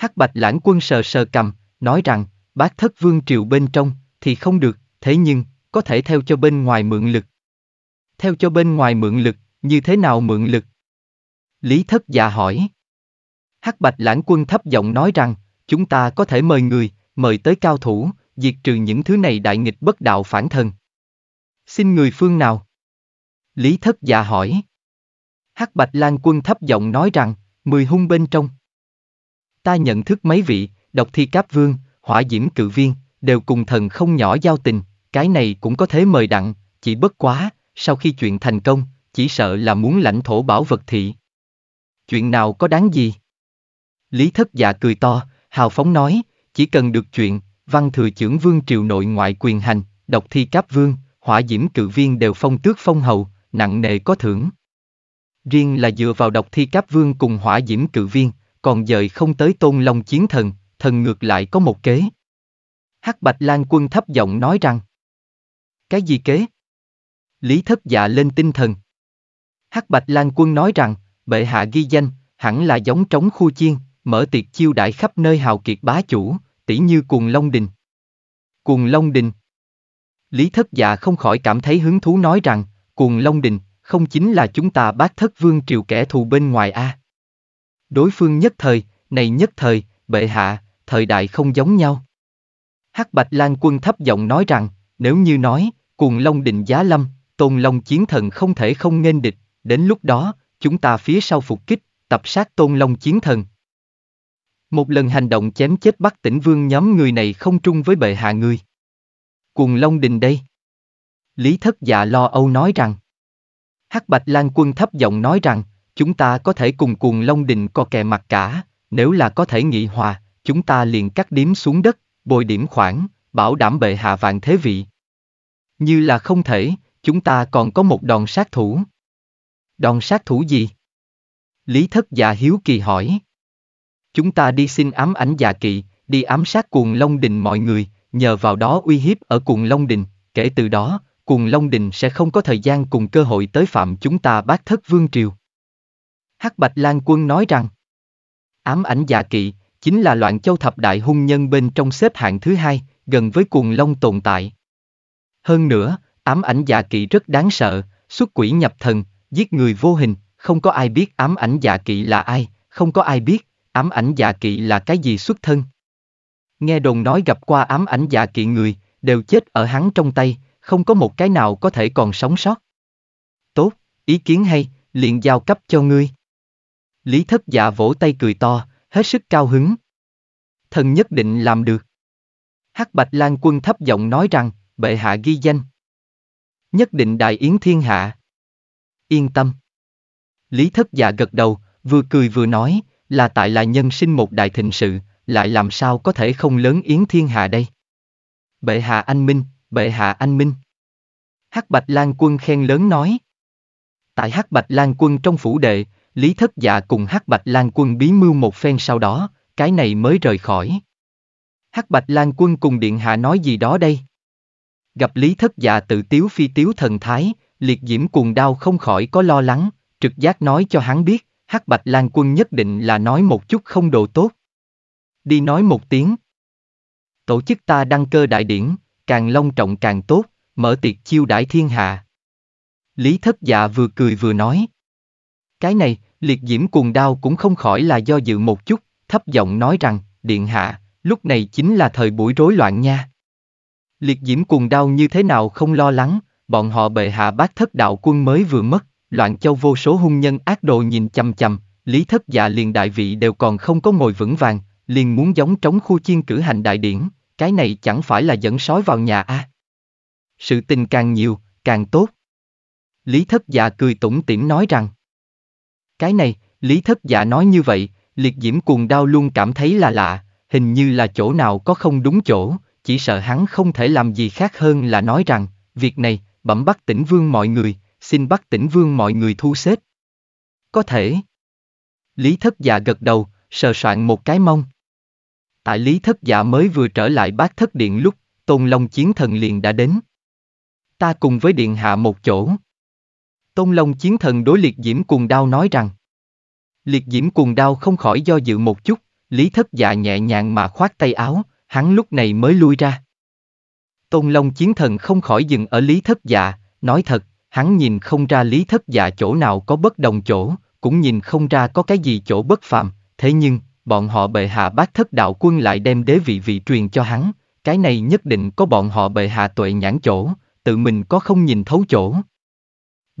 Hắc Bạch Lãng Quân sờ sờ cầm, nói rằng, bác thất vương triều bên trong, thì không được, thế nhưng, có thể theo cho bên ngoài mượn lực. Theo cho bên ngoài mượn lực, như thế nào mượn lực? Lý thất dạ hỏi. Hắc Bạch Lãng Quân thấp giọng nói rằng, chúng ta có thể mời người, mời tới cao thủ, diệt trừ những thứ này đại nghịch bất đạo phản thần. Xin người phương nào? Lý thất dạ hỏi. Hắc Bạch Lan Quân thấp giọng nói rằng, mười hung bên trong ta nhận thức mấy vị, độc thi cáp vương, hỏa diễm cự viên, đều cùng thần không nhỏ giao tình, cái này cũng có thế mời đặng, chỉ bất quá, sau khi chuyện thành công, chỉ sợ là muốn lãnh thổ bảo vật thị. Chuyện nào có đáng gì? Lý thất dạ cười to, hào phóng nói, chỉ cần được chuyện, văn thừa trưởng vương triều nội ngoại quyền hành, độc thi cáp vương, hỏa diễm cự viên đều phong tước phong hầu, nặng nề có thưởng. Riêng là dựa vào độc thi cáp vương cùng hỏa diễm cự viên, còn dời không tới tôn long chiến thần, thần ngược lại có một kế. Hắc Bạch Lan quân thấp giọng nói rằng. Cái gì kế? Lý thất dạ lên tinh thần. Hắc Bạch Lan quân nói rằng, bệ hạ ghi danh, hẳn là giống trống khu chiên, mở tiệc chiêu đãi khắp nơi hào kiệt bá chủ, tỷ như cuồng Long Đình. Cuồng Long Đình Lý thất dạ không khỏi cảm thấy hứng thú nói rằng, cuồng Long Đình, không chính là chúng ta bác thất vương triều kẻ thù bên ngoài a. À. Đối phương nhất thời, này nhất thời, bệ hạ, thời đại không giống nhau. Hắc Bạch Lan Quân thấp giọng nói rằng, nếu như nói, cuồng long định giá lâm, tôn long chiến thần không thể không nghênh địch, đến lúc đó, chúng ta phía sau phục kích, tập sát tôn long chiến thần. Một lần hành động chém chết bắt tỉnh vương nhóm người này không trung với bệ hạ người. Cuồng long đình đây. Lý thất dạ lo âu nói rằng. Hắc Bạch Lan Quân thấp giọng nói rằng, chúng ta có thể cùng cuồng Long Đình co kè mặt cả, nếu là có thể nghị hòa, chúng ta liền cắt điếm xuống đất, bồi điểm khoản, bảo đảm bệ hạ vạn thế vị. Như là không thể, chúng ta còn có một đòn sát thủ. Đòn sát thủ gì? Lý thất dạ hiếu kỳ hỏi. Chúng ta đi xin ám ảnh già kỵ, đi ám sát cuồng Long Đình mọi người, nhờ vào đó uy hiếp ở cuồng Long Đình, kể từ đó, cuồng Long Đình sẽ không có thời gian cùng cơ hội tới phạm chúng ta bác thất vương triều. Hắc Bạch Lan Quân nói rằng, ám ảnh dạ kỵ, chính là loạn châu thập đại hung nhân bên trong xếp hạng thứ hai, gần với cuồng long tồn tại. Hơn nữa, ám ảnh dạ kỵ rất đáng sợ, xuất quỷ nhập thần, giết người vô hình, không có ai biết ám ảnh dạ kỵ là ai, không có ai biết, ám ảnh dạ kỵ là cái gì xuất thân. Nghe đồn nói gặp qua ám ảnh dạ kỵ người, đều chết ở hắn trong tay, không có một cái nào có thể còn sống sót. Tốt, ý kiến hay, liền giao cấp cho ngươi. Lý thất dạ vỗ tay cười to, hết sức cao hứng. Thần nhất định làm được. Hắc Bạch Lan quân thấp giọng nói rằng, bệ hạ ghi danh. Nhất định đại yến thiên hạ. Yên tâm. Lý thất dạ gật đầu, vừa cười vừa nói, là tại là nhân sinh một đại thịnh sự, lại làm sao có thể không lớn yến thiên hạ đây. Bệ hạ anh minh, bệ hạ anh minh. Hắc Bạch Lan quân khen lớn nói. Tại Hắc Bạch Lan quân trong phủ đệ, Lý Thất Dạ cùng Hắc Bạch Lan Quân bí mưu một phen sau đó, cái này mới rời khỏi. Hắc Bạch Lan Quân cùng Điện Hạ nói gì đó đây? Gặp Lý Thất Dạ tự tiếu phi tiếu thần thái, liệt diễm cuồng đau không khỏi có lo lắng, trực giác nói cho hắn biết, Hắc Bạch Lan Quân nhất định là nói một chút không đồ tốt. Đi nói một tiếng. Tổ chức ta đăng cơ đại điển, càng long trọng càng tốt, mở tiệc chiêu đãi thiên hạ. Lý Thất Dạ vừa cười vừa nói. Cái này, Liệt diễm cuồng đao cũng không khỏi là do dự một chút, thấp giọng nói rằng, điện hạ, lúc này chính là thời buổi rối loạn nha. Liệt diễm cuồng đao như thế nào không lo lắng, bọn họ bệ hạ bác thất đạo quân mới vừa mất, loạn châu vô số hung nhân ác đồ nhìn chằm chằm, lý thất dạ liền đại vị đều còn không có ngồi vững vàng, liền muốn giống trống khu chiên cử hành đại điển, cái này chẳng phải là dẫn sói vào nhà a? À? Sự tình càng nhiều, càng tốt. Lý thất dạ cười tủm tỉm nói rằng, cái này, Lý Thất giả nói như vậy, liệt diễm cuồng đao luôn cảm thấy là lạ, hình như là chỗ nào có không đúng chỗ, chỉ sợ hắn không thể làm gì khác hơn là nói rằng, việc này, bẩm bắt tỉnh vương mọi người, xin bắt tỉnh vương mọi người thu xếp. Có thể. Lý Thất giả gật đầu, sờ soạn một cái mông. Tại Lý Thất giả mới vừa trở lại bát thất điện lúc, Tôn Long Chiến Thần liền đã đến. Ta cùng với Điện Hạ một chỗ. Tôn Long chiến thần đối liệt diễm cuồng đao nói rằng. Liệt diễm cuồng đao không khỏi do dự một chút, lý thất dạ nhẹ nhàng mà khoát tay áo, hắn lúc này mới lui ra. Tôn Long chiến thần không khỏi dừng ở lý thất dạ, nói thật, hắn nhìn không ra lý thất dạ chỗ nào có bất đồng chỗ, cũng nhìn không ra có cái gì chỗ bất phạm, thế nhưng, bọn họ bệ hạ bác thất đạo quân lại đem đế vị vị truyền cho hắn, cái này nhất định có bọn họ bệ hạ tuệ nhãn chỗ, tự mình có không nhìn thấu chỗ,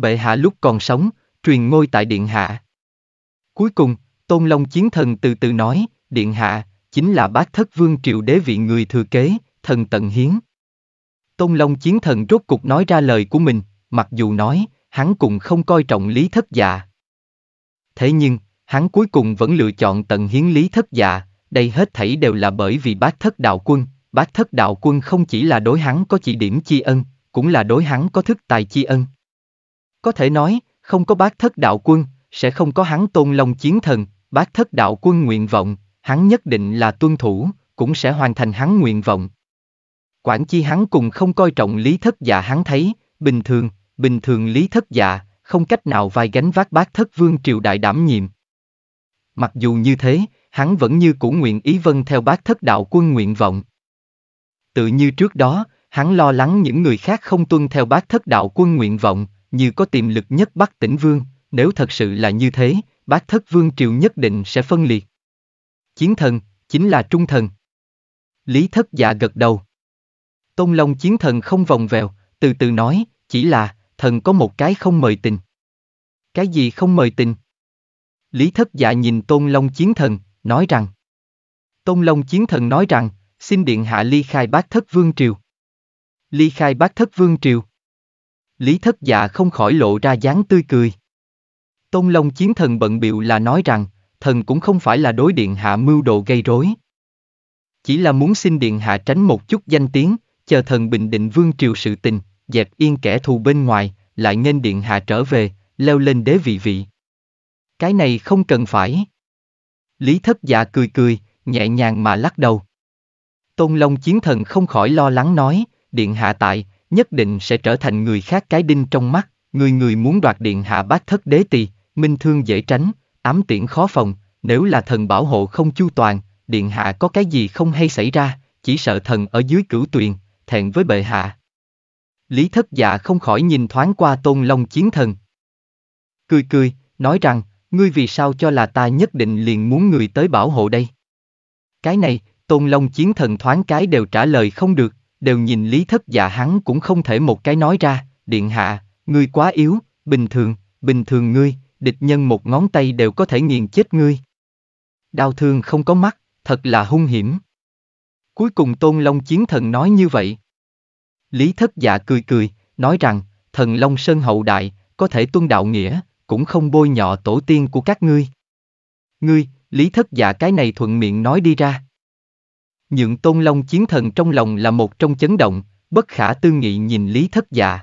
bệ hạ lúc còn sống, truyền ngôi tại điện hạ. Cuối cùng, Tôn Long Chiến Thần từ từ nói, điện hạ, chính là bác thất vương triệu đế vị người thừa kế, thần tận hiến. Tôn Long Chiến Thần rốt cục nói ra lời của mình, mặc dù nói, hắn cũng không coi trọng lý thất dạ. Thế nhưng, hắn cuối cùng vẫn lựa chọn tận hiến lý thất dạ, đây hết thảy đều là bởi vì bác thất đạo quân, bác thất đạo quân không chỉ là đối hắn có chỉ điểm chi ân, cũng là đối hắn có thức tài chi ân. Có thể nói, không có bác thất đạo quân, sẽ không có hắn tôn long chiến thần, bác thất đạo quân nguyện vọng, hắn nhất định là tuân thủ, cũng sẽ hoàn thành hắn nguyện vọng. Quản chi hắn cùng không coi trọng lý thất dạ hắn thấy, bình thường, bình thường lý thất dạ, không cách nào vai gánh vác bác thất vương triều đại đảm nhiệm. Mặc dù như thế, hắn vẫn như cũ nguyện ý vâng theo bác thất đạo quân nguyện vọng. Tự như trước đó, hắn lo lắng những người khác không tuân theo bác thất đạo quân nguyện vọng, như có tiềm lực nhất Bắc tỉnh Vương, nếu thật sự là như thế, bác thất vương triều nhất định sẽ phân liệt. Chiến thần, chính là trung thần. Lý thất dạ gật đầu. Tôn Long chiến thần không vòng vèo, từ từ nói, chỉ là, thần có một cái không mời tình. Cái gì không mời tình? Lý thất dạ nhìn Tôn Long chiến thần, nói rằng. Tôn Long chiến thần nói rằng, xin điện hạ ly khai bác thất vương triều. Ly khai bác thất vương triều. Lý thất dạ không khỏi lộ ra dáng tươi cười. Tôn Long chiến thần bận biệu là nói rằng, thần cũng không phải là đối điện hạ mưu đồ gây rối. Chỉ là muốn xin điện hạ tránh một chút danh tiếng, chờ thần bình định vương triều sự tình, dẹp yên kẻ thù bên ngoài, lại nên điện hạ trở về, leo lên đế vị vị. Cái này không cần phải. Lý thất dạ cười cười, nhẹ nhàng mà lắc đầu. Tôn Long chiến thần không khỏi lo lắng nói, điện hạ tại, nhất định sẽ trở thành người khác cái đinh trong mắt, người người muốn đoạt điện hạ bát thất đế tỳ, minh thương dễ tránh, ám tiễn khó phòng, nếu là thần bảo hộ không chu toàn, điện hạ có cái gì không hay xảy ra, chỉ sợ thần ở dưới cửu tuyền, thẹn với bệ hạ. Lý thất dạ không khỏi nhìn thoáng qua tôn long chiến thần. Cười cười, nói rằng, ngươi vì sao cho là ta nhất định liền muốn người tới bảo hộ đây? Cái này, tôn long chiến thần thoáng cái đều trả lời không được đều nhìn lý thất dạ hắn cũng không thể một cái nói ra, điện hạ, ngươi quá yếu, bình thường, bình thường ngươi, địch nhân một ngón tay đều có thể nghiền chết ngươi. Đau thương không có mắt, thật là hung hiểm. Cuối cùng Tôn Long Chiến Thần nói như vậy. Lý Thất Dạ cười cười, nói rằng, thần Long Sơn hậu đại, có thể tuân đạo nghĩa, cũng không bôi nhọ tổ tiên của các ngươi. Ngươi, Lý Thất Dạ cái này thuận miệng nói đi ra. Nhượng tôn long chiến thần trong lòng là một trong chấn động, bất khả tư nghị nhìn lý thất dạ.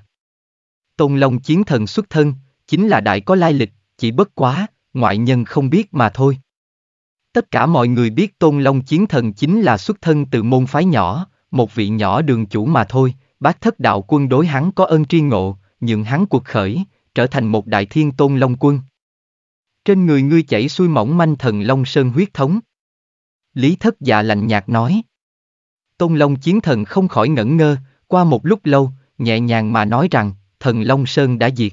Tôn long chiến thần xuất thân, chính là đại có lai lịch, chỉ bất quá, ngoại nhân không biết mà thôi. Tất cả mọi người biết Tôn Long Chiến Thần chính là xuất thân từ môn phái nhỏ, một vị nhỏ đường chủ mà thôi, bác thất đạo quân đối hắn có ơn tri ngộ, nhượng hắn cuộc khởi, trở thành một đại thiên Tôn Long Quân. Trên người ngươi chảy xuôi mỏng manh thần Long Sơn huyết thống, Lý thất dạ lạnh nhạt nói. Tôn Long chiến thần không khỏi ngẩn ngơ, qua một lúc lâu, nhẹ nhàng mà nói rằng, thần Long Sơn đã diệt.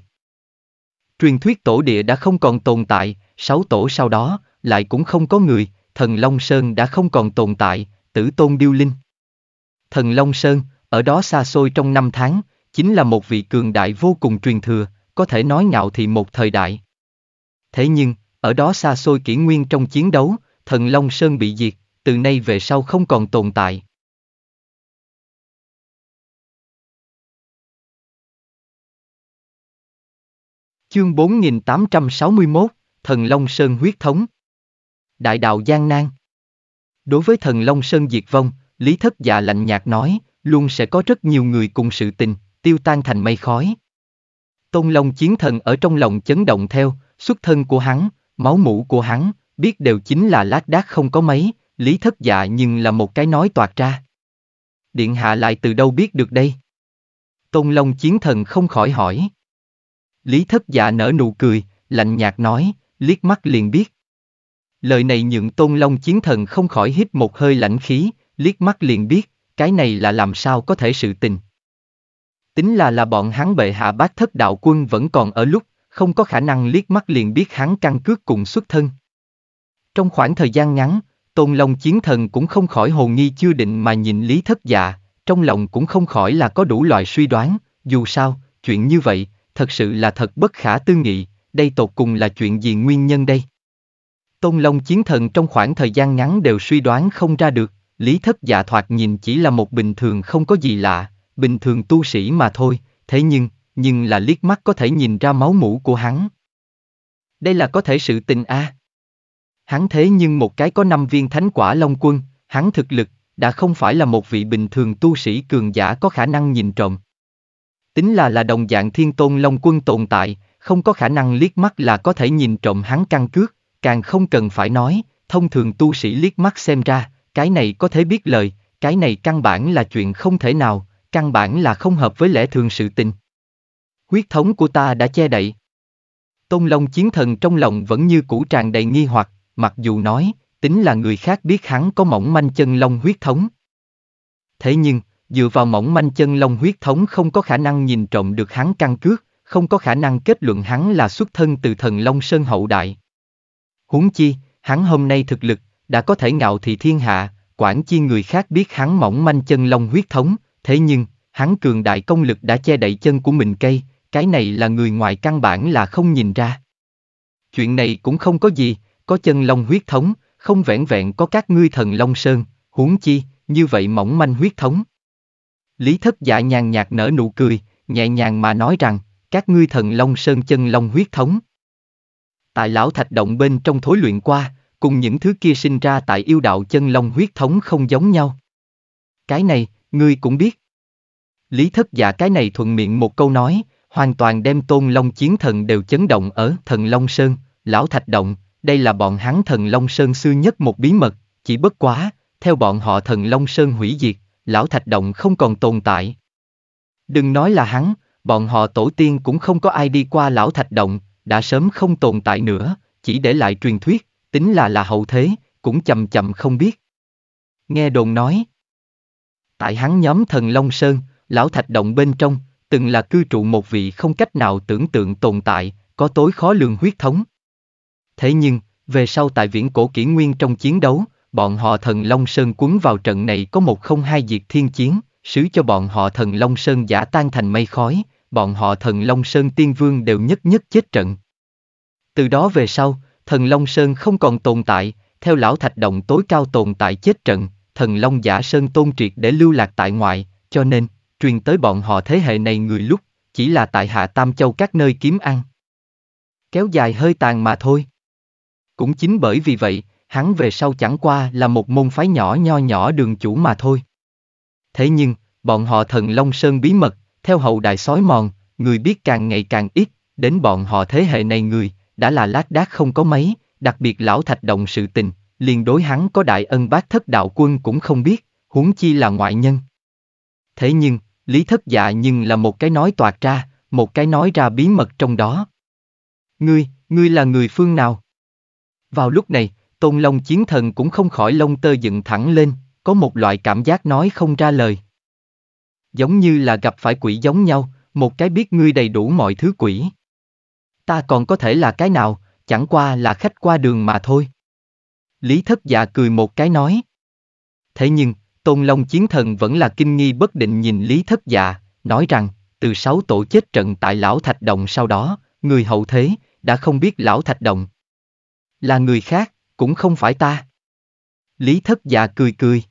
Truyền thuyết tổ địa đã không còn tồn tại, sáu tổ sau đó, lại cũng không có người, thần Long Sơn đã không còn tồn tại, tử tôn điêu linh. Thần Long Sơn, ở đó xa xôi trong năm tháng, chính là một vị cường đại vô cùng truyền thừa, có thể nói ngạo thị một thời đại. Thế nhưng, ở đó xa xôi kỷ nguyên trong chiến đấu, thần Long Sơn bị diệt, từ nay về sau không còn tồn tại. Chương 4861, Thần Long Sơn huyết thống. Đại đạo gian Nan. Đối với thần Long Sơn diệt vong, Lý Thất Dạ lạnh nhạt nói, luôn sẽ có rất nhiều người cùng sự tình, tiêu tan thành mây khói. Tôn Long chiến thần ở trong lòng chấn động theo, xuất thân của hắn, máu mũ của hắn, biết đều chính là lác đác không có mấy, lý thất dạ nhưng là một cái nói toạt ra. Điện hạ lại từ đâu biết được đây? Tôn Long chiến thần không khỏi hỏi. Lý thất dạ nở nụ cười, lạnh nhạt nói, liếc mắt liền biết. Lời này nhượng Tôn Long chiến thần không khỏi hít một hơi lạnh khí, liếc mắt liền biết, cái này là làm sao có thể sự tình. Tính là là bọn hắn bệ hạ bác thất đạo quân vẫn còn ở lúc, không có khả năng liếc mắt liền biết hắn căn cước cùng xuất thân. Trong khoảng thời gian ngắn, Tôn Long chiến thần cũng không khỏi hồ nghi chưa định mà nhìn Lý Thất Dạ, trong lòng cũng không khỏi là có đủ loại suy đoán, dù sao, chuyện như vậy, thật sự là thật bất khả tư nghị, đây tột cùng là chuyện gì nguyên nhân đây? Tôn Long chiến thần trong khoảng thời gian ngắn đều suy đoán không ra được, Lý Thất Dạ thoạt nhìn chỉ là một bình thường không có gì lạ, bình thường tu sĩ mà thôi, thế nhưng, nhưng là liếc mắt có thể nhìn ra máu mũ của hắn. Đây là có thể sự tình a. À. Hắn thế nhưng một cái có năm viên thánh quả long quân, hắn thực lực, đã không phải là một vị bình thường tu sĩ cường giả có khả năng nhìn trộm. Tính là là đồng dạng thiên tôn long quân tồn tại, không có khả năng liếc mắt là có thể nhìn trộm hắn căn cước, càng không cần phải nói, thông thường tu sĩ liếc mắt xem ra, cái này có thể biết lời, cái này căn bản là chuyện không thể nào, căn bản là không hợp với lẽ thường sự tình. Huyết thống của ta đã che đậy. Tôn Long chiến thần trong lòng vẫn như cũ tràn đầy nghi hoặc, mặc dù nói, tính là người khác biết hắn có mỏng manh chân lông huyết thống. Thế nhưng, dựa vào mỏng manh chân lông huyết thống không có khả năng nhìn trộm được hắn căn cước, không có khả năng kết luận hắn là xuất thân từ thần Long Sơn hậu đại. Huống chi, hắn hôm nay thực lực, đã có thể ngạo thị thiên hạ, quản chi người khác biết hắn mỏng manh chân lông huyết thống, thế nhưng, hắn cường đại công lực đã che đậy chân của mình cây, cái này là người ngoài căn bản là không nhìn ra. Chuyện này cũng không có gì, có chân long huyết thống, không vẹn vẹn có các ngươi thần long sơn, huống chi, như vậy mỏng manh huyết thống. Lý thất dạ nhàn nhạt nở nụ cười, nhẹ nhàng mà nói rằng, các ngươi thần long sơn chân long huyết thống. Tại lão thạch động bên trong thối luyện qua, cùng những thứ kia sinh ra tại yêu đạo chân long huyết thống không giống nhau. Cái này, ngươi cũng biết. Lý thất dạ cái này thuận miệng một câu nói, hoàn toàn đem tôn long chiến thần đều chấn động ở thần long sơn, lão thạch động, đây là bọn hắn thần Long Sơn xưa nhất một bí mật, chỉ bất quá, theo bọn họ thần Long Sơn hủy diệt, lão thạch động không còn tồn tại. Đừng nói là hắn, bọn họ tổ tiên cũng không có ai đi qua lão thạch động, đã sớm không tồn tại nữa, chỉ để lại truyền thuyết, tính là là hậu thế, cũng chậm chậm không biết. Nghe đồn nói, tại hắn nhóm thần Long Sơn, lão thạch động bên trong, từng là cư trụ một vị không cách nào tưởng tượng tồn tại, có tối khó lường huyết thống. Thế nhưng, về sau tại viễn cổ kỷ nguyên trong chiến đấu, bọn họ thần Long Sơn cuốn vào trận này có một không hai diệt thiên chiến, sứ cho bọn họ thần Long Sơn giả tan thành mây khói, bọn họ thần Long Sơn tiên vương đều nhất nhất chết trận. Từ đó về sau, thần Long Sơn không còn tồn tại, theo lão thạch động tối cao tồn tại chết trận, thần Long giả Sơn tôn triệt để lưu lạc tại ngoại, cho nên, truyền tới bọn họ thế hệ này người lúc, chỉ là tại hạ Tam Châu các nơi kiếm ăn. Kéo dài hơi tàn mà thôi. Cũng chính bởi vì vậy, hắn về sau chẳng qua là một môn phái nhỏ nho nhỏ đường chủ mà thôi. Thế nhưng, bọn họ thần Long Sơn bí mật, theo hậu đại sói mòn, người biết càng ngày càng ít, đến bọn họ thế hệ này người, đã là lác đác không có mấy, đặc biệt lão thạch động sự tình, liền đối hắn có đại ân bác thất đạo quân cũng không biết, huống chi là ngoại nhân. Thế nhưng, lý thất dạ nhưng là một cái nói toạt ra, một cái nói ra bí mật trong đó. Ngươi, ngươi là người phương nào? Vào lúc này, Tôn Long chiến thần cũng không khỏi lông tơ dựng thẳng lên, có một loại cảm giác nói không ra lời. Giống như là gặp phải quỷ giống nhau, một cái biết ngươi đầy đủ mọi thứ quỷ. Ta còn có thể là cái nào, chẳng qua là khách qua đường mà thôi. Lý thất dạ cười một cái nói. Thế nhưng, Tôn Long chiến thần vẫn là kinh nghi bất định nhìn Lý thất dạ, nói rằng, từ sáu tổ chết trận tại Lão Thạch Động sau đó, người hậu thế, đã không biết Lão Thạch Động, là người khác, cũng không phải ta. Lý thất già cười cười.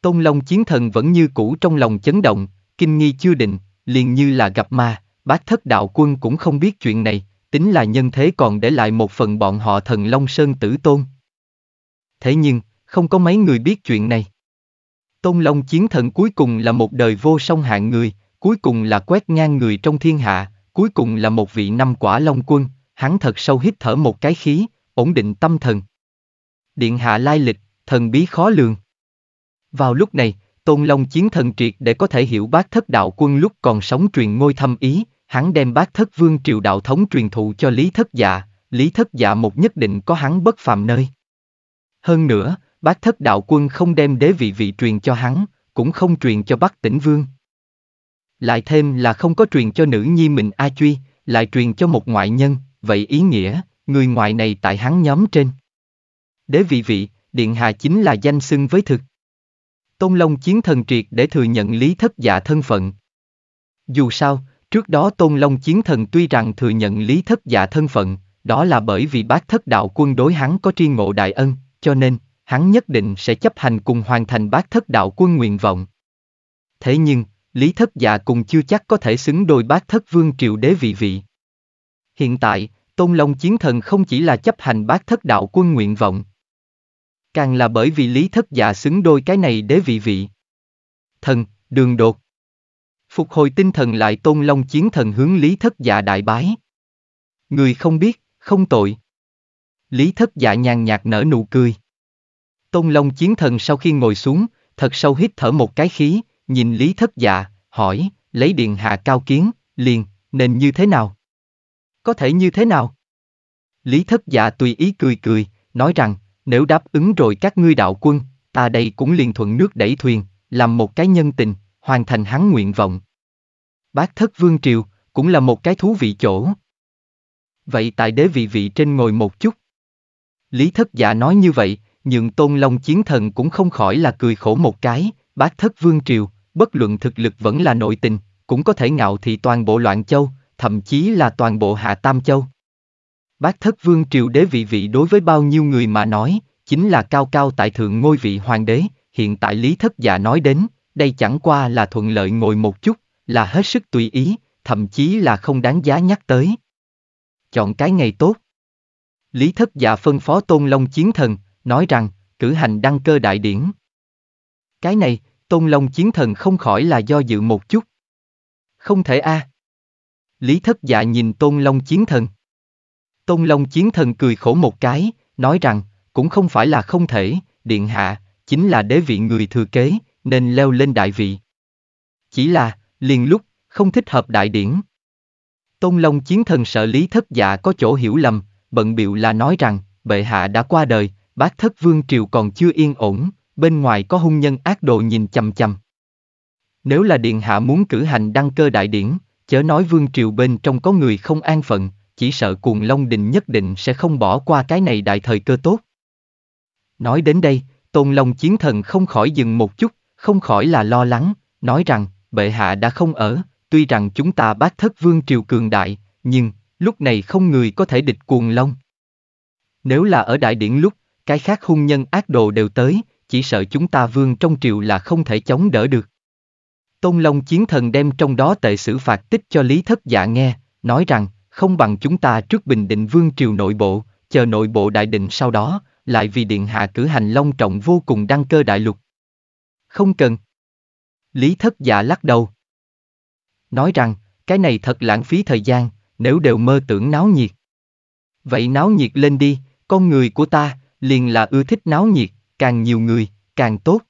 Tôn Long chiến thần vẫn như cũ trong lòng chấn động, kinh nghi chưa định, liền như là gặp ma, bác thất đạo quân cũng không biết chuyện này, tính là nhân thế còn để lại một phần bọn họ thần Long Sơn tử tôn. Thế nhưng, không có mấy người biết chuyện này. Tôn Long chiến thần cuối cùng là một đời vô song hạng người, cuối cùng là quét ngang người trong thiên hạ, cuối cùng là một vị năm quả Long quân, hắn thật sâu hít thở một cái khí, ổn định tâm thần. Điện hạ lai lịch, thần bí khó lường. Vào lúc này, Tôn Long chiến thần triệt để có thể hiểu bác thất đạo quân lúc còn sống truyền ngôi thâm ý, hắn đem bác thất vương triều đạo thống truyền thụ cho Lý Thất Dạ, Lý Thất Dạ một nhất định có hắn bất phạm nơi. Hơn nữa, bác thất đạo quân không đem đế vị vị truyền cho hắn, cũng không truyền cho bắc tỉnh vương. Lại thêm là không có truyền cho nữ nhi mình A Truy, lại truyền cho một ngoại nhân, vậy ý nghĩa, người ngoại này tại hắn nhóm trên. Đế vị vị, Điện Hà chính là danh xưng với thực. Tôn Long chiến thần triệt để thừa nhận lý thất giả thân phận. Dù sao, trước đó Tôn Long chiến thần tuy rằng thừa nhận lý thất giả thân phận, đó là bởi vì bác thất đạo quân đối hắn có tri ngộ đại ân, cho nên, hắn nhất định sẽ chấp hành cùng hoàn thành bác thất đạo quân nguyện vọng. Thế nhưng, Lý Thất giả cùng chưa chắc có thể xứng đôi bác thất vương triều đế vị vị. Hiện tại, Tôn Long Chiến Thần không chỉ là chấp hành bác thất đạo quân nguyện vọng. Càng là bởi vì lý thất giả xứng đôi cái này đế vị vị. Thần, đường đột. Phục hồi tinh thần lại Tôn Long Chiến Thần hướng lý thất giả đại bái. Người không biết, không tội. Lý thất giả nhàn nhạt nở nụ cười. Tôn Long Chiến Thần sau khi ngồi xuống, thật sâu hít thở một cái khí, nhìn Lý thất giả hỏi, lấy điện hạ cao kiến, liền, nên như thế nào? có thể như thế nào? Lý thất dạ tùy ý cười cười, nói rằng, nếu đáp ứng rồi các ngươi đạo quân, ta đây cũng liền thuận nước đẩy thuyền, làm một cái nhân tình, hoàn thành hắn nguyện vọng. Bác thất vương triều, cũng là một cái thú vị chỗ. Vậy tại đế vị vị trên ngồi một chút. Lý thất giả dạ nói như vậy, nhưng tôn long chiến thần cũng không khỏi là cười khổ một cái, bác thất vương triều, bất luận thực lực vẫn là nội tình, cũng có thể ngạo thị toàn bộ loạn châu, thậm chí là toàn bộ Hạ Tam Châu. Bác thất vương triều đế vị vị đối với bao nhiêu người mà nói, chính là cao cao tại thượng ngôi vị hoàng đế, hiện tại Lý Thất Dạ nói đến, đây chẳng qua là thuận lợi ngồi một chút, là hết sức tùy ý, thậm chí là không đáng giá nhắc tới. Chọn cái ngày tốt. Lý Thất Dạ phân phó Tôn Long Chiến Thần, nói rằng, cử hành đăng cơ đại điển. Cái này, Tôn Long Chiến Thần không khỏi là do dự một chút. Không thể a. À. Lý thất dạ nhìn Tôn Long Chiến Thần. Tôn Long Chiến Thần cười khổ một cái, nói rằng, cũng không phải là không thể, Điện Hạ, chính là đế vị người thừa kế, nên leo lên đại vị. Chỉ là, liền lúc, không thích hợp đại điển. Tôn Long Chiến Thần sợ Lý thất dạ có chỗ hiểu lầm, bận biệu là nói rằng, bệ hạ đã qua đời, bác thất vương triều còn chưa yên ổn, bên ngoài có hung nhân ác đồ nhìn chằm chằm. Nếu là điện hạ muốn cử hành đăng cơ đại điển, chớ nói vương triều bên trong có người không an phận, chỉ sợ cuồng Long Đình nhất định sẽ không bỏ qua cái này đại thời cơ tốt. Nói đến đây, Tôn Long chiến thần không khỏi dừng một chút, không khỏi là lo lắng, nói rằng, bệ hạ đã không ở, tuy rằng chúng ta bác thất vương triều cường đại, nhưng, lúc này không người có thể địch cuồng Long. Nếu là ở đại điển lúc, cái khác hung nhân ác đồ đều tới, chỉ sợ chúng ta vương trong triều là không thể chống đỡ được. Tôn Long Chiến Thần đem trong đó tệ xử phạt tích cho Lý Thất Dạ nghe, nói rằng, không bằng chúng ta trước bình định vương triều nội bộ, chờ nội bộ đại định sau đó, lại vì điện hạ cử hành long trọng vô cùng đăng cơ đại lục. Không cần. Lý Thất Dạ lắc đầu. Nói rằng, cái này thật lãng phí thời gian, nếu đều mơ tưởng náo nhiệt. Vậy náo nhiệt lên đi, con người của ta, liền là ưa thích náo nhiệt, càng nhiều người, càng tốt.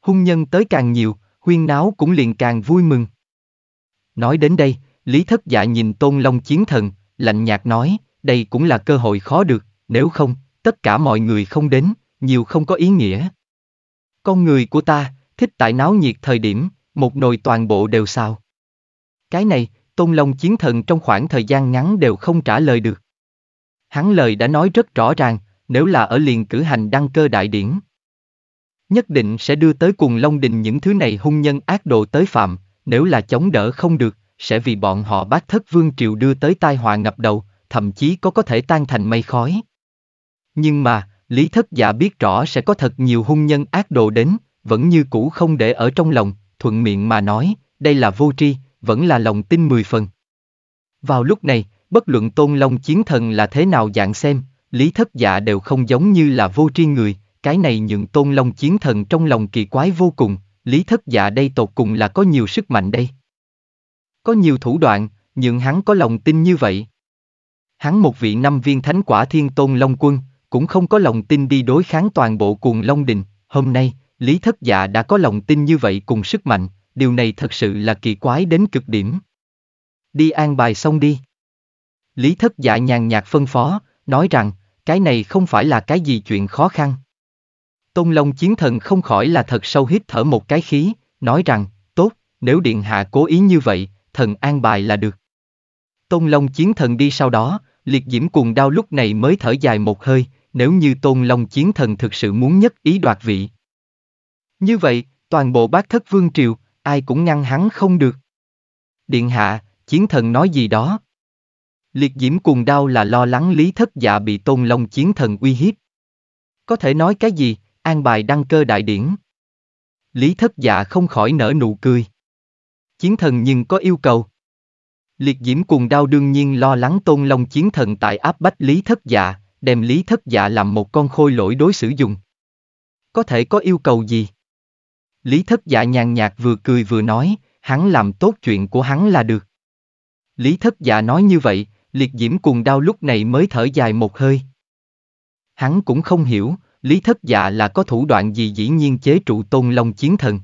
Hung nhân tới càng nhiều, huyên náo cũng liền càng vui mừng. Nói đến đây, Lý Thất Dạ nhìn Tôn Long chiến thần, lạnh nhạt nói, đây cũng là cơ hội khó được, nếu không, tất cả mọi người không đến, nhiều không có ý nghĩa. Con người của ta, thích tại náo nhiệt thời điểm, một nồi toàn bộ đều sao. Cái này, Tôn Long chiến thần trong khoảng thời gian ngắn đều không trả lời được. Hắn lời đã nói rất rõ ràng, nếu là ở liền cử hành đăng cơ đại điển, nhất định sẽ đưa tới cùng Long Đình những thứ này hung nhân ác đồ tới phạm, nếu là chống đỡ không được, sẽ vì bọn họ bác thất vương triều đưa tới tai họa ngập đầu, thậm chí có có thể tan thành mây khói. Nhưng mà, Lý Thất giả biết rõ sẽ có thật nhiều hung nhân ác đồ đến, vẫn như cũ không để ở trong lòng, thuận miệng mà nói, đây là vô tri, vẫn là lòng tin mười phần. Vào lúc này, bất luận tôn long chiến thần là thế nào dạng xem, Lý Thất giả đều không giống như là vô tri người, cái này nhượng tôn long chiến thần trong lòng kỳ quái vô cùng, lý thất dạ đây tột cùng là có nhiều sức mạnh đây. Có nhiều thủ đoạn, nhưng hắn có lòng tin như vậy. Hắn một vị năm viên thánh quả thiên tôn long quân, cũng không có lòng tin đi đối kháng toàn bộ cuồng long đình, hôm nay, lý thất dạ đã có lòng tin như vậy cùng sức mạnh, điều này thật sự là kỳ quái đến cực điểm. Đi an bài xong đi. Lý thất dạ nhàn nhạt phân phó, nói rằng, cái này không phải là cái gì chuyện khó khăn. Tôn Long chiến thần không khỏi là thật sâu hít thở một cái khí, nói rằng, tốt, nếu Điện Hạ cố ý như vậy, thần an bài là được. Tôn Long chiến thần đi sau đó, liệt diễm cuồng đao lúc này mới thở dài một hơi, nếu như Tôn Long chiến thần thực sự muốn nhất ý đoạt vị. Như vậy, toàn bộ bác thất vương triều, ai cũng ngăn hắn không được. Điện hạ, chiến thần nói gì đó. Liệt diễm cuồng Đao là lo lắng lý thất dạ bị tôn long chiến thần uy hiếp. Có thể nói cái gì, an bài đăng cơ đại điển. Lý thất dạ không khỏi nở nụ cười. Chiến thần nhưng có yêu cầu. Liệt diễm cùng đau đương nhiên lo lắng tôn long chiến thần tại áp bách lý thất dạ, đem lý thất dạ làm một con khôi lỗi đối sử dụng. Có thể có yêu cầu gì? Lý thất dạ nhàn nhạt vừa cười vừa nói, hắn làm tốt chuyện của hắn là được. Lý thất dạ nói như vậy, liệt diễm cùng đau lúc này mới thở dài một hơi. Hắn cũng không hiểu, Lý thất dạ là có thủ đoạn gì dĩ nhiên chế trụ tôn long chiến thần.